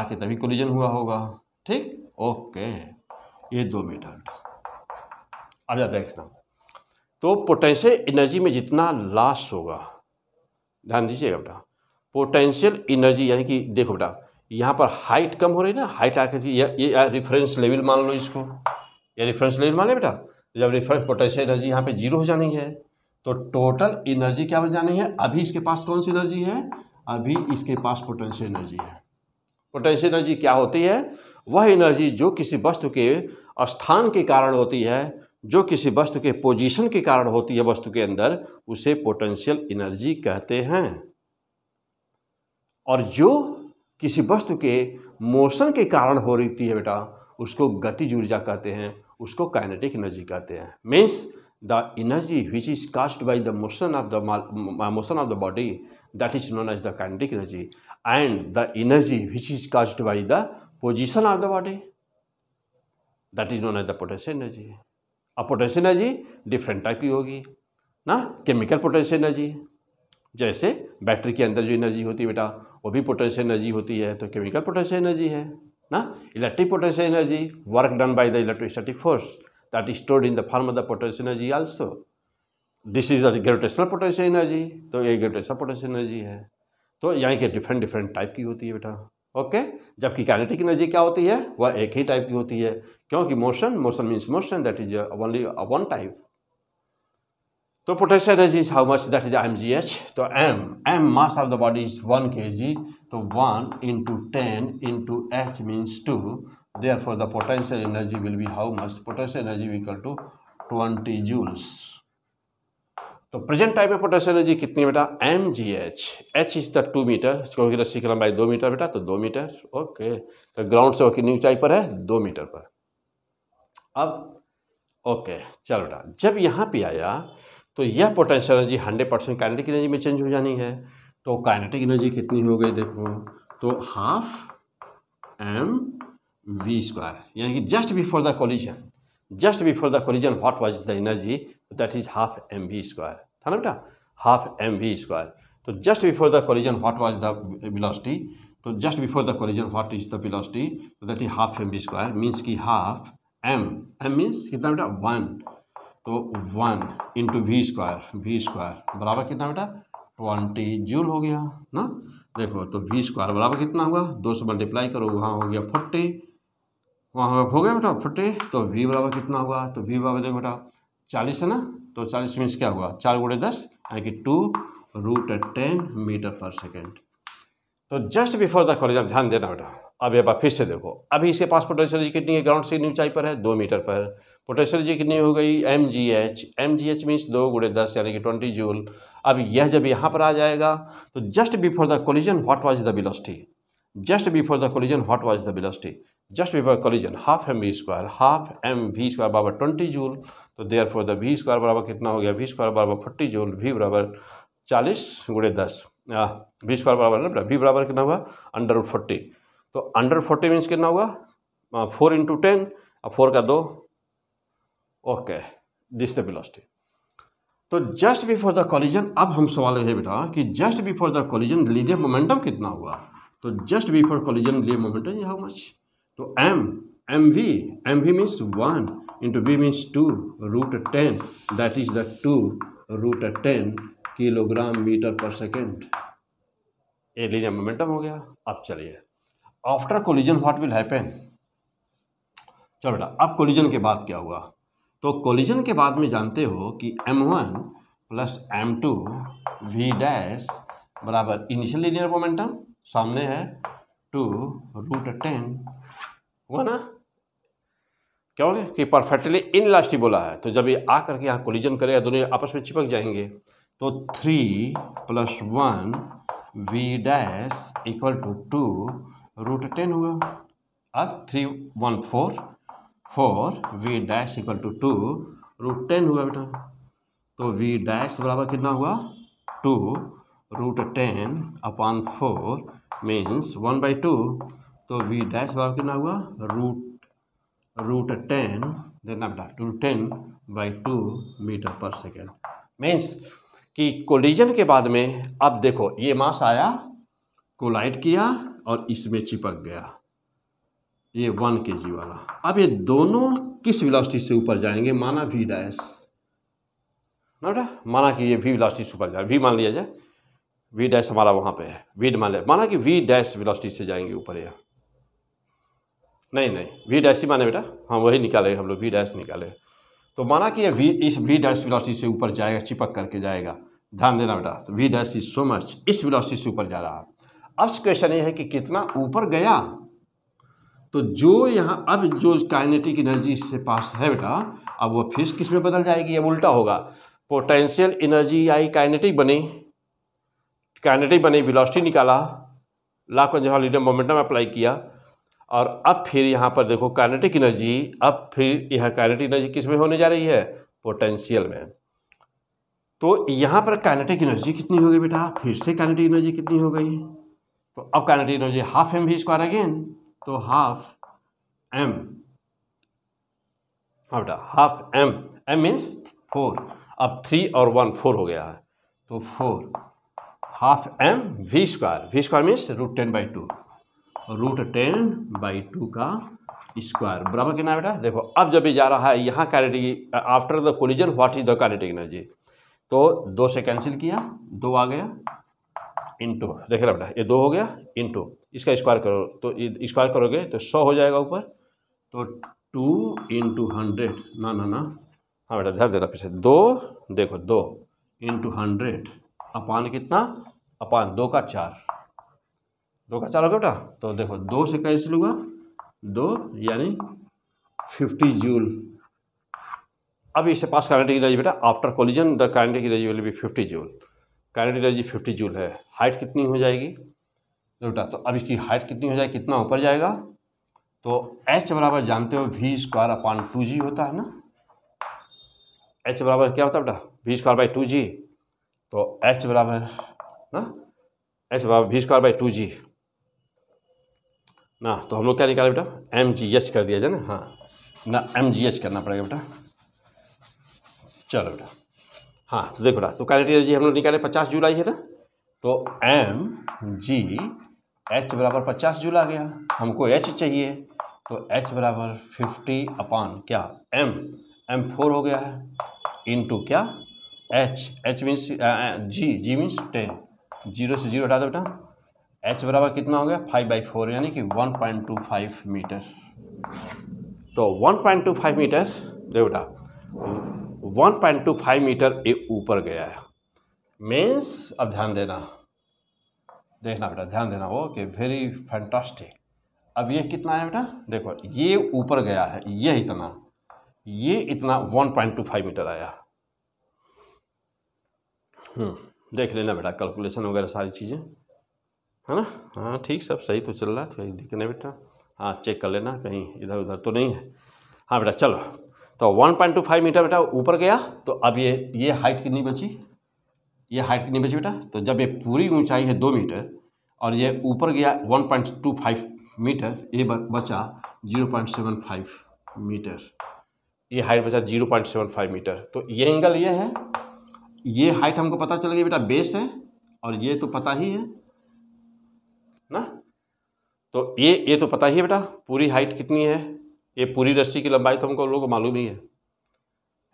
S1: आके तभी कोलिजन हुआ होगा ठीक ओके ये दो मीटर अब देखना तो पोटेंशियल एनर्जी में जितना लॉस होगा ध्यान दीजिएगा बेटा पोटेंशियल एनर्जी यानी कि देखो बेटा यहाँ पर हाइट कम हो रही है ना हाइट आकर ये ये रेफरेंस लेवल मान लो इसको ये रेफरेंस लेवल मान लें बेटा तो जब रेफरेंस पोटेंशियल एनर्जी यहाँ पे जीरो हो जानी है तो टोटल एनर्जी क्या बन जानी है अभी इसके पास कौन सी एनर्जी है अभी इसके पास पोटेंशियल एनर्जी है पोटेंशियल एनर्जी क्या होती है वह एनर्जी जो किसी वस्तु के स्थान के कारण होती है जो किसी वस्तु के पोजीशन के कारण होती है वस्तु के अंदर उसे पोटेंशियल एनर्जी कहते हैं और जो किसी वस्तु के मोशन के कारण हो रही है बेटा उसको गतिज ऊर्जा कहते हैं उसको काइनेटिक एनर्जी कहते हैं means the energy which is caused by the motion of the motion of the body that is known as the kinetic energy and the energy which is caused by the position of the body that is known as the potential energy अब potential energy different type की होगी ना chemical potential energy जैसे battery के अंदर जो energy होती है बेटा वो भी पोटेंशियल एनर्जी होती है तो केमिकल पोटेंशियल एनर्जी है ना electric potential energy work done by the electricity force that is stored in the form of the potential energy also this is the gravitational potential energy तो ये gravitational potential energy है तो यहाँ के different different type की होती है बेटा ओके जबकि कैनेटिक एनर्जी क्या होती है वह एक ही टाइप की होती है क्योंकि motion motion means motion that is only one type तो potential energy is how much that is M ji H तो M M mass of the body is one K G तो one into ten into H means two therefore the potential energy will be how much potential energy equal to twenty joules तो present time of potential energy कितनी बेटा M G H H is the two metre क्योंकि रस्सी की लंबाई दो metre बेटा तो दो मीटर ओके तो ग्राउंड से कितनी ऊंचाई पर है दो मीटर पर अब ओके चलो बेटा जब यहाँ पे आया तो यह potential energy hundred percent kinetic energy में चेंज हो जानी है तो काइनेटिक एनर्जी कितनी हो गई देखो तो हाफ एम वी स्क्वायर यानी कि just before the collision just before the collision what was the energy that is half M भी स्क्वायर था ना बेटा हाफ एम भी स्क्वायर तो just before the collision what was the velocity तो just before the collision what is the velocity तो that is half M भी square means की हाफ एम एम मीन्स कितना बेटा वन तो one into V square we square बराबर कितना बेटा ट्वेंटी जूल हो गया ना देखो तो वी स्क्वायर बराबर कितना हुआ दो सौ मल्टीप्लाई करो वहाँ हो गया फोर्टी वहाँ हो गया बेटा फोर्टी तो वी बराबर कितना हुआ तो वी बराबर देखो बेटा चालीस है ना तो चालीस मीन्स क्या हुआ चार गुड़े दस यानी कि two root ten metre per second तो जस्ट बिफोर द कॉलेज आप ध्यान देना बेटा अब एक बार फिर से देखो अभी इसके पास पोटेंशियल जी कितनी है ग्राउंड से कितनी ऊंचाई पर है दो मीटर पर पोटेंशियल जी कितनी हो गई एम जी एच एम जी एच मीन्स दो गुड़े दस यानी कि ट्वेंटी जूल अब यह जब यहाँ पर आ जाएगा तो just before the collision what was the velocity just before the collision what was the velocity just before collision half M we square half M we square बाबर ट्वेंटी जूल तो therefore the V square बराबर कितना हो गया V square बराबर forty जो V बराबर चालीस गुड़े दस वी स्क्वायर बराबर वी मतलब बराबर कितना हुआ अंडर रूट फोर्टी तो अंडर फोर्टी मीन्स कितना होगा फोर इंटू टेन और फोर का दो ओके दिस द बिलोस्टी तो जस्ट बिफोर द कॉलिजन अब हम सवाल ये बेटा कि just before the collision linear momentum कितना हुआ तो just before collision linear momentum how much तो M M V M V means one into b means 2 root 10 that is the 2 root 10 kilogram metre per second ये linear momentum हो गया अब चलिए after collision what will happen चलो बेटा अब collision के बाद क्या हुआ तो कोलिजन के बाद में जानते हो कि m1 one plus M two V dash बराबर इनिशियल लीनियर मोमेंटम सामने है टू रूट टेन हुआ ना कि परफेक्टली इनलास्टिक बोला है तो जब ये आ करके यहाँ कोलिजन करेगा दोनों आपस में चिपक जाएंगे तो three plus one v dash equal to two root ten हुआ अब three one four four v dash equal to two root ten हुआ बेटा तो वी डैश बराबर कितना हुआ two root ten upon four means one by two तो we dash बराबर कितना हुआ root root 10 the lambda root 10 by 2 meter per second means कि कोलिजन के बाद में अब देखो ये मास आया कोलाइड किया और इसमें चिपक गया ये वन के जी वाला अब ये दोनों किस वेलोसिटी से ऊपर जाएंगे माना वी डैश ना माना कि ये वी वेलोसिटी से ऊपर जाए वी मान लिया जाए वी डैश हमारा वहाँ पे है वी मान लिया माना कि वी डैश वेलोसिटी से जाएंगे ऊपर या नहीं नहीं वी डैश ही माने बेटा हाँ वही निकालेंगे हम लोग वी डैश निकाले तो माना कि ये वी इस वी डैश वेलोसिटी से ऊपर जाएगा चिपक करके जाएगा ध्यान देना बेटा तो we dash is so much इस वेलोसिटी से ऊपर जा रहा है अब क्वेश्चन ये है कि कितना ऊपर गया तो जो यहाँ अब जो काइनेटिक एनर्जी इससे पास है बेटा अब वह फिर किस में बदल जाएगी अब उल्टा होगा पोटेंशियल एनर्जी आई काइनेटिक बनी काइनेटिक बनी वेलोसिटी निकाला लाख जहाँ लीडर मोमेंटम अप्लाई किया और अब फिर यहाँ पर देखो काइनेटिक एनर्जी अब फिर यह काइनेटिक एनर्जी किस में होने जा रही है पोटेंशियल में तो यहाँ पर काइनेटिक एनर्जी कितनी हो गई बेटा फिर से काइनेटिक एनर्जी कितनी हो गई तो अब काइनेटिक एनर्जी हाफ एम भी स्क्वायर अगेन तो हाफ एम हाँ बेटा half M M means four अब थ्री और वन फोर हो गया है तो four half M we square we square means root ten by two root ten by two का स्क्वायर बराबर कितना बेटा देखो अब जब ये जा रहा है यहाँ kinetic after the collision what is the kinetic energy तो दो से कैंसिल किया दो आ गया इंटू देख रहा बेटा ये दो हो गया टू इसका स्क्वायर करो तो स्क्वायर करोगे तो सौ हो जाएगा ऊपर तो टू इंटू हंड्रेड ना ना ना हाँ बेटा ध्यान देना पीछे दो देखो दो इंटू हंड्रेड अपान कितना अपान दो का चार दो का चार होगा बेटा तो देखो दो से कैंसिल हुआ दो यानी फिफ्टी जूल अब इसे पास कैनेटिक एनर्जी बेटा after collision the kinetic energy will be fifty joule kinetic energy fifty joule है हाइट कितनी हो जाएगी तो बेटा तो अब इसकी हाइट कितनी हो जाएगी कितना ऊपर जाएगा तो एच बराबर जानते हो v square upon two g होता है ना एच बराबर क्या होता है बेटा v square by two g तो एच बराबर ना एच बराबर v square by two g ना तो हम लोग क्या निकाले बेटा एम जी एच कर दिया जाए ना हाँ ना एम जी एच करना पड़ेगा बेटा चलो बेटा हाँ तो देखो बेटा तो करंट एनर्जी हम लोग निकाले पचास जुलाई है ना तो एम जी एच बराबर पचास जूल आ गया हमको एच चाहिए तो एच बराबर फिफ्टी अपान क्या एम एम फोर हो गया है इन टू क्या h h means g g means ten zero से जीरो हटा दो बेटा एच बराबर कितना हो गया फाइव बाई फोर यानी कि one point two five metre तो one point two five metre देखो बेटा one point two five metre ये ऊपर गया है मीन्स अब ध्यान देना देखना बेटा ध्यान देना ओके वेरी फैंटास्टिक अब ये कितना है बेटा देखो ये ऊपर गया है ये इतना ये इतना one point two five metre आया हम्म, देख लेना बेटा कैलकुलेशन वगैरह सारी चीज़ें है ना हाँ ठीक सब सही तो चल रहा है कहीं दिखने बेटा हाँ चेक कर लेना कहीं इधर उधर तो नहीं है हाँ बेटा चलो तो 1.25 मीटर बेटा ऊपर गया तो अब ये ये हाइट कितनी बची ये हाइट कितनी बची बेटा तो जब ये पूरी ऊंचाई है दो मीटर और ये ऊपर गया 1.25 मीटर ये बचा 0.75 मीटर ये हाइट बचा 0.75 मीटर तो ये एंगल ये है ये हाइट हमको पता चल गई बेटा बेस है और ये तो पता ही है ना तो ये ये तो पता ही है बेटा पूरी हाइट कितनी है ये पूरी रस्सी की लंबाई तो हमको लोगों को मालूम ही है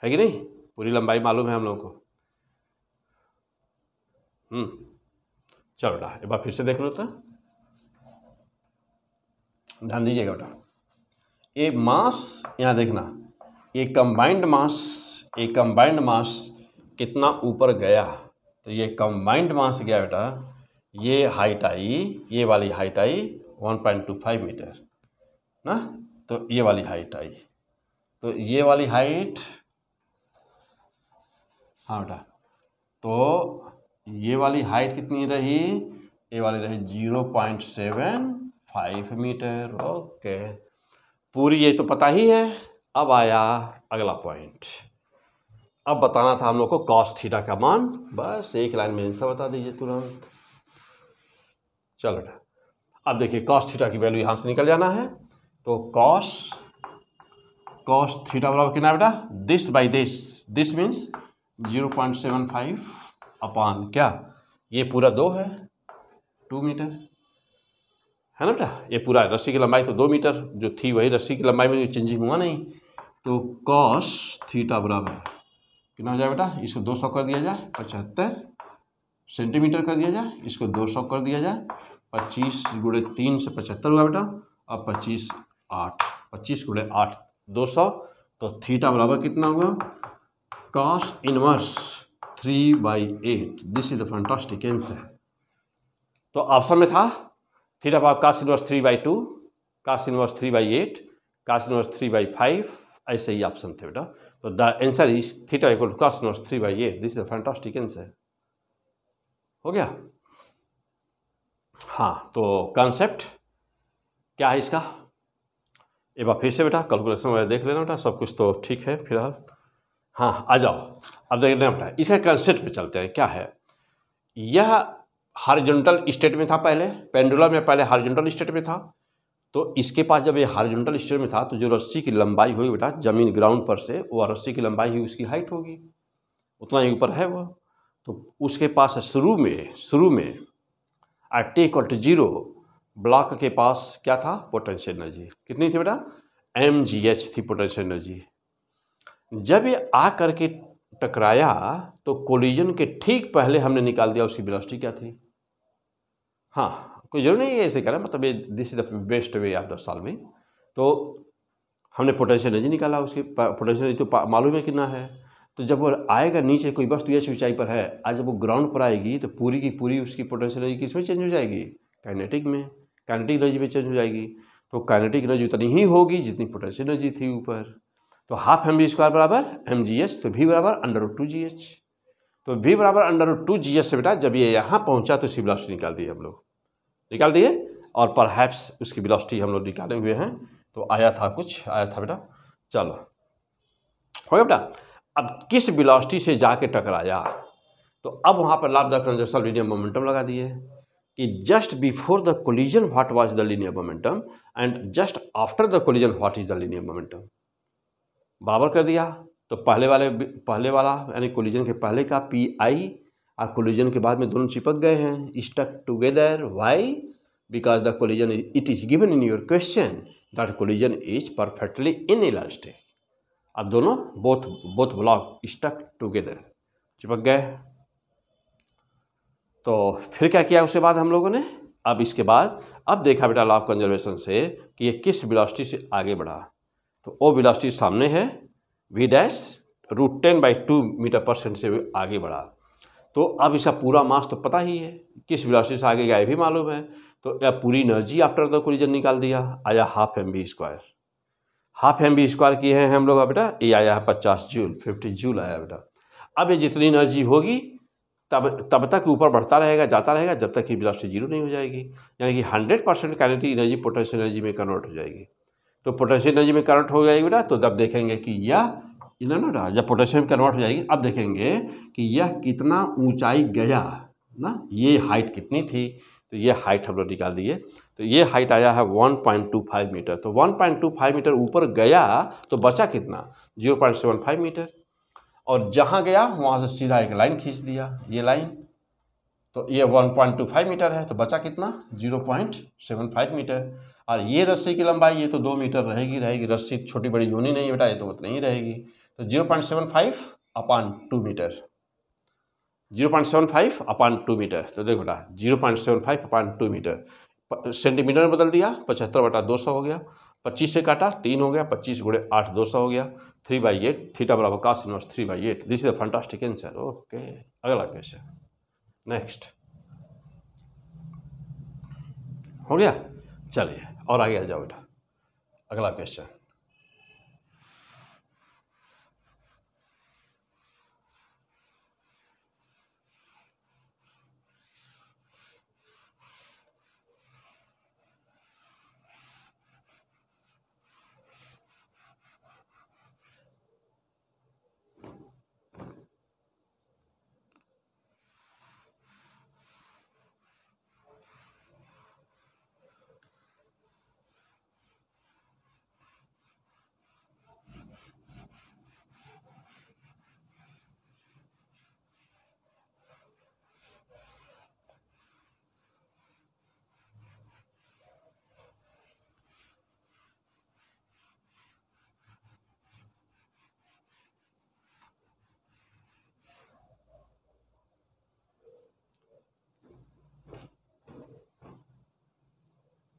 S1: है कि नहीं पूरी लंबाई मालूम है हम लोगों को हम्म चलो बेटा एक बार फिर से देख लो तो ध्यान दीजिएगा बेटा ये मास यहाँ देखना ये कंबाइंड मास ये कंबाइंड मास कितना ऊपर गया तो ये कंबाइंड मास गया बेटा ये हाइट आई ये वाली हाइट आई 1.25 मीटर ना तो ये वाली हाइट आई तो ये वाली हाइट हाँ बेटा तो ये वाली हाइट कितनी रही ये वाली रही zero point seven five metre okay पूरी ये तो पता ही है अब आया अगला पॉइंट अब बताना था हम लोग को कॉस्ट थीटा का मान बस एक लाइन में आंसर बता दीजिए तुरंत चल बेटा अब देखिए कॉस थीटा की वैल्यू यहाँ से निकल जाना है तो कॉस कॉस थीटा बराबर कितना बेटा this by this this means zero point seven five upon क्या ये पूरा दो है टू मीटर है ना बेटा ये पूरा रस्सी की लंबाई तो दो मीटर जो थी वही रस्सी की लंबाई में जो चेंजिंग हुआ नहीं तो कॉस थीटा बराबर कितना हो जाए बेटा इसको दो सौ कर दिया जाए पचहत्तर सेंटीमीटर कर दिया जाए इसको दो सौ कर दिया जाए पच्चीस गुड़े तीन से पचहत्तर हुआ बेटा और पच्चीस आठ पच्चीस गुड़े आठ दो सौ तो थीटा बराबर कितना हुआ cos inverse three by eight this is the fantastic answer तो ऑप्शन में था थीटा बराबर cos inverse three by two cos inverse three by eight cos inverse three by five ऐसे ही ऑप्शन थे बेटा तो the answer is theta equal to cos inverse three by eight this is the fantastic answer हो गया हाँ तो concept क्या है इसका एक बार फिर से बेटा कैलकुलेशन वगैरह देख लेना बेटा सब कुछ तो ठीक है फिलहाल हाँ आ जाओ अब देख लेना बेटा इसका कंसेप्ट पे चलते हैं क्या है यह हारजेंटल स्टेट में था पहले पेंडुलम में पहले हार्जेंटल स्टेट में था तो इसके पास जब ये हार्जेंटल स्टेट में था तो जो रस्सी की लंबाई हुई बेटा जमीन ग्राउंड पर से वो रस्सी की लंबाई ही उसकी हाइट होगी उतना ही ऊपर है वह तो उसके पास शुरू में शुरू में at t equal to zero block के पास क्या था पोटेंशियल एनर्जी कितनी थी बेटा एम जी एच थी पोटेंशियल एनर्जी जब ये आ करके टकराया तो कोलिजन के ठीक पहले हमने निकाल दिया उसकी वेलोसिटी क्या थी हाँ कोई जरूर नहीं है ऐसे करें मतलब ये this is the best way of दस साल में तो हमने पोटेंशियल एनर्जी निकाला उसकी पोटेंशियल एनर्जी तो मालूम है कितना है तो जब वो आएगा नीचे कोई वस्तु ऐसी ऊंचाई पर है आज जब वो ग्राउंड पर आएगी तो पूरी की पूरी उसकी पोटेंशियल एनर्जी किसमें चेंज हो जाएगी काइनेटिक में काइनेटिक एनर्जी में चेंज हो जाएगी तो काइनेटिक एनर्जी उतनी ही होगी जितनी पोटेंशियल एनर्जी थी ऊपर तो हाफ एम बी स्क्वायर बराबर एम जी एच तो भी बराबर अंडर टू जी एच तो भी बराबर अंडर टू जी एच से बेटा जब ये यहाँ पहुँचा तो इसकी बिलासिटी निकाल दिए हम लोग निकाल दिए और पर हैप्स उसकी बिलासिटी हम लोग निकाले हुए हैं तो आया था कुछ आया था बेटा चलो हो गया बेटा अब किस वेलोसिटी से जाके टकराया तो अब वहाँ पर लाभ द लीनियर मोमेंटम लगा दिए कि just before the collision what was the linear momentum and just after the collision what is the linear momentum बराबर कर दिया तो पहले वाले पहले वाला यानी कोलिजन के पहले का पी आई और कोलिजन के बाद में दोनों चिपक गए हैं stuck together why because the collision it is given in your question that collision is perfectly inelastic अब दोनों both both block stuck together चिपक गए तो फिर क्या किया उसके बाद हम लोगों ने अब इसके बाद अब देखा बेटा लॉ कंजर्वेशन से कि ये किस वेलोसिटी से आगे बढ़ा तो ओ वेलोसिटी सामने है v dash root ten by two metre per second से आगे बढ़ा तो अब इसका पूरा मास तो पता ही है किस वेलोसिटी से आगे गया ये भी मालूम है तो यह पूरी एनर्जी आफ्टर द कोलिजन निकाल दिया आया half m v square half m v square किए हैं हम लोग बेटा ये आया है पचास जूल फिफ्टी जूल आया बेटा अब ये जितनी एनर्जी होगी तब तब तक ऊपर बढ़ता रहेगा जाता रहेगा जब तक कि वेलोसिटी जीरो नहीं हो जाएगी यानी कि hundred percent kinetic energy potential energy में कन्वर्ट हो जाएगी तो पोटेंशियल एनर्जी में कन्वर्ट हो जाएगी बेटा तो तब देखेंगे कि यह इधर ना जब पोटेशियम कन्वर्ट हो जाएगी अब देखेंगे कि यह कितना ऊंचाई गया ना ये हाइट कितनी थी तो ये हाइट हम लोग निकाल दिए तो ये हाइट आया है 1.25 मीटर तो 1.25 मीटर ऊपर गया तो बचा कितना 0.75 मीटर और जहाँ गया वहाँ से सीधा एक लाइन खींच दिया ये लाइन तो ये 1.25 मीटर है तो बचा कितना 0.75 मीटर और ये रस्सी की लंबाई ये तो दो मीटर रहेगी रहेगी रस्सी छोटी बड़ी यूनी नहीं बेटा ये तो उतनी ही रहेगी तो zero upon two metre 0.75 upon two metre तो देखो बेटा 0.75 अपॉन टू मीटर सेंटीमीटर में बदल दिया पचहत्तर बटा दो सौ हो गया पच्चीस से काटा तीन हो गया पच्चीस गुड़े आठ दो सौ हो गया थ्री बाई एट थीटा बराबर cos inverse three by eight this is a fantastic answer okay अगला क्वेश्चन नेक्स्ट हो गया चलिए और आगे आ जाओ बेटा अगला क्वेश्चन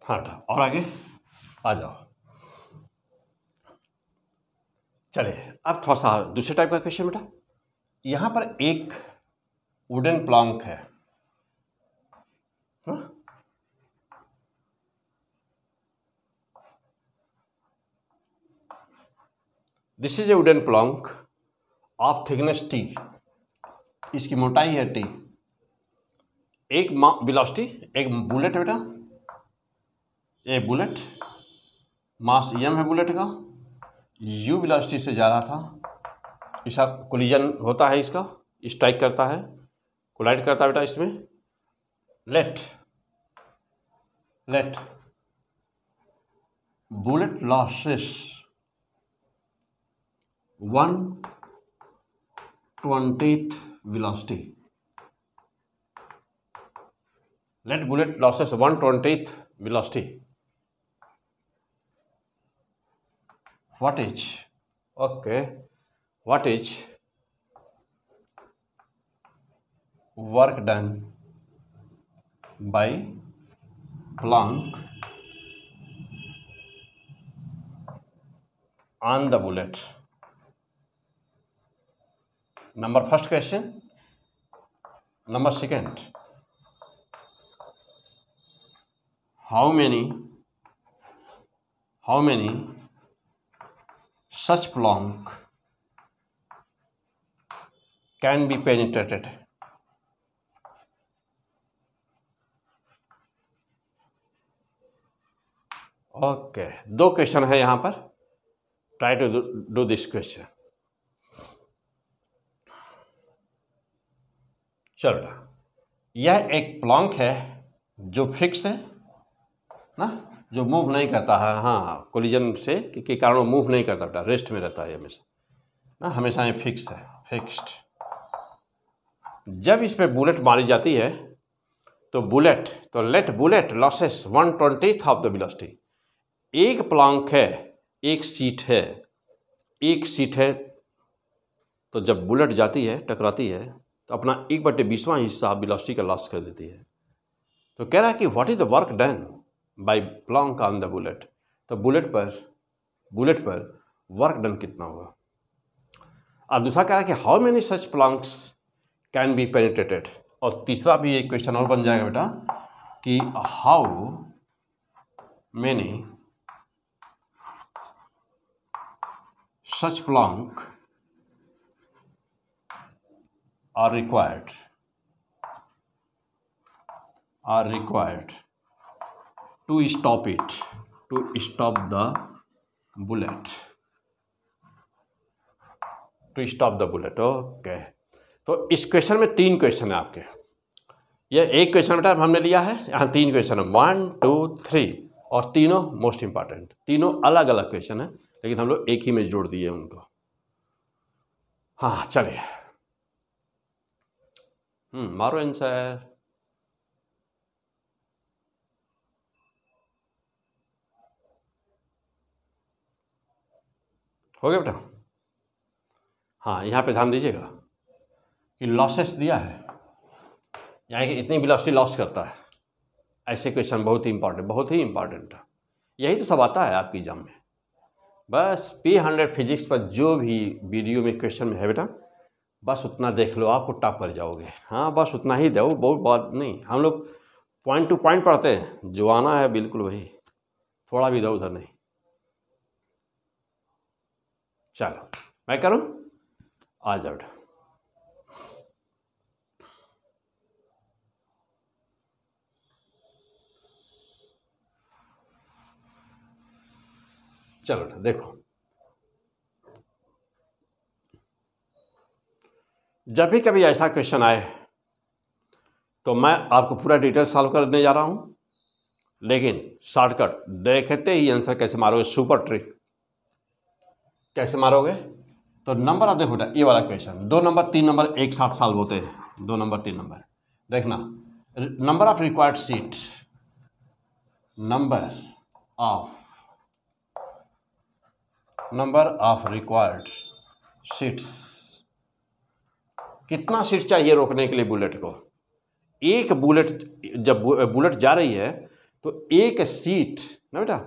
S1: हटा और आगे आ जाओ चले अब थोड़ा सा दूसरे टाइप का क्वेश्चन बेटा यहां पर एक वुडन प्लॉन्क है हा? This is a wooden plank of thickness t इसकी मोटाई है टी एक बिलास्टी एक बुलेट बेटा ए बुलेट मास एम है बुलेट का यू वेलोसिटी से जा रहा था ऐसा कोलिजन होता है इसका स्ट्राइक करता है कोलाइड करता है बेटा इसमें let let bullet losses one twentieth velocity let bullet losses one 20th velocity wattage okay wattage work done by Planck on the bullet number first question number second how many how many such can be penetrated. Okay दो question है यहां पर try to do this question चलो यह एक प्लॉन्क है जो fix है ना जो मूव नहीं करता है हाँ कोलिजन से के, के कारण वो मूव नहीं करता बेटा रेस्ट में रहता है हमेशा ना हमेशा ये फिक्स है फिक्स्ड जब इस पर बुलेट मारी जाती है तो बुलेट तो let bullet losses one twenty of the velocity एक प्लांक है एक सीट है एक सीट है तो जब बुलेट जाती है टकराती है तो अपना एक बटे बीसवां हिस्सा बिलोस्टी का लॉस कर देती है तो कह रहा है कि what is the work done by plank on the bullet तो बुलेट पर बुलेट पर वर्क डन कितना हुआ और दूसरा कह रहा है कि how many such planks can be penetrated और तीसरा भी एक क्वेश्चन और बन जाएगा बेटा कि how many such plank are required are required to stop it to stop the bullet to stop the bullet okay okay. तो इस क्वेश्चन में तीन क्वेश्चन है आपके ये एक क्वेश्चन बेटा हमने लिया है यहाँ तीन क्वेश्चन है वन टू थ्री और तीनों मोस्ट इंपॉर्टेंट तीनों अलग अलग क्वेश्चन है लेकिन हम लोग एक ही में जोड़ दिए उनको हाँ चलिए हम्म, मारो आंसर हो गया बेटा हाँ यहाँ पे ध्यान दीजिएगा कि लॉसेस दिया है यानी कि इतनी वेलोसिटी लॉस करता है ऐसे क्वेश्चन बहुत ही इंपॉर्टेंट बहुत ही इंपॉर्टेंट यही तो सब आता है आपकी एग्जाम में बस पी हंड्रेड फिजिक्स पर जो भी वीडियो में क्वेश्चन में है बेटा बस उतना देख लो आपको टॉप कर जाओगे हाँ बस उतना ही दो बहुत बात नहीं हम लोग पॉइंट टू पॉइंट पढ़ते हैं जो आना है बिल्कुल वही थोड़ा भी दो उधर नहीं चलो मैं करूं आ जाओ चलो देखो जब भी कभी ऐसा क्वेश्चन आए तो मैं आपको पूरा डिटेल सॉल्व करने जा रहा हूं लेकिन शॉर्टकट देखते ही आंसर कैसे मारोगे सुपर ट्रिक कैसे मारोगे तो नंबर देखो बेटा ये वाला क्वेश्चन दो नंबर तीन नंबर एक साथ साल होते हैं दो नंबर तीन नंबर देखना number of required seat number of number of required seats कितना सीट चाहिए रोकने के लिए बुलेट को एक बुलेट जब बुलेट जा रही है तो एक सीट ना बेटा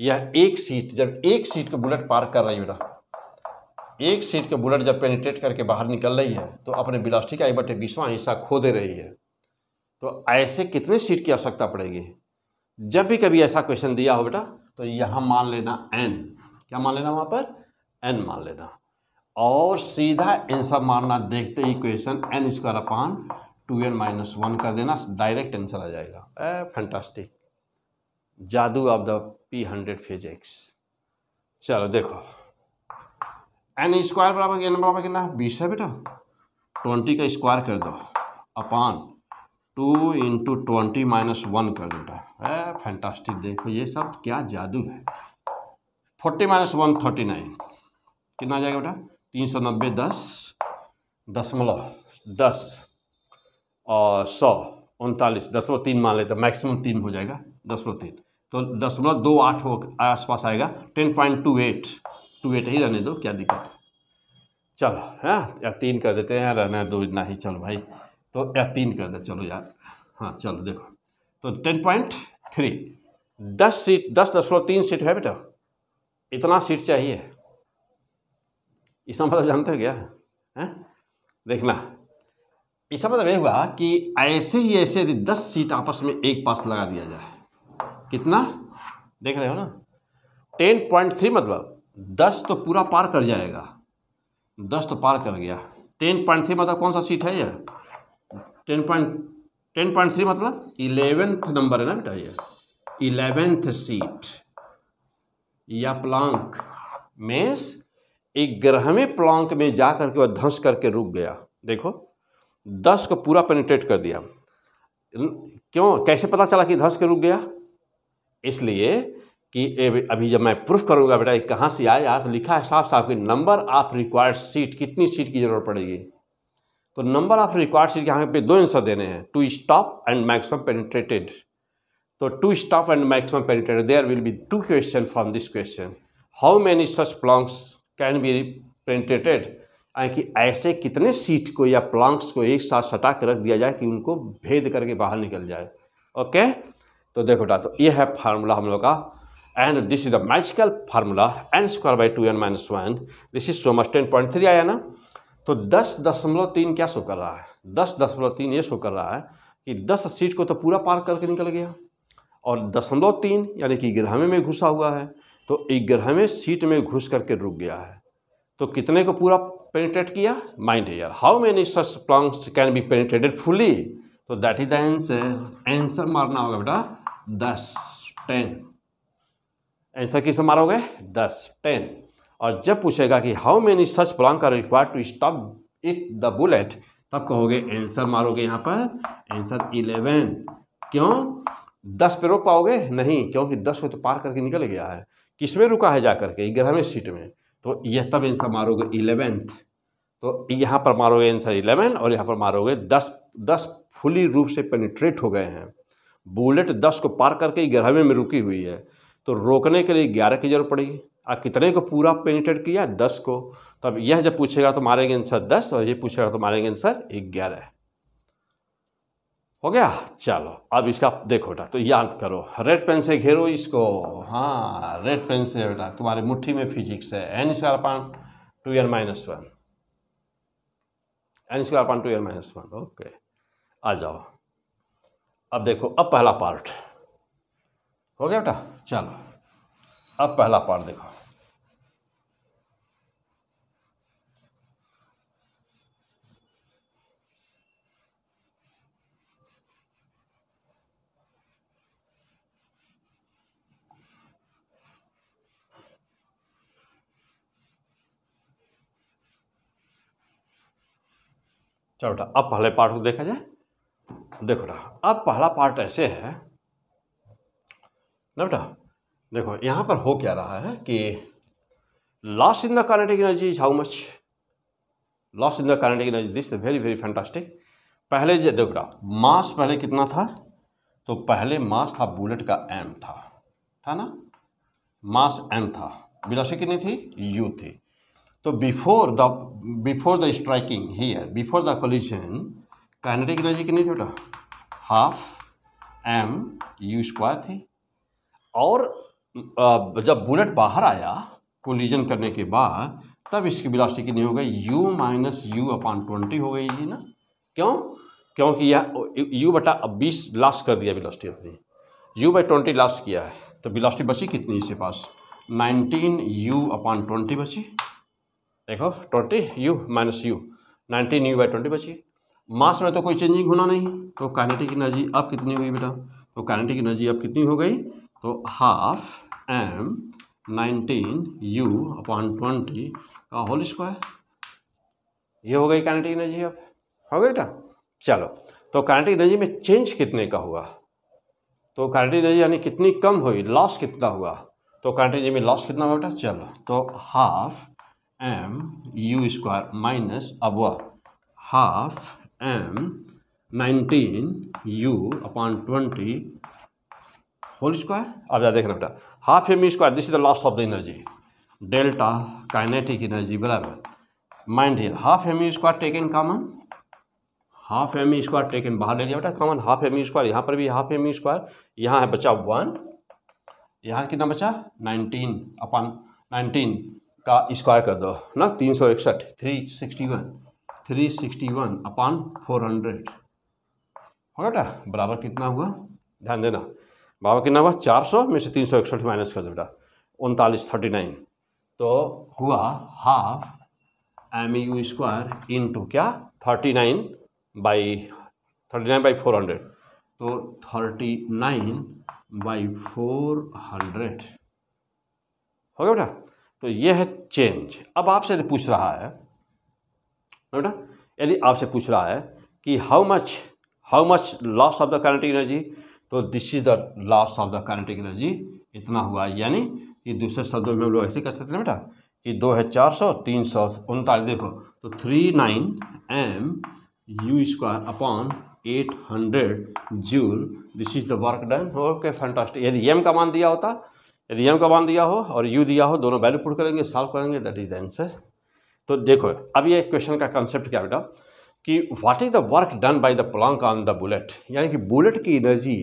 S1: यह एक सीट जब एक सीट को बुलेट पार कर रही है बेटा एक सीट को बुलेट जब पेनिट्रेट करके बाहर निकल रही है तो अपने बिलास्टिक आई बटे बीसवा हिस्सा खो दे रही है तो ऐसे कितने सीट की आवश्यकता पड़ेगी जब भी कभी ऐसा क्वेश्चन दिया हो बेटा तो यहाँ मान लेना एन क्या मान लेना वहाँ पर एन मान लेना और सीधा आंसर मारना देखते ही question n square upon two n minus one कर देना डायरेक्ट आंसर आ जाएगा ए फैंटास्टिक जादू of the P hundred physics चलो देखो एन स्क्वायर बराबर एन बराबर कितना बीस है बेटा ट्वेंटी का स्क्वायर कर दो upon two into twenty minus one कर दो बेटा है फैंटास्टिक देखो ये सब क्या जादू है forty minus one thirty nine कितना आ जाएगा बेटा तीन सौ नब्बे दस दशमलव दस और सौ उनतालीस दसमलव तीन मान लेते मैक्सिमम तीन हो जाएगा दसमलव तीन तो दशमलव दो आठ आसपास आएगा ten point two eight two eight ही रहने दो क्या दिक्कत है चलो हाँ या तीन कर देते हैं रहने दो इतना ही चलो भाई तो या तीन कर दे चलो यार हाँ चलो देखो तो टेन पॉइंट थ्री दस सीट दस दशमलव तीन सीट है बेटा इतना सीट चाहिए इसका मतलब जानते हो क्या है हाँ, देखना इसका मतलब ये हुआ कि ऐसे ही ऐसे यदि दस सीट आपस में एक पास लगा दिया जाए कितना देख रहे हो ना टेन पॉइंट थ्री मतलब दस तो पूरा पार कर जाएगा दस तो पार कर गया टेन पॉइंट थ्री मतलब कौन सा सीट है यह ten point ten point three मतलब इलेवेंथ नंबर है ना बेटा ये इलेवेंथ सीट या प्लांक एक ग्रहवें प्लांक में जा करके वह धंस करके रुक गया देखो दस को पूरा पेनिट्रेट कर दिया क्यों कैसे पता चला कि धंस के रुक गया इसलिए कि अभी जब मैं प्रूफ करूँगा बेटा ये कहाँ से आए तो लिखा है साफ साफ कि नंबर ऑफ रिक्वायर्ड सीट कितनी सीट की ज़रूरत पड़ेगी तो नंबर ऑफ रिक्वायर्ड सीट यहाँ पे दो आंसर देने हैं to stop and maximum penetrated तो to stop and maximum penetrated there will be two question from this question how many such planks can be penetrated कि ऐसे कितने सीट को या प्लॉन्ग्स को एक साथ सटा के रख दिया जाए कि उनको भेद करके बाहर निकल जाए ओके okay? तो देखो बेटा तो ये है फार्मूला हम लोग का and this is the magical formula n square by two n minus one this is so much ten point three आया ना तो दस दशमलव तीन क्या शो कर रहा है दस दशमलव तीन ये शो कर रहा है कि दस सीट को तो पूरा पार करके निकल गया और दशमलव तीन यानी कि ग्रहवें में घुसा हुआ है तो ग्रहवें सीट में घुस करके रुक गया है तो कितने को पूरा पेनिट्रेट किया mind here how many such planks can be penetrated fully तो that is the answer answer मारना होगा बेटा दस टेन आंसर किस मारोगे दस टेन और जब पूछेगा कि how many such plank are require to stop it the bullet तब कहोगे आंसर मारोगे यहाँ पर आंसर इलेवन क्यों दस पे रोक पाओगे नहीं क्योंकि दस को तो पार करके निकल गया है किसमें रुका है जा करके ग्रहवें सीट में तो यह तब आंसर मारोगे इलेवेंथ तो यहाँ पर मारोगे आंसर इलेवन और यहाँ पर मारोगे दस दस फुली रूप से पेनिट्रेट हो गए हैं बुलेट दस को पार करके ग्यारहवें में रुकी हुई है तो रोकने के लिए ग्यारह की जरूरत पड़ेगी और कितने को पूरा पेनिटेट किया दस को तब यह जब पूछेगा तो मारेंगे आंसर दस और ये पूछेगा तो मारेंगे आंसर ग्यारह हो गया चलो अब इसका देखो बेटा तो याद करो रेड पेन से घेरो इसको हाँ रेड पेन से बेटा तुम्हारे मुट्ठी में फिजिक्स है n square upon two n minus one n square upon two n minus one okay आ जाओ अब देखो अब पहला पार्ट हो गया बेटा चलो अब पहला पार्ट देखो चलो बेटा अब पहले पार्ट को देखा जाए देखो ना अब पहला पार्ट ऐसे है ना बेटा देखो यहाँ पर हो क्या रहा है कि loss in the kinetic energy is how much loss in the kinetic energy this very very fantastic पहले देखो ना मास पहले कितना था तो पहले मास था बुलेट का एम था था ना मास एम था विलोसिटी कितनी थी यू थी तो before the before the striking here before the collision kinetic energy कितनी थी बेटा हाफ एम यू स्क्वायर थी और जब बुलेट बाहर आया कोलिजन करने के बाद तब इसकी बिलास्टिक कितनी हो गई u minus u upon twenty हो गई है ना क्यों क्योंकि यह u बटा अब बीस लास्ट कर दिया बिलास्टिक अपनी u बाई ट्वेंटी लास्ट किया है तो बिलास्टिक बची कितनी इसके पास नाइनटीन यू अपॉन ट्वेंटी बची देखो twenty u minus u nineteen u by twenty बची मास में तो कोई चेंजिंग होना नहीं तो काइनेटिक एनर्जी अब कितनी हुई बेटा तो काइनेटिक एनर्जी अब कितनी हो गई तो half m nineteen u upon twenty का होल स्क्वायर ये हो गई काइनेटिक एनर्जी अब हो गई बेटा चलो तो काइनेटिक एनर्जी में चेंज कितने का हुआ तो काइनेटिक एनर्जी यानी कितनी कम हुई लॉस कितना हुआ तो काइनेटिक एनर्जी में लॉस कितना हुआ बेटा चलो तो half m u square minus अब वह half m nineteen u upon twenty whole square अब जाए देखना बेटा half m square this is the loss of the energy delta kinetic energy बराबर mind here half m square take in common half m square take in बाहर ले लिया बेटा common half m square यहाँ पर भी हाफ एम स्क्वायर यहाँ है बचा वन यहाँ कितना बचा नाइनटीन अपॉन नाइनटीन का स्क्वायर कर दो ना तीन सौ इकसठ three sixty one three sixty one upon four hundred हो गया बेटा बराबर कितना हुआ ध्यान देना बराबर कितना हुआ चार सौ में से तीन सौ इकसठ माइनस कर दो बेटा उनतालीस थर्टी नाइन तो हुआ half m u square two क्या thirty nine by thirty nine by four hundred तो thirty nine by four hundred हो गया बेटा तो यह है चेंज अब आपसे पूछ रहा है बेटा यदि आपसे पूछ रहा है कि how much how much loss of the current energy तो this is the loss of the current energy इतना हुआ यानी कि दूसरे शब्दों में हम लोग ऐसे कर सकते हैं बेटा कि दो है चार सौ तीन सौ उनतालीस देखो तो three nine m u square upon eight hundred joule this is the work done okay fantastic यदि एम का मान दिया होता यदि एम का मान दिया हो और यू दिया हो दोनों वैल्यू पुट करेंगे सॉल्व करेंगे दैट इज द आंसर तो देखो अब ये क्वेश्चन का कंसेप्ट क्या बेटा कि what is the work done by the plank on the bullet यानी कि बुलेट की एनर्जी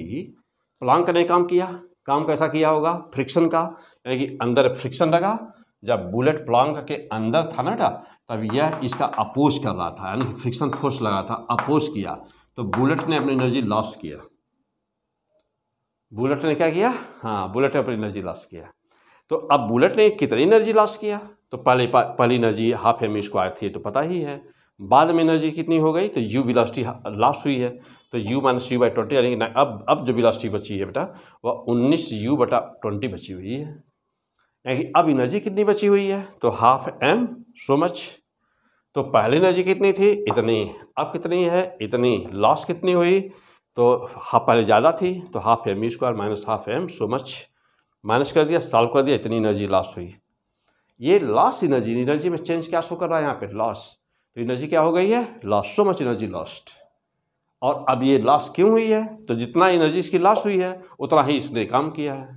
S1: प्लांक ने काम किया काम कैसा किया होगा फ्रिक्शन का यानी कि अंदर फ्रिक्शन लगा जब बुलेट प्लांक के अंदर था ना बेटा तब यह इसका अपोज कर रहा था यानी फ्रिक्शन फोर्स लगा था अपोज किया तो बुलेट ने अपनी एनर्जी लॉस किया बुलेट ने क्या किया हाँ बुलेट ने अपनी एनर्जी लॉस किया तो अब बुलेट ने कितनी एनर्जी लॉस किया तो पहले पहली एनर्जी हाफ एम स्क्वायर थी तो पता ही है बाद में एनर्जी कितनी हो गई तो यू बिलासिटी लास्ट हुई है तो u minus u by twenty यानी कि अब अब जो बिलासिटी बची है बेटा वह उन्नीस यू बटा ट्वेंटी बची हुई है यानी कि अब एनर्जी कितनी बची हुई है तो हाफ एम सो मच तो पहले एनर्जी कितनी थी इतनी अब कितनी है इतनी लॉस कितनी हुई तो हाफ पहले ज़्यादा थी तो half m square minus half m so much minus कर दिया सॉल्व कर दिया इतनी एनर्जी लॉस हुई ये लॉस इनर्जी इनर्जी में चेंज क्या शो कर रहा है यहाँ पे लॉस तो इनर्जी क्या हो गई है loss so much energy lost और अब ये लॉस क्यों हुई है तो जितना एनर्जी इसकी लॉस हुई है उतना ही इसने काम किया है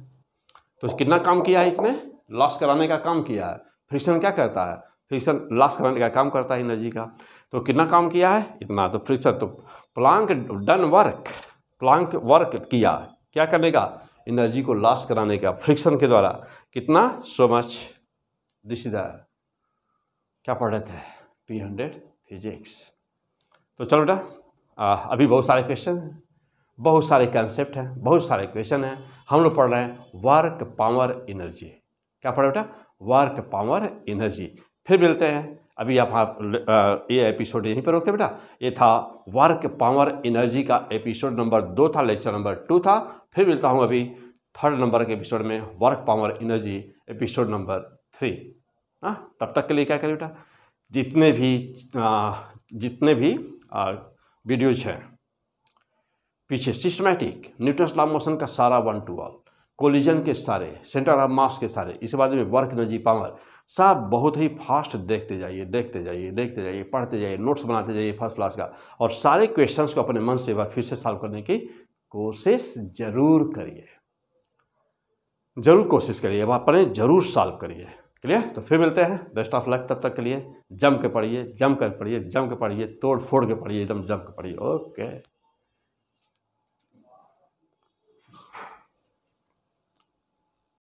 S1: तो कितना काम किया है इसने लॉस कराने का काम किया है फ्रिक्शन क्या करता है फ्रिक्शन लॉस कराने का काम करता है एनर्जी का तो कितना काम किया है इतना तो फ्रिक्शन तो plank done work plank work किया क्या करने का एनर्जी को लॉस कराने का फ्रिक्शन के द्वारा कितना so much this is the क्या पढ़ रहे थे पी हंड्रेड फिजिक्स तो चलो बेटा अभी बहुत सारे क्वेश्चन हैं बहुत सारे कंसेप्ट हैं बहुत सारे क्वेश्चन हैं हम लोग पढ़ रहे हैं वर्क पावर एनर्जी क्या पढ़ रहे बेटा वर्क पावर एनर्जी फिर मिलते हैं अभी आप हाँ ये एपिसोड यहीं पर रोकते बेटा ये था वर्क पावर एनर्जी का एपिसोड नंबर दो था लेक्चर नंबर टू था फिर मिलता हूँ अभी थर्ड नंबर के एपिसोड में work power energy episode number three हाँ तब तक के लिए क्या करें बेटा जितने भी आ, जितने भी वीडियोज हैं पीछे सिस्टमैटिक न्यूटन लॉ मोशन का सारा वन टू ऑल कोलिजन के सारे सेंटर ऑफ मास के सारे इसके बाद में वर्क नजी पावर सब बहुत ही फास्ट देखते जाइए देखते जाइए देखते जाइए पढ़ते जाइए नोट्स बनाते जाइए फर्स्ट क्लास का और सारे क्वेश्चंस को अपने मन से एक बार फिर से सॉल्व करने की कोशिश जरूर करिए जरूर कोशिश करिए अब अपने जरूर सॉल्व करिए क्लियर तो फिर मिलते हैं बेस्ट ऑफ लक तब तक के लिए जम के पढ़िए जम कर पढ़िए जम के पढ़िए तोड़ फोड़ के पढ़िए एकदम जम के पढ़िए ओके